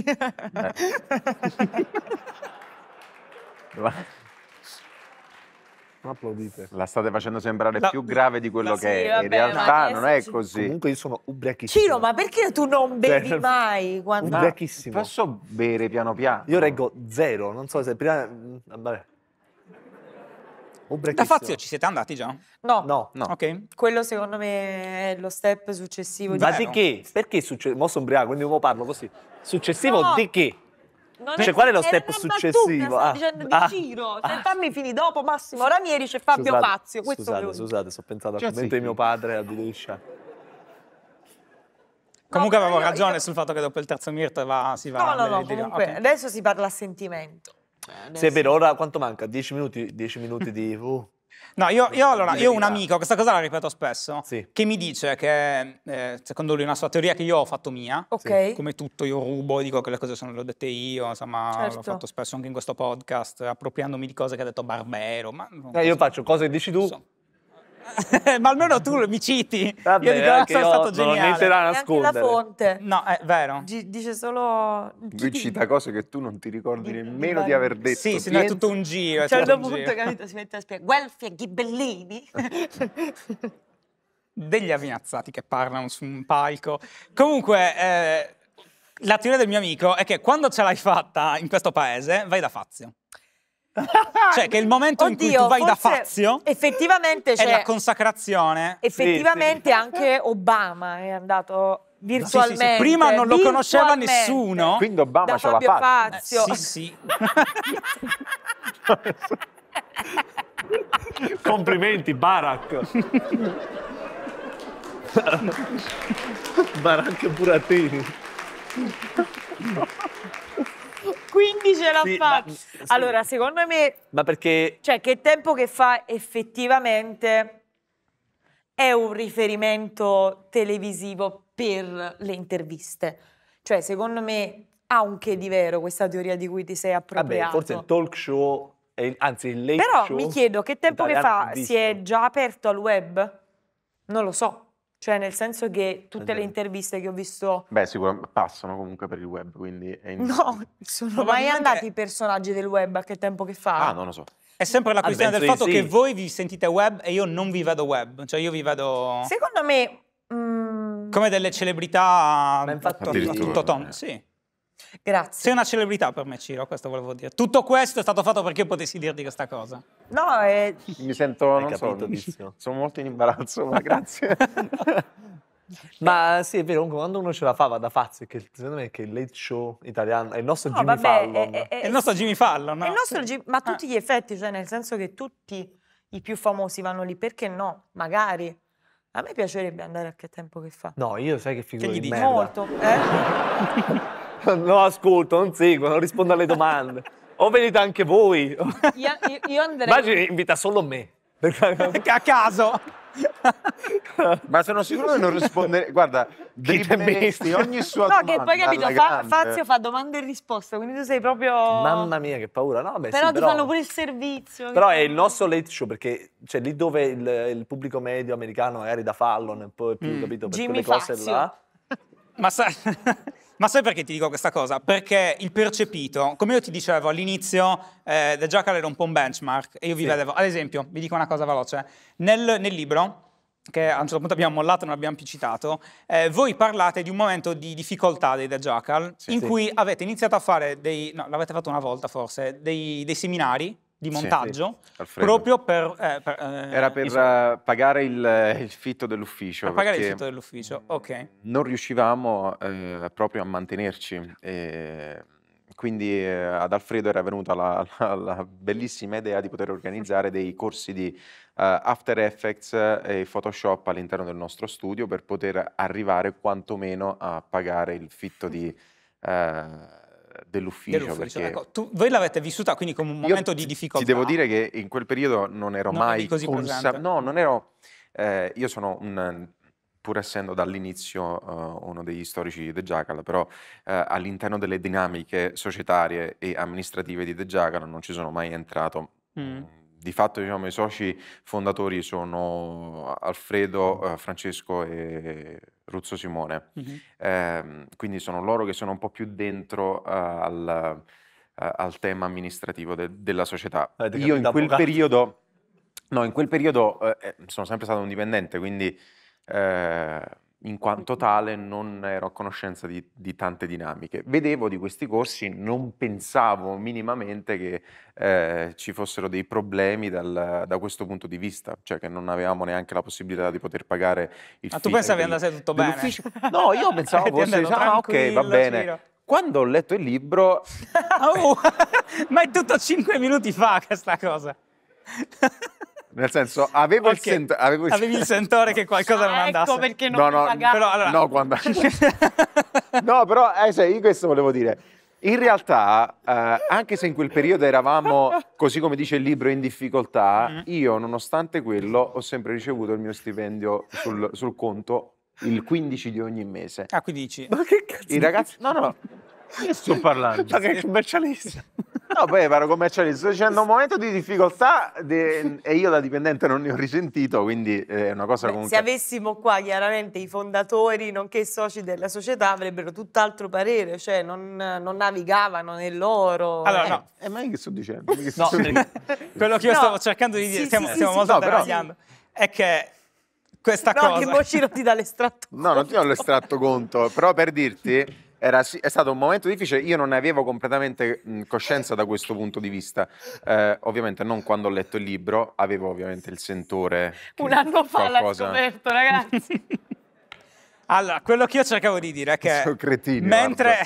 Eh. Applaudite. La state facendo sembrare no. più grave di quello ma che è. Vabbè, In realtà non è così. Comunque io sono ubriachissimo. Ciro, ma perché tu non cioè, bevi mai? Quando... Ubriachissimo. Ma posso bere piano piano? Io reggo zero, non so se prima... Mm, vabbè. Da Fazio ci siete andati già? No. No. no. Okay. Quello secondo me è lo step successivo. Ma di che? Perché succede? Mo sono ubriaco, quindi un parlo così. Successivo no. di che? Non cioè, è, qual è lo step successivo? Battuta, ah, dicendo di ah, giro. Ah. Cioè, ah, fammi finire dopo Massimo Ranieri c'è Fabio scusate, Fazio. Questo scusate, scusate, sto pensando cioè, al commento sì. di mio padre a Biliscia. Comunque no, avevo ragione sul fatto che dopo il terzo Mirta va, si va... No, no, no, comunque okay. adesso si parla a sentimento. Cioè, adesso... Se è vero, ora quanto manca? Dieci minuti, Dieci minuti di... Uh. No, io, io allora, io ho un amico, questa cosa la ripeto spesso, sì. che mi dice che, eh, secondo lui, è una sua teoria che io ho fatto mia, okay. come tutto io rubo, dico che le cose sono, le ho dette io, insomma, certo. l'ho fatto spesso anche in questo podcast, appropriandomi di cose che ha detto Barbero. Ma eh, io faccio cose che dici tu. So ma almeno tu mi citi. Vabbè, io dico, ah, sono stato geniale. Non niente da nascondere. la fonte. No, è vero. G dice solo... Lui cita cose che tu non ti ricordi nemmeno di aver detto. Sì, sì, no, è tutto un giro. C'è cioè, un punto, che si mette a spiegare. Guelfi e ghibellini. Degli avvinazzati che parlano su un palco. Comunque... Eh, la teoria del mio amico è che quando ce l'hai fatta in questo paese vai da Fazio. cioè che il momento Oddio, in cui tu vai da Fazio effettivamente cioè, è la consacrazione. Effettivamente sì, anche Obama è andato virtualmente. Sì, sì, sì. Prima non lo conosceva nessuno. Eh, quindi Obama ce l'ha fatta. Fazio. Eh, sì, sì. Complimenti, Barack. Barack Buratini. quindi ce l'ha sì, fatta. Mm, sì. Allora, secondo me... Ma perché... Cioè, che tempo che fa effettivamente è un riferimento televisivo per le interviste. Cioè, secondo me ha un che di vero questa teoria di cui ti sei appropriato. Vabbè, forse il talk show, anzi il late Però mi chiedo, che tempo che fa? Si è già aperto al web? Non lo so. Cioè, nel senso che tutte le esatto. interviste che ho visto. Beh, sicuramente passano comunque per il web, quindi è inutile. No, sono mai andati i personaggi del web a che tempo che fa? Ah, non lo so. È sempre la questione ah, del fatto sì. che voi vi sentite web e io non vi vado web. Cioè, io vi vado. Secondo me. Mm... Come delle celebrità. Ben fatto. Tutto tom. Sì. Grazie. Sei una celebrità per me, Ciro, questo volevo dire. Tutto questo è stato fatto perché potessi dirti questa cosa. No, è... Mi sento, non so, sono molto in imbarazzo, ma grazie. Ma sì, è vero, quando uno ce la fa va da pazzi, che secondo me è che il late show italiano è il nostro no, Jimmy vabbè, Fallon. È, è, è, il nostro Jimmy Fallon, no? È il nostro G- ma a tutti ah. gli effetti, cioè nel senso che tutti i più famosi vanno lì, perché no? Magari. A me piacerebbe andare a che tempo che fa. No, io sai che figura che gli di dici? merda. Molto, eh? No, ascolto, non seguo, non rispondo alle domande. O venite anche voi. Io, io, io andrei... Immagini, invita solo me. A caso. Ma sono sicuro che non rispondere. Guarda, dribbleresti ogni sua no, domanda. No, che poi capito, fa, Fazio fa domanda e risposta, quindi tu sei proprio. Mamma mia, che paura! No, beh, però sì, ti però... fanno pure il servizio. Però è il nostro late show perché cioè, lì dove il, il pubblico medio americano magari da Fallon e poi più mm. capito per Jimmy cose Fazio. là. Ma sai. Ma sai perché ti dico questa cosa? Perché il percepito, come io ti dicevo all'inizio, eh, The Jackal era un po' un benchmark e io vi sì. vedevo, ad esempio, vi dico una cosa veloce, nel, nel libro che a un certo punto abbiamo mollato, e non abbiamo più citato, eh, voi parlate di un momento di difficoltà dei The Jackal, sì, in sì. cui avete iniziato a fare dei, no, l'avete fatto una volta forse, dei, dei seminari di montaggio sì, sì. proprio per... Eh, per eh, Era per uh, pagare il, eh, il, fitto dell'ufficio. Per pagare il fitto dell'ufficio, ok. Non riuscivamo eh, proprio a mantenerci. E quindi eh, ad Alfredo era venuta la, la, la, bellissima idea di poter organizzare dei corsi di uh, After Effects e Photoshop all'interno del nostro studio per poter arrivare quantomeno a pagare il fitto di... Uh, dell'ufficio. dell'ufficio perché... ecco. tu, voi l'avete vissuta quindi come un momento Io di difficoltà. Ti devo dire che in quel periodo non ero non mai così consapevole. No, non ero... Eh, io sono un pur essendo dall'inizio uh, uno degli storici di The Jackal, però uh, all'interno delle dinamiche societarie e amministrative di The Jackal non ci sono mai entrato mm di fatto diciamo, i soci fondatori sono Alfredo, eh, Francesco e Ruzzo Simone. Mm-hmm. Eh, quindi sono loro che sono un po' più dentro eh, al, eh, al, tema amministrativo de- della società. Io in quel, periodo, no, in quel periodo, eh, sono sempre stato un dipendente, quindi in quanto tale non ero a conoscenza di, di, tante dinamiche. Vedevo di questi corsi, non pensavo minimamente che eh, ci fossero dei problemi dal, da questo punto di vista, cioè che non avevamo neanche la possibilità di poter pagare il Ma tu pensavi andasse tutto bene? No, io pensavo fosse, diciamo, ah ok, va bene. Ciro. Quando ho letto il libro... oh, ma è tutto cinque minuti fa questa cosa! Nel senso, avevo, okay. il, sento- avevo il, Avevi il sentore che qualcosa cioè, non ah, ecco andasse. Ecco perché non no, no, però, allora... no, quando... no, però eh, cioè, io questo volevo dire. In realtà, eh, anche se in quel periodo eravamo, così come dice il libro, in difficoltà, mm-hmm. io, nonostante quello, ho sempre ricevuto il mio stipendio sul, sul conto il 15 di ogni mese. Ah, 15. Ma che cazzo? I ragazzi... No, no. Io sto parlando. Ma che commercialista. No, poi vero commercialista, cioè, sto dicendo un momento di difficoltà de... e io da dipendente non ne ho risentito, quindi eh, è una cosa Beh, comunque... Se avessimo qua chiaramente i fondatori, nonché i soci della società, avrebbero tutt'altro parere, cioè non, non navigavano nell'oro. Allora, eh. no. Eh, ma io che sto dicendo? Che sto no, dicendo? quello che io no. stavo cercando di dire, sì, stiamo, sì, stiamo sì, molto no, però... è che questa no, cosa... No, che Bocino ti dà l'estratto. No, non ti ho l'estratto conto, però per dirti era, è stato un momento difficile, io non ne avevo completamente coscienza da questo punto di vista. Eh, ovviamente non quando ho letto il libro, avevo ovviamente il sentore. Un anno fa qualcosa... l'ha scoperto, ragazzi. allora, quello che io cercavo di dire è che cretino, mentre,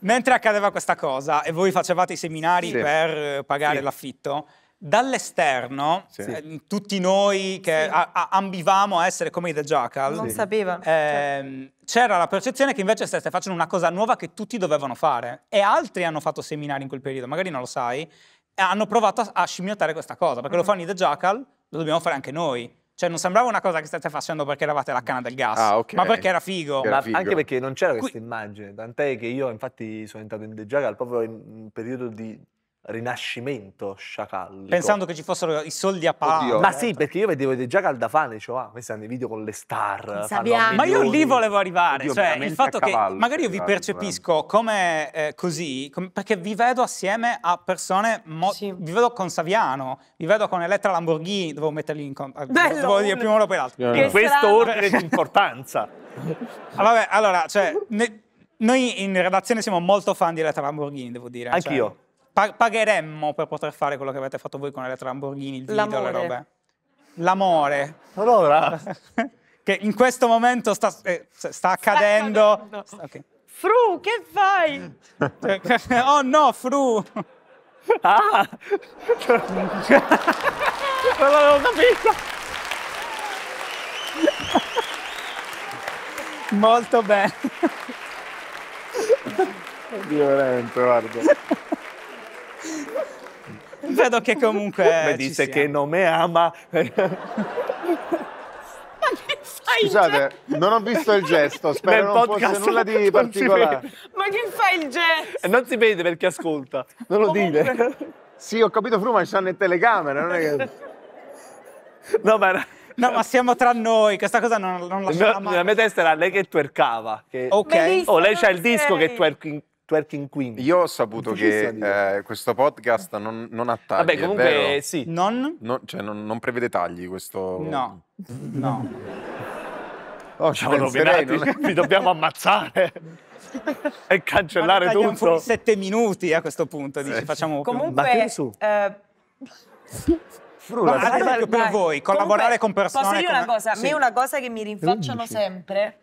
mentre accadeva questa cosa e voi facevate i seminari sì. per pagare sì. l'affitto, Dall'esterno, sì. eh, tutti noi che sì. a, a, ambivamo a essere come i The Jackal, non sì. sapeva. Ehm, certo. c'era la percezione che invece stai facendo una cosa nuova che tutti dovevano fare e altri hanno fatto seminari in quel periodo, magari non lo sai, e hanno provato a, a scimmiottare questa cosa, perché mm. lo fanno i The Jackal, lo dobbiamo fare anche noi. Cioè non sembrava una cosa che state facendo perché eravate la canna del gas, ah, okay. ma perché era figo. Era figo. Anche perché non c'era questa immagine, tant'è che io infatti sono entrato in The Jackal proprio in un periodo di rinascimento sciacallico. Pensando che ci fossero i soldi a palo. Ma eh. sì, perché io vedevo dei Jackal da fan e dicevo, ah, questi hanno i video con le star. Ma io lì volevo arrivare, Oddio, cioè il fatto che magari io vi percepisco come eh, così, com perché vi vedo assieme a persone, sì. vi vedo con Saviano, vi vedo con Elettra Lamborghini, devo metterli in... Eh, Bello, dovevo dire prima uno poi l'altro. In questo ordine di importanza. allora, ah, allora cioè, noi in redazione siamo molto fan di Elettra Lamborghini, devo dire. Cioè. Anch'io. Cioè, pagheremmo per poter fare quello che avete fatto voi con le Lamborghini, il video, le robe. L'amore. Allora. che in questo momento sta, eh, sta accadendo. Sta accadendo. Okay. Fru, che fai? Cioè, oh no, Fru! Ah! non l'avevo capito! Molto bene. Oddio, divertente, guarda. Vedo che comunque. Beh, dice siamo. che non me ama. Scusate, non ho visto il gesto, spero Nel non fosse nulla di particolare. Ma che fai il gesto? Eh, non si vede perché ascolta. Non lo Comunque... dite. Sì, ho capito Fruma, ci stanno in telecamera, non è che... No, ma... No, ma siamo tra noi, questa cosa non, non lasciamo mai. Nella mia testa era lei che twercava. Che... Ok. O oh, lei c'ha il disco che twerking Twerking Queen. Io ho saputo che eh, questo podcast non, non ha tagli. Vabbè, comunque sì. Non? No, cioè, non, non prevede tagli questo. No, no. Oh, ci Ciao, penserei, non è... vi dobbiamo ammazzare e cancellare tutto. Fuori sette minuti a questo punto, dici, sì. facciamo Comunque, su. Eh... Frulla, per voi, collaborare Comunque, con persone... Posso dire una come... cosa? A sì. me una cosa che mi rinfacciano sempre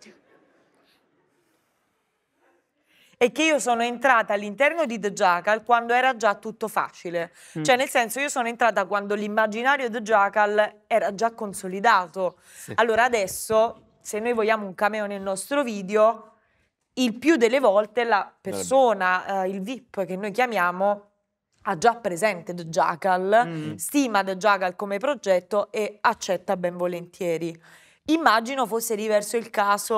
è che io sono entrata all'interno di The Jackal quando era già tutto facile. Mm. Cioè, nel senso, io sono entrata quando l'immaginario The Jackal era già consolidato. Sì. Allora adesso, se noi vogliamo un cameo nel nostro video, il più delle volte la persona, eh, il VIP che noi chiamiamo, ha già presente The Jackal, mm. stima The Jackal come progetto e accetta ben volentieri. Immagino fosse diverso il caso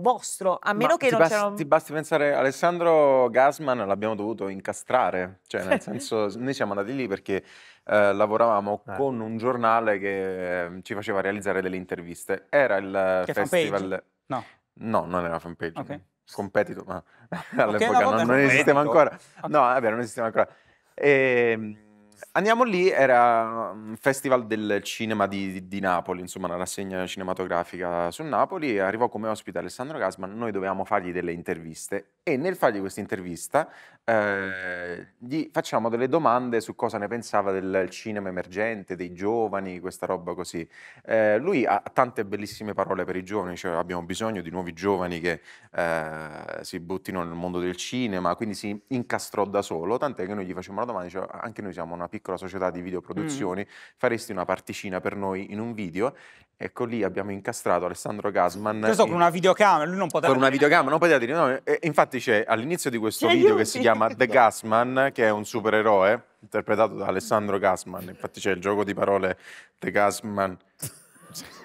vostro, a meno Ma che non basti, c'era... Ti basti pensare, Alessandro Gasman l'abbiamo dovuto incastrare, cioè nel senso noi siamo andati lì perché eh, lavoravamo eh. con un giornale che ehm, ci faceva realizzare delle interviste. Era il eh, che festival... No. no. non era fanpage. Okay. Competito, ma all'epoca okay, no, non, non esisteva ancora. Okay. No, vabbè, non esisteva ancora. E ehm, Andiamo lì, era un festival del cinema di, di, di Napoli, insomma una rassegna cinematografica su Napoli, arrivò come ospite Alessandro Gasman, noi dovevamo fargli delle interviste e nel fargli questa intervista eh, gli facciamo delle domande su cosa ne pensava del cinema emergente, dei giovani, questa roba così. Eh, lui ha tante bellissime parole per i giovani, cioè abbiamo bisogno di nuovi giovani che eh, si buttino nel mondo del cinema, quindi si incastrò da solo, tant'è che noi gli facciamo la domanda, diciamo, anche noi siamo una piccola società di videoproduzioni, mm. faresti una particina per noi in un video? Ecco lì abbiamo incastrato Alessandro Gasman. Questo in... con una videocamera, lui non poteva... Con una videocamera, non poteva dire no, e, infatti vertice all'inizio di questo video che si chiama The Gasman, che è un supereroe interpretato da Alessandro Gasman. Infatti c'è il gioco di parole The Gasman.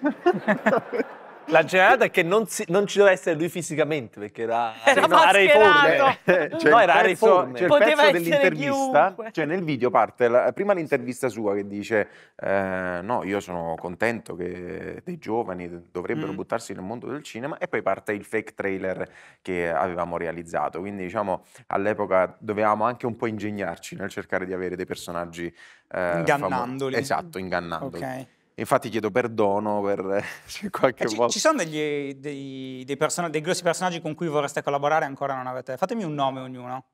La generata è che non, si, non, ci doveva essere lui fisicamente perché era, era no, areiforme. Eh, cioè, no, era areiforme. C'è cioè, Poteva pezzo, pezzo dell'intervista, cioè nel video parte la, prima l'intervista sua che dice eh, no, io sono contento che dei giovani dovrebbero mm. buttarsi nel mondo del cinema e poi parte il fake trailer che avevamo realizzato. Quindi diciamo all'epoca dovevamo anche un po' ingegnarci nel cercare di avere dei personaggi eh, ingannandoli. Esatto, ingannandoli. Ok. Infatti chiedo perdono per se qualche eh, ci, volta. Ci sono degli, dei, dei, person- dei grossi personaggi con cui vorreste collaborare ancora non avete? Fatemi un nome ognuno.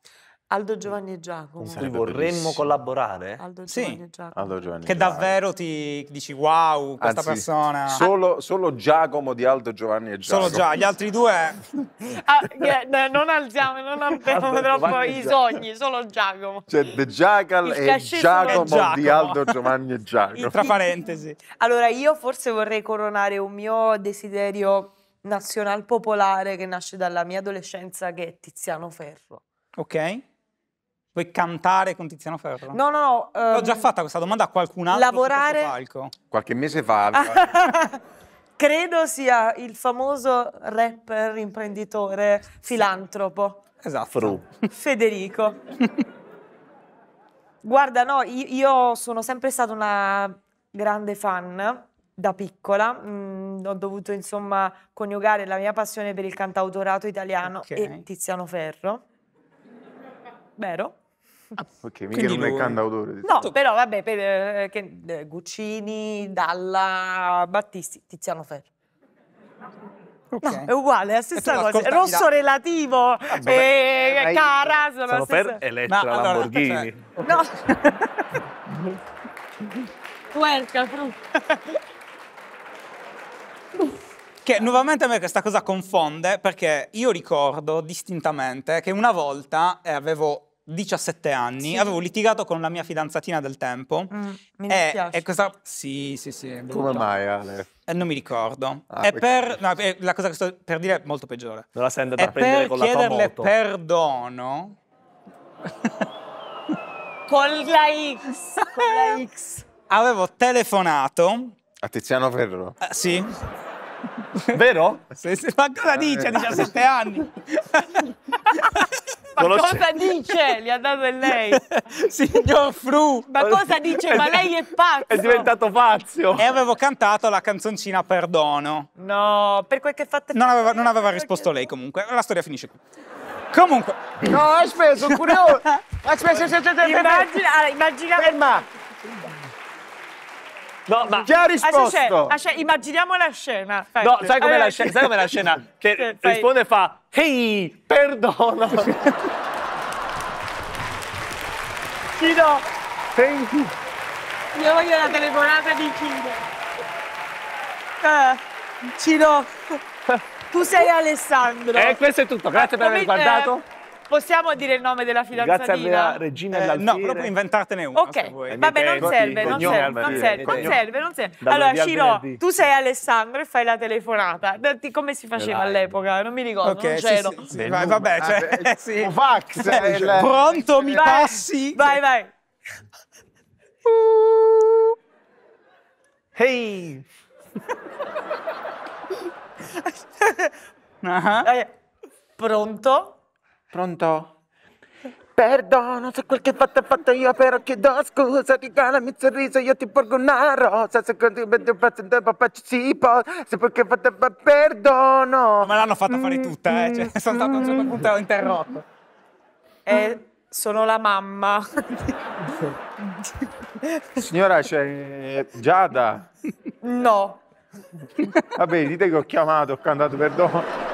Aldo Giovanni e Giacomo. Sì, vorremmo bellissimo. collaborare? Aldo Giovanni sì. e Giacomo. Aldo Giovanni che Giacomo. davvero ti dici wow, questa Anzi, persona. Solo, solo, Giacomo di Aldo Giovanni e Giacomo. Solo Giacomo, gli altri due. ah, eh, non alziamo, non alziamo troppo i sogni, solo Giacomo. Cioè The Jackal e Giacomo, Giacomo, di Aldo Giovanni e Giacomo. tra parentesi. Allora io forse vorrei coronare un mio desiderio nazional popolare che nasce dalla mia adolescenza che è Tiziano Ferro. Ok. Vuoi cantare con Tiziano Ferro? No, no, no. L'ho ehm, già fatta questa domanda a qualcun altro. Lavorare. Palco. Qualche mese fa. Credo sia il famoso rapper, imprenditore, filantropo. Esatto. Fru. Federico. Guarda, no, io sono sempre stata una grande fan da piccola. Mm, ho dovuto, insomma, coniugare la mia passione per il cantautorato italiano okay. e Tiziano Ferro vero? Ah, ok, mica non è cantautore. No, però vabbè, per, eh, eh Guccini, Dalla, Battisti, Tiziano Ferro. Okay. No, è uguale, è la stessa cosa. Ascolta, Rosso da... relativo, ah, eh, hai... Eh, eh, cara, sono, sono stessa... per Elettra no, Lamborghini. Allora, cioè... No. Puerca, Che nuovamente a me questa cosa confonde perché io ricordo distintamente che una volta eh, avevo 17 anni, sì. avevo litigato con la mia fidanzatina del tempo. Mm, mi E, e questa... Sì, sì, sì. Come mai, Ale? Eh, non mi ricordo. Ah, è per... No, la cosa che sto per dire è molto peggiore. Non la sei andata a prendere con la tua moto. chiederle perdono... con la X, con la X. Avevo telefonato... A Tiziano Ferro? Eh, sì. Vero? Se, se, ma cosa eh. dice a 17 anni? Ma cosa dice? Gli ha dato il lei. Signor Fru. Ma cosa dice? Ma lei è pazzo. È diventato pazzo. E avevo cantato la canzoncina Perdono. No, per quel che fate... Non aveva, non aveva risposto lei comunque. La storia finisce qui. Comunque. No, aspetta, sono curioso. Aspetta, aspetta, aspetta. Immagina, immagina. Ferma. No, ma già ah, risposto. Ascia, ah, immaginiamo la scena. Fai. No, sai com'è la, eh. scena? Sai com'è la scena? Che fai... risponde e fa "Ehi, perdono". Cido. Io voglio la telefonata di Cido. Uh, eh, Cido. Tu sei Alessandro. E eh, questo è tutto. Grazie per aver guardato. Eh, Possiamo dire il nome della fidanzatina? Grazie alla regina eh, No, proprio inventartene uno. Ok, vabbè, non serve, non serve, non serve, non serve, Allora, Ciro, tu sei Alessandro e fai la telefonata. Come si faceva all'epoca? Non mi ricordo, okay, non c'ero. Sì, sì, vai, vabbè, ah, cioè... Sì. Vax! Eh, Pronto, mi passi? Vai, vai. Hey! uh -huh. Pronto? Pronto? Perdono se quel che fatto è fatto io però chiedo scusa Regalami un sorriso io ti porgo una rosa Se quel che vedo pazzo in tempo partecipo Se quel che fatto è fatto perdono Ma l'hanno fatta fare mm, tutta eh cioè, mm, Sono stato a un certo mm. punto ho interrotto eh, Sono la mamma Signora c'è eh, Giada No Vabbè dite che ho chiamato ho cantato perdono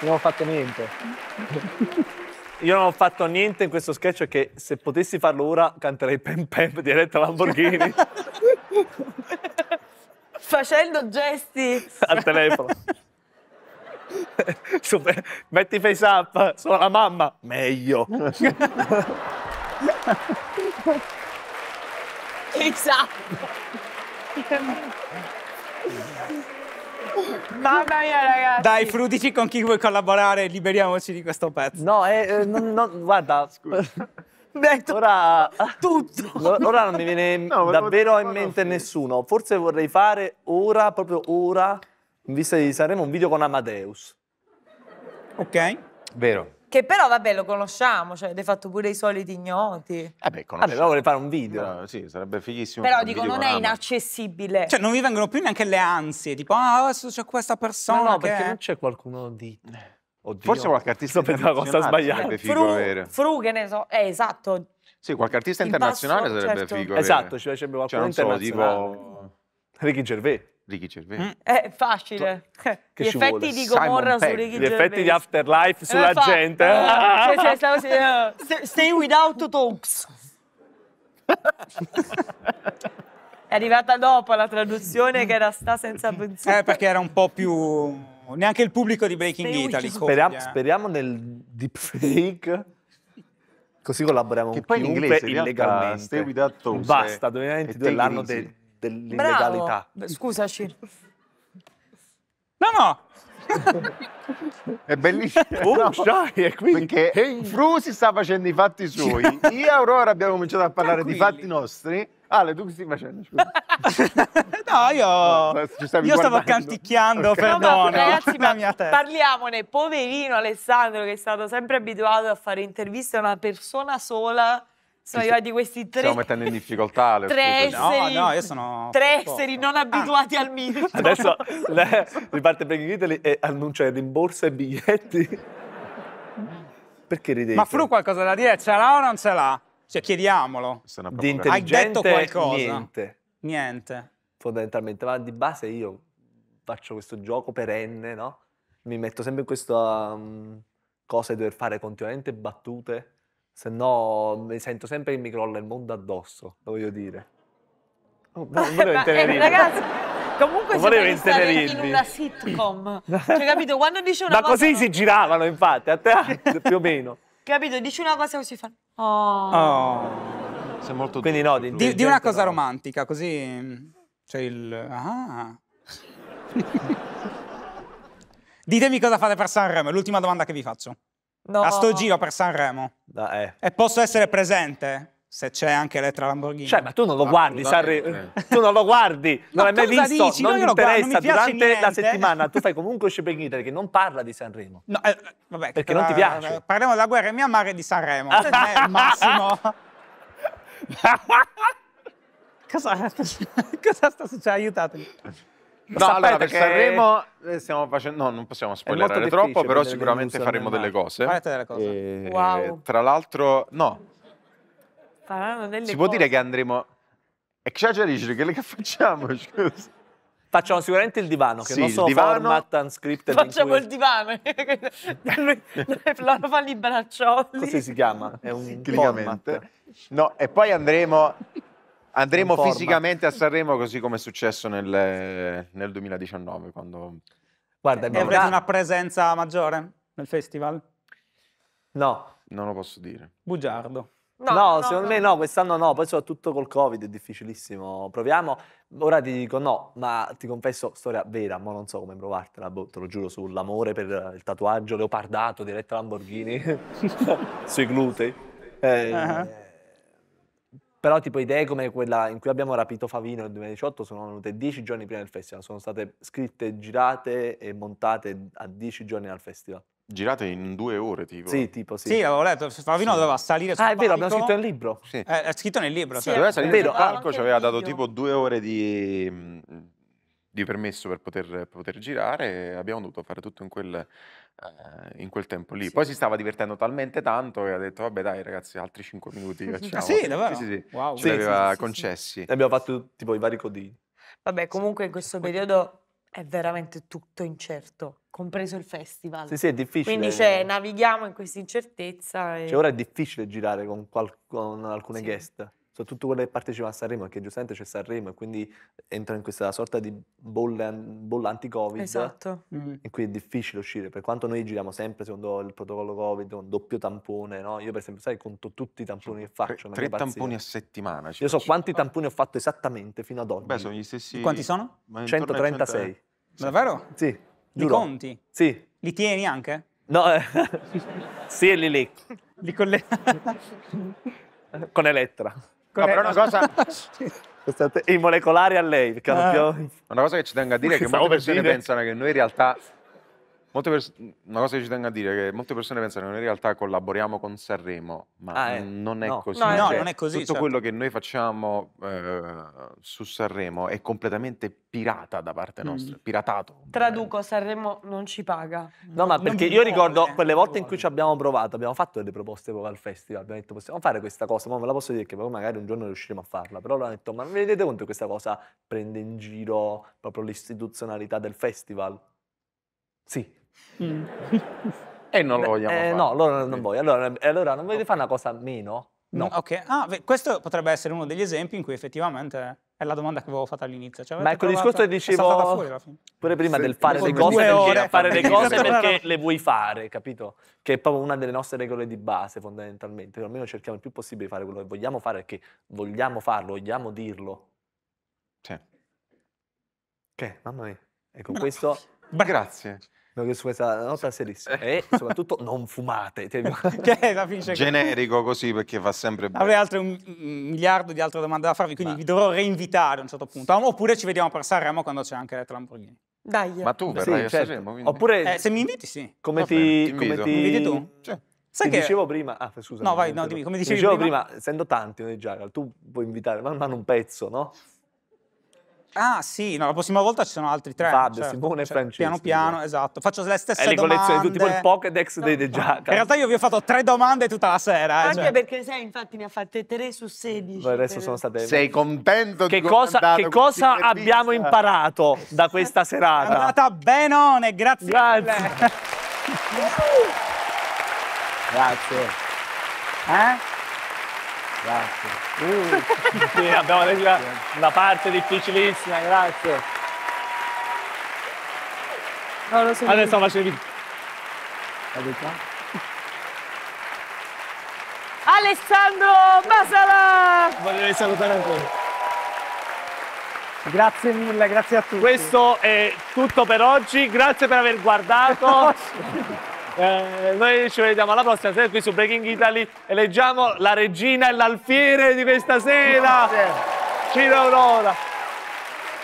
non ho fatto niente. Io non ho fatto niente in questo sketch che se potessi farlo ora canterei Pem Pem diretto a Lamborghini. Facendo gesti. Al telefono. Metti face up, sono la mamma. Meglio. Esatto. Mamma mia, ragazzi. Dai, frutici con chi vuoi collaborare, liberiamoci di questo pezzo. No, eh, eh, no, no guarda. Scusa. ora, tutto. Ora non mi viene no, davvero in mente farlo. nessuno. Forse vorrei fare ora, proprio ora, in vista di Sanremo, un video con Amadeus. Ok. Vero. Che però, vabbè, lo conosciamo, cioè, avete fatto pure i soliti ignoti. Eh beh, conosciamo. Vabbè, vuole fare un video. No, sì, sarebbe fighissimo. Però dico, non è inaccessibile. Cioè, non mi vengono più neanche le ansie, tipo, ah, adesso c'è questa persona No, no perché non c'è qualcuno di... Eh, oddio. Forse qualche artista per una cosa sbagliata. Fru, fru, che ne so, eh, esatto. Sì, qualche artista internazionale basso, sarebbe certo. figo. Esatto, ci piacerebbe qualcuno cioè, non so, internazionale. Tipo... Ricky Gervais. Ricky Gervais. È mm? eh, facile. Che Gli effetti vuole? di Gomorra su Pegg. Ricky Gli effetti di Afterlife eh, sulla fa- gente. eh, stavo- stay- without talks. È arrivata dopo la traduzione che era sta senza eh, pensiero. Eh, perché era un po' più... Neanche il pubblico di Breaking Stay Italy. with Speriamo, speriamo nel deepfake. Così collaboriamo Che poi in inglese, illegalmente. Stay Without Talks Basta, è 2022 è l'anno dell'illegalità. Scusaci. No, no, è bellissimo oh, no, sai, è perché hey. Fru si sta facendo i fatti suoi io e Aurora abbiamo cominciato a parlare Tranquilli. di fatti nostri Ale tu che stai facendo? Scusa. no io, no, io stavo canticchiando okay. perdono no, ragazzi ma mia testa. parliamone poverino Alessandro che è stato sempre abituato a fare interviste a una persona sola sono arrivati questi tre. Stiamo mettendo in difficoltà le tre esseri, no, no, io sono tre esseri non ah. abituati ah. al mito Adesso le, riparte Breaking Italy e annuncia rimborsa e biglietti. Perché ridete? Ma Fru qualcosa da dire? Ce l'ha o non ce l'ha? Cioè, chiediamolo. Di intelligente, Hai detto qualcosa? Niente. Niente. Fondamentalmente, ma di base io faccio questo gioco perenne, no? Mi metto sempre in questa um, cosa di dover fare continuamente battute se no mi sento sempre che mi crolla il mondo addosso, lo voglio dire. Oh, volevo ma, eh, ragazzi, comunque volevo in una sitcom. Cioè, capito, quando dice una ma cosa... Ma così no. si giravano, infatti, a te più o meno. Capito, dici una cosa così fa... Oh. oh. Sei molto Quindi no, di, di, di una cosa no. romantica, così... C'è cioè, il... Ah... Ditemi cosa fate per Sanremo, è l'ultima domanda che vi faccio. No. A sto giro per Sanremo. Da, eh. E posso essere presente? Se c'è anche Elettra Lamborghini. Cioè, ma tu non lo guardi, Sarri. Eh. Tu non lo guardi. non l'hai mai visto. Dici? Non, non interessa. Guardo, non Durante niente. la settimana tu fai comunque Shipping Italy che non parla di Sanremo. No, eh, vabbè, perché tra, non ti piace. Parliamo della guerra mia mare di Sanremo. è il massimo. cosa, cosa sta succedendo? Aiutatemi. No, Sapete allora per che... Sanremo eh, stiamo facendo, no, non possiamo spoilerare troppo, però sicuramente faremo delle cose. Farete delle cose. E... Wow. Tra l'altro, no. Faranno delle si cose. può dire che andremo... E cioè, che c'è dice che che facciamo? Scusa. Facciamo sicuramente il divano, che sì, non sono divano. format unscripted. Facciamo cui... il divano, loro fanno i braccioli. Così si chiama, è un format. No, e poi andremo Andremo fisicamente a Sanremo così come è successo nel, nel 2019. Quando... Guarda, eh, avrete una... presenza maggiore nel festival? No. Non lo posso dire. Bugiardo. No, no, no secondo no. me no, quest'anno no, poi soprattutto col Covid è difficilissimo. Proviamo, ora ti dico no, ma ti confesso, storia vera, ma non so come provartela, boh, te lo giuro, sull'amore per il tatuaggio leopardato diretto a Lamborghini, sui glutei. Eh, uh ah. -huh. Però tipo idee come quella in cui abbiamo rapito Favino nel 2018 sono venute dieci giorni prima del festival, sono state scritte, girate e montate a dieci giorni dal festival. Girate in due ore, tipo. Sì, tipo, sì. Sì, avevo letto, Favino sì. doveva salire sul Ah, è vero, palco. abbiamo scritto nel libro. Sì. Eh, è scritto nel libro. Sì, cioè. Doveva salire vero. sul ah, palco, ci aveva dato tipo due ore di, di permesso per poter, per poter girare e abbiamo dovuto fare tutto in quel eh, in quel tempo lì. Sì. Poi si stava divertendo talmente tanto che ha detto vabbè dai ragazzi altri 5 minuti facciamo. ah, sì, davvero? Sì, sì, sì. Wow. Ce l'aveva concessi. E abbiamo fatto tipo i vari codini. Vabbè comunque in questo periodo è veramente tutto incerto compreso il festival. Sì, sì, è difficile. Quindi cioè, navighiamo in questa incertezza. E... Cioè, ora è difficile girare con, qual- con alcune sì. guest soprattutto quelle che partecipano a Sanremo, perché giustamente c'è Sanremo e quindi entra in questa sorta di bolla, bolla anti-Covid. Esatto. Mm-hmm. In cui è difficile uscire, per quanto noi giriamo sempre secondo il protocollo Covid, un doppio tampone, no? Io per esempio, sai, conto tutti i tamponi che faccio. Tre, tre tamponi a settimana. Io so quanti tamponi ho fatto esattamente fino ad oggi. Beh, sono gli stessi... Quanti sono? 136. 100... Davvero? Sì. Li conti? Sì. Li tieni anche? No, eh. sì, li lecco. Li collega. Con Elettra. No, però una cosa... State, I molecolari a lei, ah. Una cosa che ci tengo a dire è che molte persone pensano che noi in realtà una cosa che ci tengo a dire è che molte persone pensano che noi in realtà collaboriamo con Sanremo, ma ah, eh. non è no. così. No, eh, cioè, non è così. Tutto certo. quello che noi facciamo eh, su Sanremo è completamente pirata da parte mm. nostra, mm. piratato. Traduco, Sanremo non ci paga. No, ma perché io ricordo quelle volte in cui ci abbiamo provato, abbiamo fatto delle proposte proprio al festival, abbiamo detto possiamo fare questa cosa, ma ve la posso dire che magari un giorno riusciremo a farla, però l'hanno detto ma vi rendete conto che questa cosa prende in giro proprio l'istituzionalità del festival? Sì, Mm. e non lo vogliamo eh, No, allora non voglio. Allora, eh, allora non volete fare una cosa meno? No. Ok, ah, questo potrebbe essere uno degli esempi in cui effettivamente è la domanda che avevo fatto all'inizio. Cioè, Ma ecco il discorso che dicevo pure prima sì, del fare le cose, perché, fare le cose perché le vuoi fare, capito? Che è proprio una delle nostre regole di base fondamentalmente. Cioè, almeno cerchiamo il più possibile di fare quello che vogliamo fare perché vogliamo farlo, vogliamo dirlo. Sì. Ok, mamma mia. Ecco, con questo... Beh, grazie non riesco a questa nota serissima. Eh. E soprattutto non fumate. Cioè, che la finisce Generico così perché fa sempre bene. Avrei altre un miliardo di altre domande da farvi, quindi Ma... vi dovrò reinvitare a un certo punto. Ah, oppure ci vediamo per Sanremo quando c'è anche la Lamborghini. Dai. Ma tu verrai sì, a certo. Sanremo? Quindi... Oppure... Eh, se mi inviti sì. Come ti... Ti, come ti... inviti tu? Cioè. Sai che... dicevo prima, ah, scusa. No, vai, no, dimmi, come dicevi dicevo prima, essendo tanti noi già, tu puoi invitare ma non un pezzo, no? Ah sì, no, la prossima volta ci sono altri tre. Fabio, certo, Simone e cioè, Francesco. Piano piano, esatto. Faccio le stesse è domande. È le collezioni, tipo il Pokédex no, dei De Giaca. In realtà io vi ho fatto tre domande tutta la sera. Eh, Anche cioè. perché sai, infatti ne ha fatte tre su 16. Beh, adesso sono state... Sei contento che di cosa, Che cosa abbiamo imparato da questa serata? È andata benone, grazie Grazie. grazie. Eh? Grazie. Uh, sì, abbiamo adesso la, parte difficilissima, grazie. No, lo so adesso facevi. Alessandro Masala! Volevo salutare ancora. Grazie mille, grazie a tutti. Questo è tutto per oggi, grazie per aver guardato. Eh, noi ci vediamo alla prossima sera qui su Breaking Italy e leggiamo la regina e l'alfiere di questa sera. Ciao Aurora.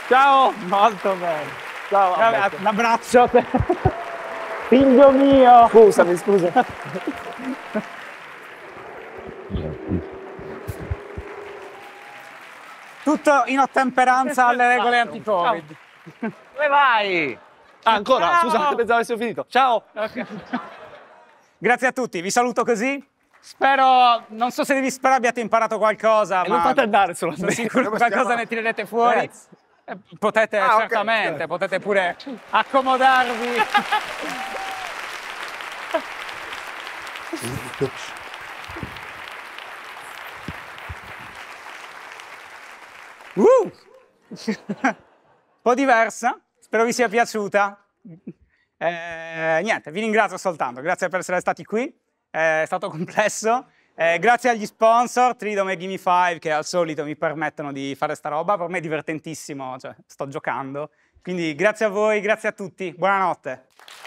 Ciao. Molto bene. Ciao. un abbraccio a te. Figlio mio. Scusami, scusa. Tutto in ottemperanza alle regole anti-Covid. Dove vai? Ah, ancora? Ciao. Scusate, pensavo avessimo finito. Ciao! Okay. Grazie a tutti, vi saluto così. Spero, non so se devi, spero abbiate imparato qualcosa. E eh, ma non fate andare solo sono sicuro che qualcosa ne tirerete fuori. Grazie. Eh, potete, ah, certamente, okay. potete pure accomodarvi. uh! Un po' diversa. Spero vi sia piaciuta. Eh, niente, vi ringrazio soltanto, grazie per essere stati qui, eh, è stato complesso. Eh, grazie agli sponsor, Tridom e Gimme 5, che al solito mi permettono di fare sta roba. Per me è divertentissimo, cioè, sto giocando. Quindi grazie a voi, grazie a tutti, buonanotte.